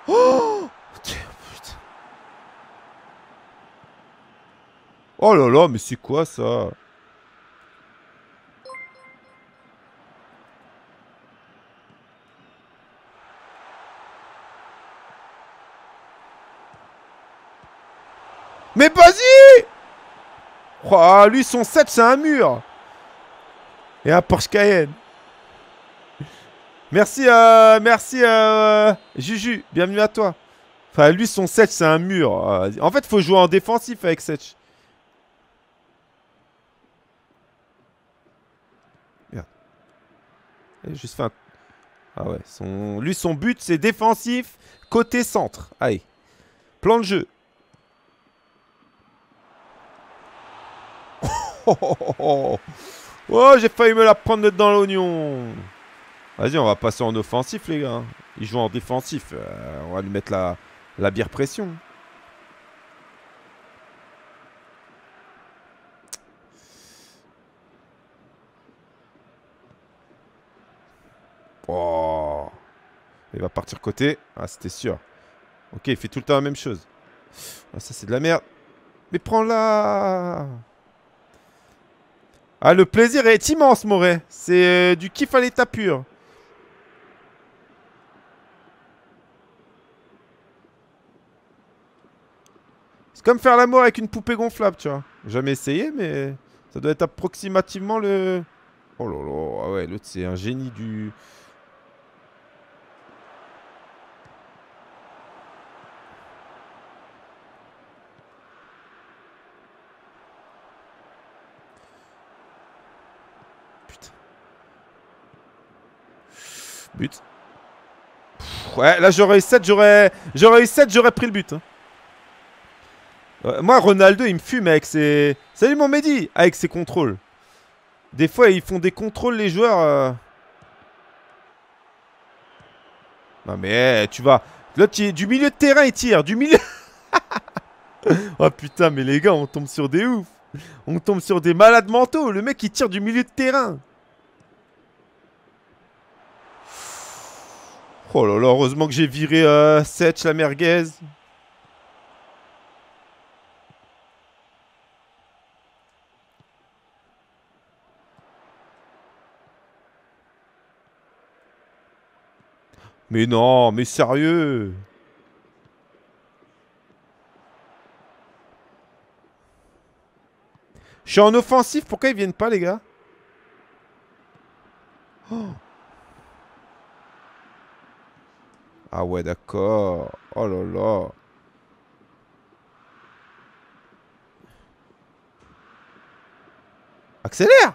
Oh Oh là là, mais c'est quoi ça Mais vas-y oh, Lui, son 7, c'est un mur Et un Porsche Cayenne. Merci, euh, merci, euh, Juju. Bienvenue à toi. Enfin, lui, son set c'est un mur. Euh, en fait, il faut jouer en défensif avec Setch. Eh, juste un... Ah ouais, son... lui, son but, c'est défensif, côté centre. Allez. Plan de jeu. Oh, oh, oh, oh, j'ai failli me la prendre dans l'oignon. Vas-y, on va passer en offensif, les gars. Il joue en défensif. Euh, on va lui mettre la, la bière pression. Oh. Il va partir côté. Ah, c'était sûr. Ok, il fait tout le temps la même chose. Ah, ça, c'est de la merde. Mais prends-la ah, le plaisir est immense, Moret. C'est euh, du kiff à l'état pur. C'est comme faire l'amour avec une poupée gonflable, tu vois. Jamais essayé, mais ça doit être approximativement le... Oh là là, ah ouais, l'autre c'est un génie du... ouais, là j'aurais eu 7, j'aurais eu 7, j'aurais pris le but. Hein. moi, Ronaldo, il me fume avec ses... Salut mon Mehdi Avec ses contrôles. Des fois, ils font des contrôles, les joueurs. Euh. Non mais, eh, tu vas... L'autre, du milieu de terrain, il tire. Du milieu... oh putain, mais les gars, on tombe sur des ouf On tombe sur des malades mentaux. Le mec, il tire du milieu de terrain. Oh là là, heureusement que j'ai viré à euh, Setch la merguez. Mais non, mais sérieux Je suis en offensif, pourquoi ils viennent pas les gars oh. Ah ouais, d'accord. Oh là là. Accélère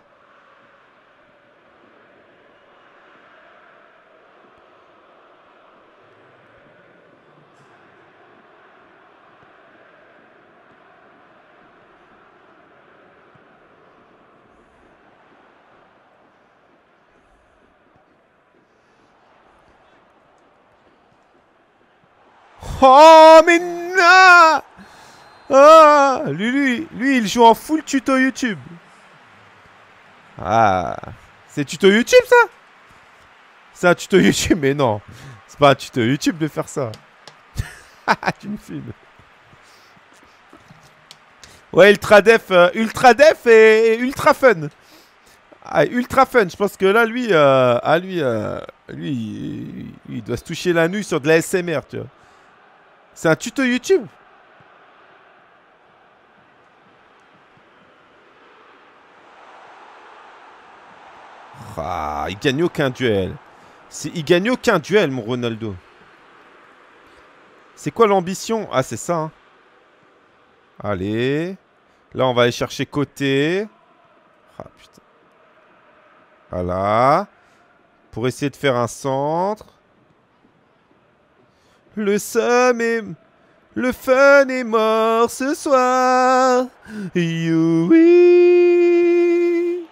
Oh, mais non ah, lui, lui, lui, il joue en full tuto YouTube. Ah, c'est tuto YouTube, ça C'est un tuto YouTube, mais non. C'est pas un tuto YouTube de faire ça. tu me filmes. Ouais, ultra def, euh, ultra def et, ultra fun. Ah, ultra fun, je pense que là, lui, euh, ah, lui, euh, lui, il, il, doit se toucher la nuit sur de la SMR, tu vois. C'est un tuto YouTube Ah, il gagne aucun duel. Il gagne aucun duel, mon Ronaldo. C'est quoi l'ambition Ah, c'est ça. Hein. Allez. Là, on va aller chercher côté. Ah, putain. Voilà. Pour essayer de faire un centre. Le seum est... Le fun est mort ce soir. youi,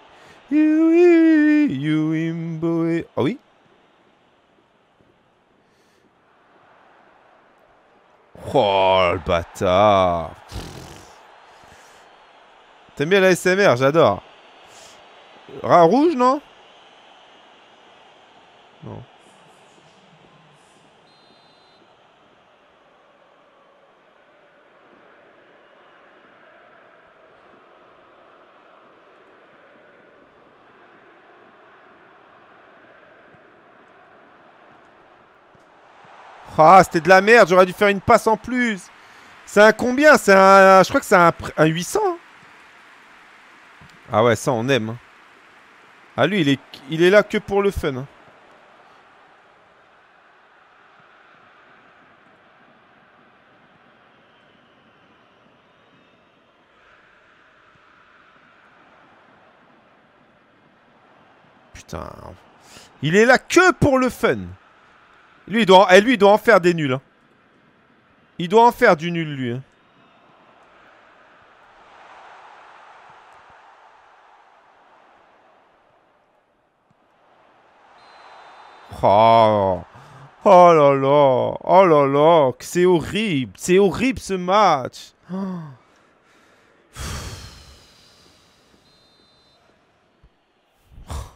youi Youimboé Ah oui Oh le bâtard. T'aimes bien la SMR, j'adore. Rat rouge, non Ah, c'était de la merde, j'aurais dû faire une passe en plus. C'est un combien C'est un... Je crois que c'est un... 800. Hein. Ah ouais, ça, on aime. Hein. Ah, lui, il est, il est là que pour le fun. Hein. Putain. Il est là que pour le fun. Lui il, doit en... Eh, lui, doit en faire des nuls. Hein. Il doit en faire du nul, lui. Hein. Oh. oh. là là, oh là là, c'est horrible, c'est horrible ce match.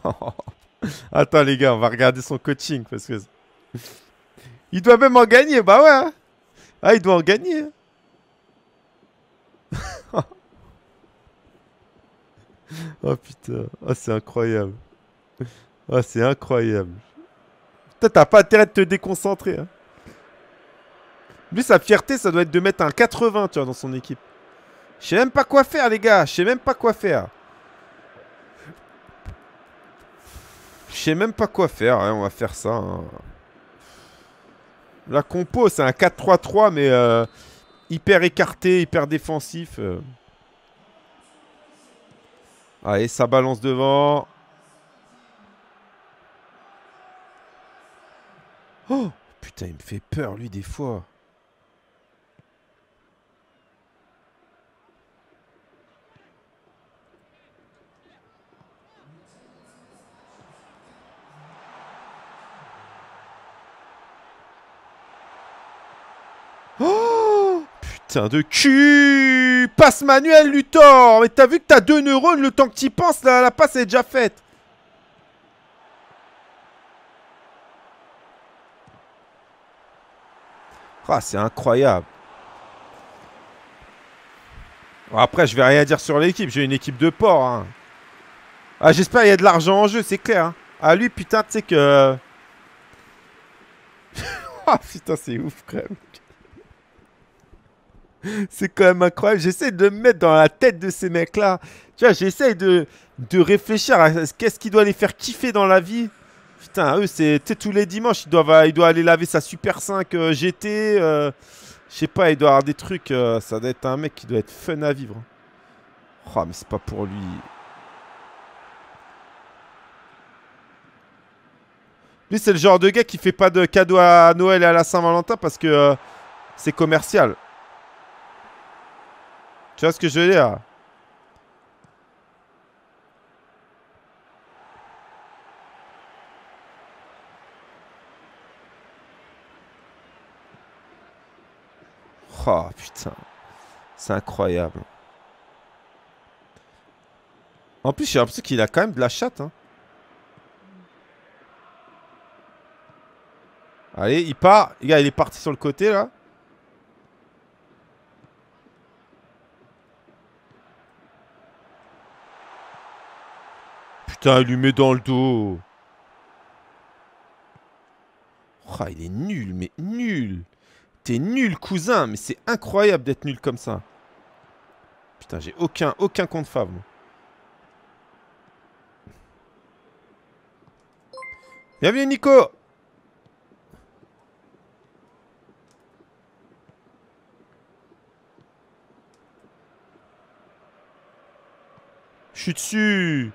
Oh. Attends les gars, on va regarder son coaching parce que il doit même en gagner, bah ouais. Hein. Ah, il doit en gagner. Hein. oh putain, oh, c'est incroyable. ah c'est incroyable. Putain, t'as pas intérêt de te déconcentrer. Hein. Lui, sa fierté, ça doit être de mettre un 80, tu vois, dans son équipe. Je sais même pas quoi faire, les gars. Je sais même pas quoi faire. Je sais même pas quoi faire. On va faire ça. La compo, c'est un 4-3-3, mais euh, hyper écarté, hyper défensif. Euh. Allez, ça balance devant. Oh Putain, il me fait peur, lui, des fois. Putain de cul Passe Manuel Luthor Mais t'as vu que t'as deux neurones le temps que t'y penses, la passe est déjà faite Ah, c'est incroyable Après, je vais rien dire sur l'équipe, j'ai une équipe de porc. Hein. Ah, j'espère qu'il y a de l'argent en jeu, c'est clair. Hein. Ah, lui, putain, tu sais que... ah, putain, c'est ouf, crème c'est quand même incroyable. J'essaie de me mettre dans la tête de ces mecs-là. Tu vois, j'essaie de, de réfléchir à qu'est-ce qui doit les faire kiffer dans la vie. Putain, eux, c'est tous les dimanches, ils doivent, aller laver sa Super 5 euh, GT. Euh, je sais pas, il doit avoir des trucs. Euh, ça doit être un mec qui doit être fun à vivre. Oh, mais c'est pas pour lui. Lui, c'est le genre de gars qui fait pas de cadeaux à Noël et à la Saint-Valentin parce que c'est commercial. Tu vois ce que je veux dire Oh putain, c'est incroyable. En plus, j'ai l'impression qu'il a quand même de la chatte. Hein. Allez, il part. il est parti sur le côté là. Putain, allumé dans le dos. Ah, il est nul, mais nul. T'es nul, cousin, mais c'est incroyable d'être nul comme ça. Putain, j'ai aucun, aucun compte Viens, viens, Nico. Je suis dessus.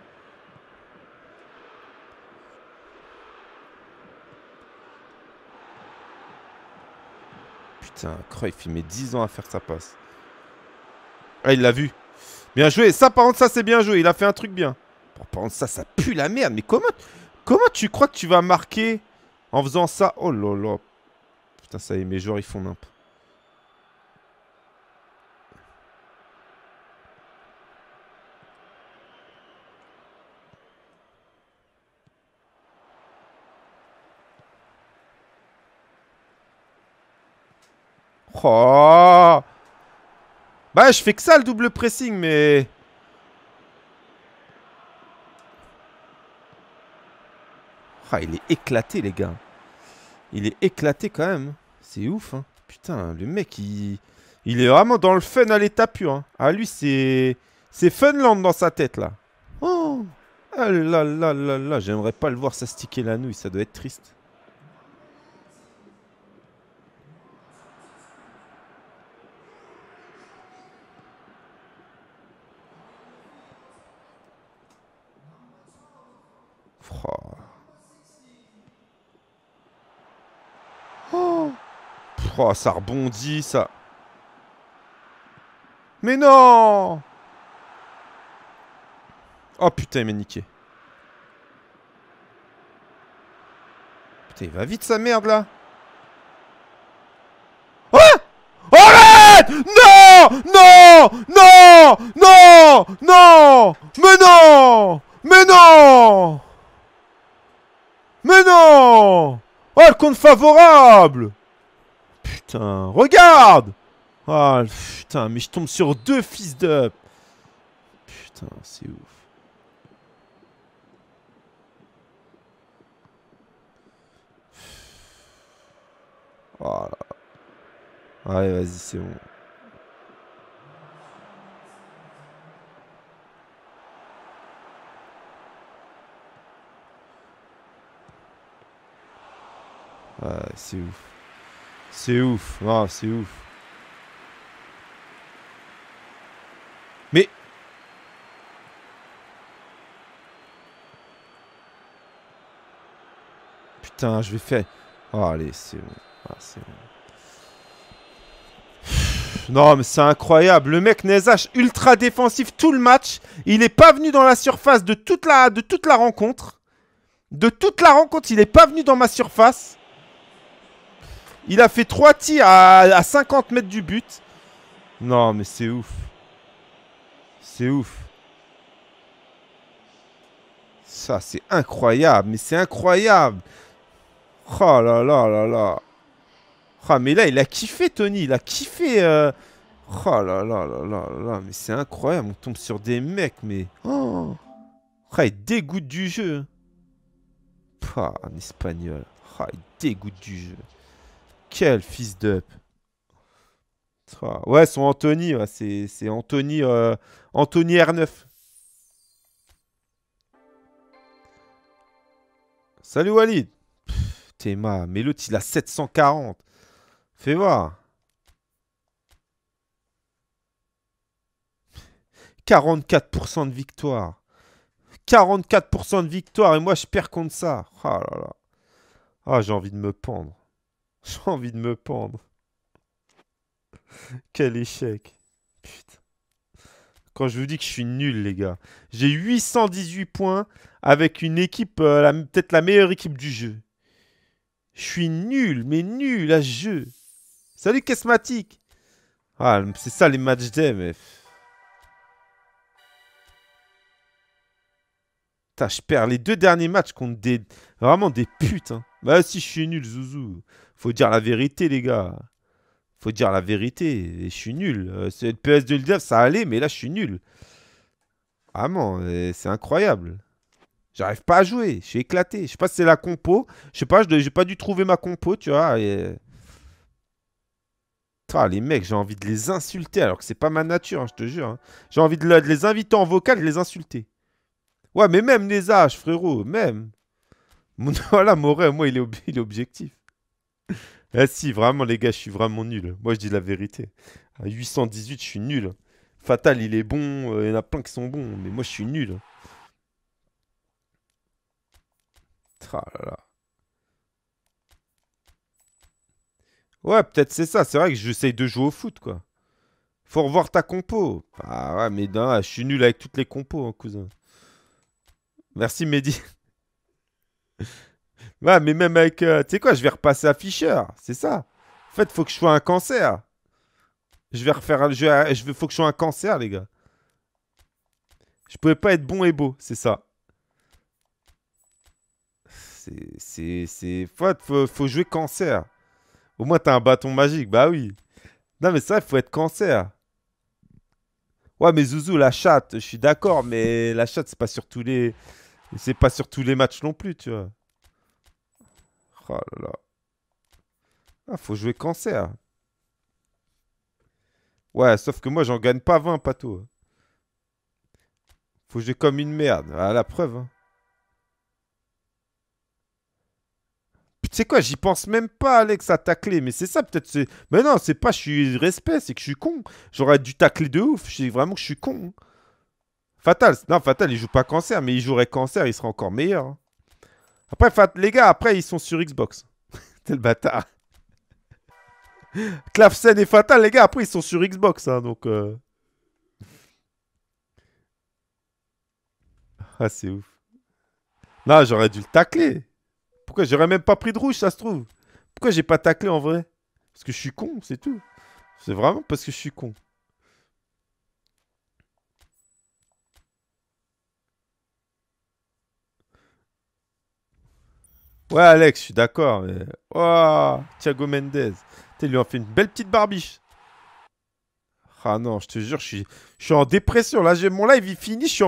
Putain, il met 10 ans à faire sa passe. Ah, il l'a vu. Bien joué. Ça, par contre, ça, c'est bien joué. Il a fait un truc bien. par contre, ça, ça pue la merde. Mais comment, comment tu crois que tu vas marquer en faisant ça Oh là là. Putain, ça y est, mes joueurs, ils font n'importe Oh. Bah, je fais que ça le double pressing, mais... Ah, il est éclaté, les gars. Il est éclaté quand même. C'est ouf, hein. Putain, le mec, il... Il est vraiment dans le fun à l'état pur. Hein. Ah, lui, c'est... C'est Funland dans sa tête, là. Oh Ah là là là là, j'aimerais pas le voir s'astiquer la nouille, ça doit être triste. Oh, ça rebondit, ça... Mais non Oh putain, il m'a niqué. Putain, il va vite sa merde là hein ARRÊTE Non Non Non Non Non Mais non Mais non Mais non Oh, le compte favorable regarde Oh putain, mais je tombe sur deux fils de... Putain, c'est ouf. Voilà. Allez, vas-y, c'est bon. Ouais, c'est ouf. C'est ouf. Ah, c'est ouf. Mais... Putain, je vais faire... Oh, allez, c'est bon. Ah, c'est Non, mais c'est incroyable. Le mec Nezash ultra défensif tout le match. Il n'est pas venu dans la surface de toute la, de toute la rencontre. De toute la rencontre, il n'est pas venu dans ma surface. Il a fait 3 tirs à, 50 mètres du but. Non, mais c'est ouf. C'est ouf. Ça, c'est incroyable. Mais c'est incroyable. Oh là là là là. Ah mais là, il a kiffé, Tony. Il a kiffé. Euh. Oh là là là là là. Mais c'est incroyable. On tombe sur des mecs, mais... Oh, ah, il dégoûte du jeu. Pas un espagnol. Ah, il dégoûte du jeu. Quel fils d'up. Ouais, son Anthony, c'est Anthony, euh, R9. Salut Walid. ma, mais l'autre il a 740. Fais voir. 44% de victoire. 44% de victoire et moi je perds contre ça. oh là là. Ah, j'ai envie de me pendre. J'ai envie de me pendre. Quel échec. Putain. Quand je vous dis que je suis nul, les gars. J'ai 818 points avec une équipe, euh, peut-être la meilleure équipe du jeu. Je suis nul, mais nul à ce jeu. Salut, Kesmatic. Ah, c'est ça les matchs d'MF. Putain, je perds les deux derniers matchs contre des... Vraiment des putes, Bah si, je suis nul, Zouzou. Faut dire la vérité, les gars. Faut dire la vérité. Je suis nul. Euh, c'est PS de dire ça allait, mais là, je suis nul. Vraiment, c'est incroyable. J'arrive pas à jouer. Je suis éclaté. Je sais pas si c'est la compo. Je sais pas, j'ai pas dû trouver ma compo, tu vois. Et... les mecs, j'ai envie de les insulter alors que c'est pas ma nature, hein, je te jure. Hein. J'ai envie de, les inviter en vocal, de les insulter. Ouais, mais même les âges, frérot, même. Voilà, Moret, moi, il est objectif. Ah si, vraiment les gars, je suis vraiment nul. Moi je dis la vérité. À 818, je suis nul. Fatal, il est bon, euh, il y en a plein qui sont bons, mais moi je suis nul. Ah Ouais, peut-être c'est ça. C'est vrai que j'essaye de jouer au foot, quoi. Faut revoir ta compo. Ah ouais, mais je suis nul avec toutes les compos, hein, cousin. Merci, Mehdi. Ouais, mais même avec. Euh, tu sais quoi, je vais repasser à Fischer, c'est ça. En fait, faut que je sois un cancer. Je vais refaire. un, je euh, faut que je sois un cancer, les gars. Je pouvais pas être bon et beau, c'est ça. C'est. C'est. Faut, faut, jouer cancer. Au moins, t'as un bâton magique, bah oui. Non, mais ça, il faut être cancer. Ouais, mais Zouzou, la chatte, je suis d'accord, mais la chatte, c'est pas sur tous les. C'est pas sur tous les matchs non plus, tu vois. Oh là là. Ah, faut jouer cancer. Ouais, sauf que moi, j'en gagne pas 20, Pato. Faut jouer comme une merde. à ah, la preuve. Hein. tu sais quoi, j'y pense même pas, Alex, à tacler. Mais c'est ça, peut-être. Mais non, c'est pas je suis respect, c'est que je suis con. J'aurais dû tacler de ouf. Je sais vraiment que je suis con. Hein. Fatal, non, Fatal, il joue pas cancer, mais il jouerait cancer, il serait encore meilleur. Hein. Après, les gars, après, ils sont sur Xbox. T'es le bâtard. Clavsen et Fatal, les gars, après, ils sont sur Xbox, hein, donc... Euh. Ah, c'est ouf. Là, j'aurais dû le tacler. Pourquoi J'aurais même pas pris de rouge, ça se trouve. Pourquoi j'ai pas taclé en vrai Parce que je suis con, c'est tout. C'est vraiment parce que je suis con. Ouais, Alex, je suis d'accord. Mais... Oh, Thiago Mendez. Il lui en fait une belle petite barbiche. Ah non, je te jure, je suis, je suis en dépression. Là, j'ai mon live, il finit, je suis,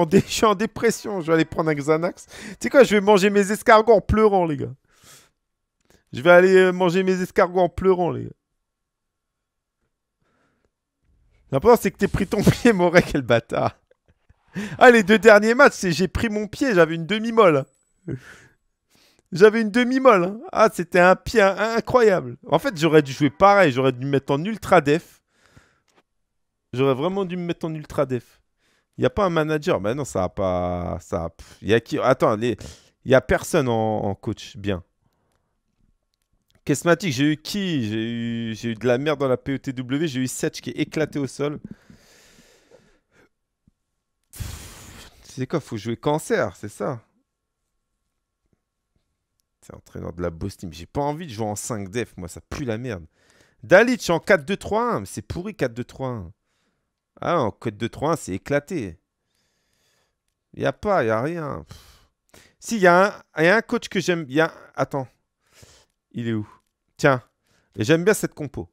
en dépression. Je vais aller prendre un Xanax. Tu sais quoi, je vais manger mes escargots en pleurant, les gars. Je vais aller euh, manger mes escargots en pleurant, les gars. L'important, c'est que t'aies pris ton pied, More, quel bâtard. Ah, les deux derniers matchs, j'ai pris mon pied, j'avais une demi-molle. J'avais une demi-molle. Hein. Ah, c'était un pied incroyable. En fait, j'aurais dû jouer pareil. J'aurais dû me mettre en ultra def. J'aurais vraiment dû me mettre en ultra def. Il n'y a pas un manager. Ben non, ça n'a pas. Ça Il y a qui Attends, il n'y a personne en, coach bien. Kesmatic, j'ai eu qui J'ai eu... de la merde dans la PETW. J'ai eu Setch qui est éclaté au sol. C'est quoi Faut jouer cancer, c'est ça. C'est entraîneur de la Bosnie. Mais j'ai pas envie de jouer en 5 def, moi, ça pue la merde. Dalic en 4-2-3-1, mais c'est pourri 4-2-3-1. Ah, en 4-2-3-1, c'est éclaté. Il n'y a pas, il n'y a rien. Si, il y, a un, coach que j'aime. bien. Attends. Il est où Tiens. j'aime bien cette compo.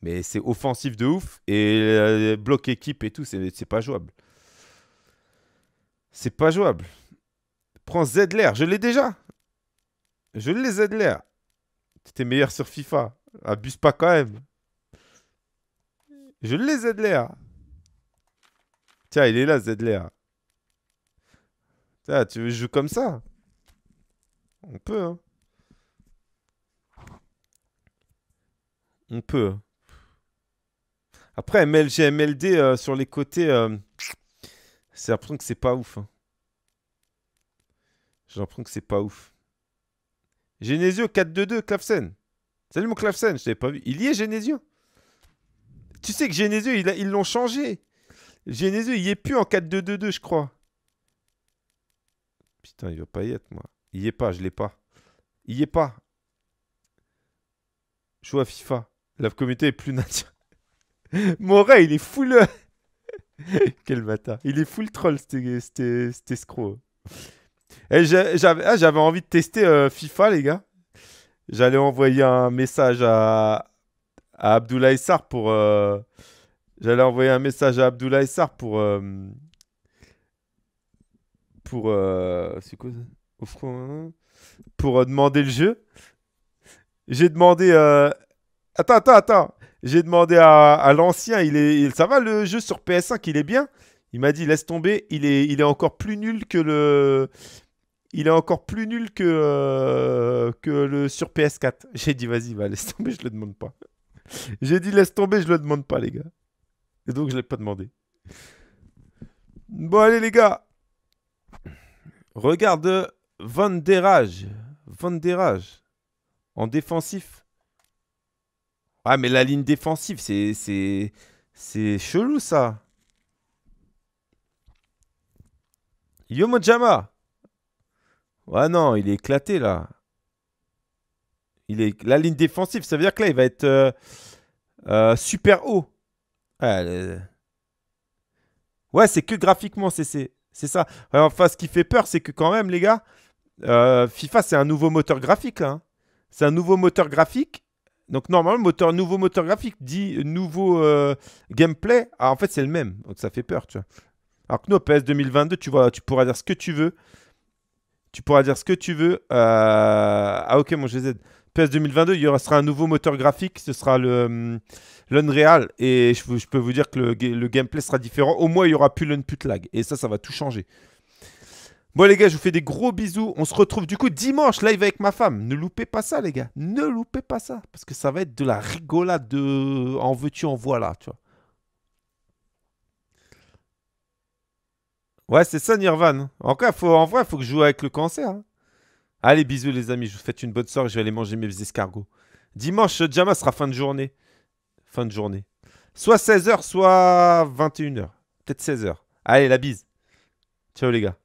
Mais c'est offensif de ouf. Et euh, bloc équipe et tout, c'est pas jouable. C'est pas jouable. Prends Zedler. Je l'ai déjà. Je l'ai Zedler. étais meilleur sur FIFA. Abuse pas quand même. Je l'ai Zedler. Tiens, il est là Zedler. Tiens, tu veux jouer comme ça On peut, hein. On peut. Après, MLG, MLD euh, sur les côtés, c'est euh, c'est l'impression que c'est pas ouf. Hein. J'ai l'impression que c'est pas ouf. Genesio 4-2-2, Clavsen. Salut mon Clavsen, je t'avais pas vu. Il y est Genesio. Tu sais que Genesio, il ils l'ont changé. Genesio, il y est plus en 4-2-2-2, je crois. Putain, il va pas y être, moi. Il y est pas, je l'ai pas. Il y est pas. Joue à FIFA. La communauté est plus Mon Moret, il est full. Quel bâtard. Il est full troll, cet escroc. Et j'avais, ah, j'avais envie de tester euh, FIFA, les gars. J'allais envoyer un message à, à Abdoulaye Sarr pour. Euh, j'allais envoyer un message à Abdoulaye Sarr pour. Euh... Pour. Euh, c'est quoi hein, hein. Pour demander le jeu. J'ai demandé. Attends, attends, attends. J'ai demandé à, l'ancien, il est, il... ça va le jeu sur PS5, il est bien il m'a dit laisse tomber, il est, il est encore plus nul que le. Il est encore plus nul que, euh, que le sur PS4. J'ai dit vas-y, va, laisse tomber, je le demande pas. J'ai dit laisse tomber, je le demande pas, les gars. Et donc je l'ai pas demandé. Bon allez les gars. Regarde Van Derage. Van En défensif. Ah mais la ligne défensive, c'est. C'est. C'est chelou ça. Yomojama Ouais, non, il est éclaté là. Il est la ligne défensive, ça veut dire que là, il va être euh, euh, super haut. Ouais, c'est que graphiquement, c'est ça. Enfin, ce qui fait peur, c'est que quand même, les gars, euh, FIFA, c'est un nouveau moteur graphique. Hein. C'est un nouveau moteur graphique. Donc, normalement, moteur, nouveau moteur graphique dit nouveau gameplay. Ah, en fait, c'est le même. Donc, ça fait peur, tu vois. Alors que nous, PS 2022, tu, vois, tu pourras dire ce que tu veux. Tu pourras dire ce que tu veux. Ah, ok, mon GZ. PS 2022, il y aura un nouveau moteur graphique, ce sera le hum, l'Unreal et je, peux vous dire que le, gameplay sera différent. Au moins, il n'y aura plus l'unput lag et ça, ça va tout changer. Bon les gars, je vous fais des gros bisous. On se retrouve du coup dimanche live avec ma femme. Ne loupez pas ça les gars, ne loupez pas ça parce que ça va être de la rigolade de en veux-tu en voilà, tu vois. Ouais, c'est ça Nirvan. En, faut, en faut que je joue avec le cancer. Hein. Allez, bisous les amis, je vous fais une bonne soirée, je vais aller manger mes escargots. Dimanche, Jama sera fin de journée. Fin de journée. Soit 16h, soit 21h. Peut-être 16h. Allez, la bise. Ciao les gars.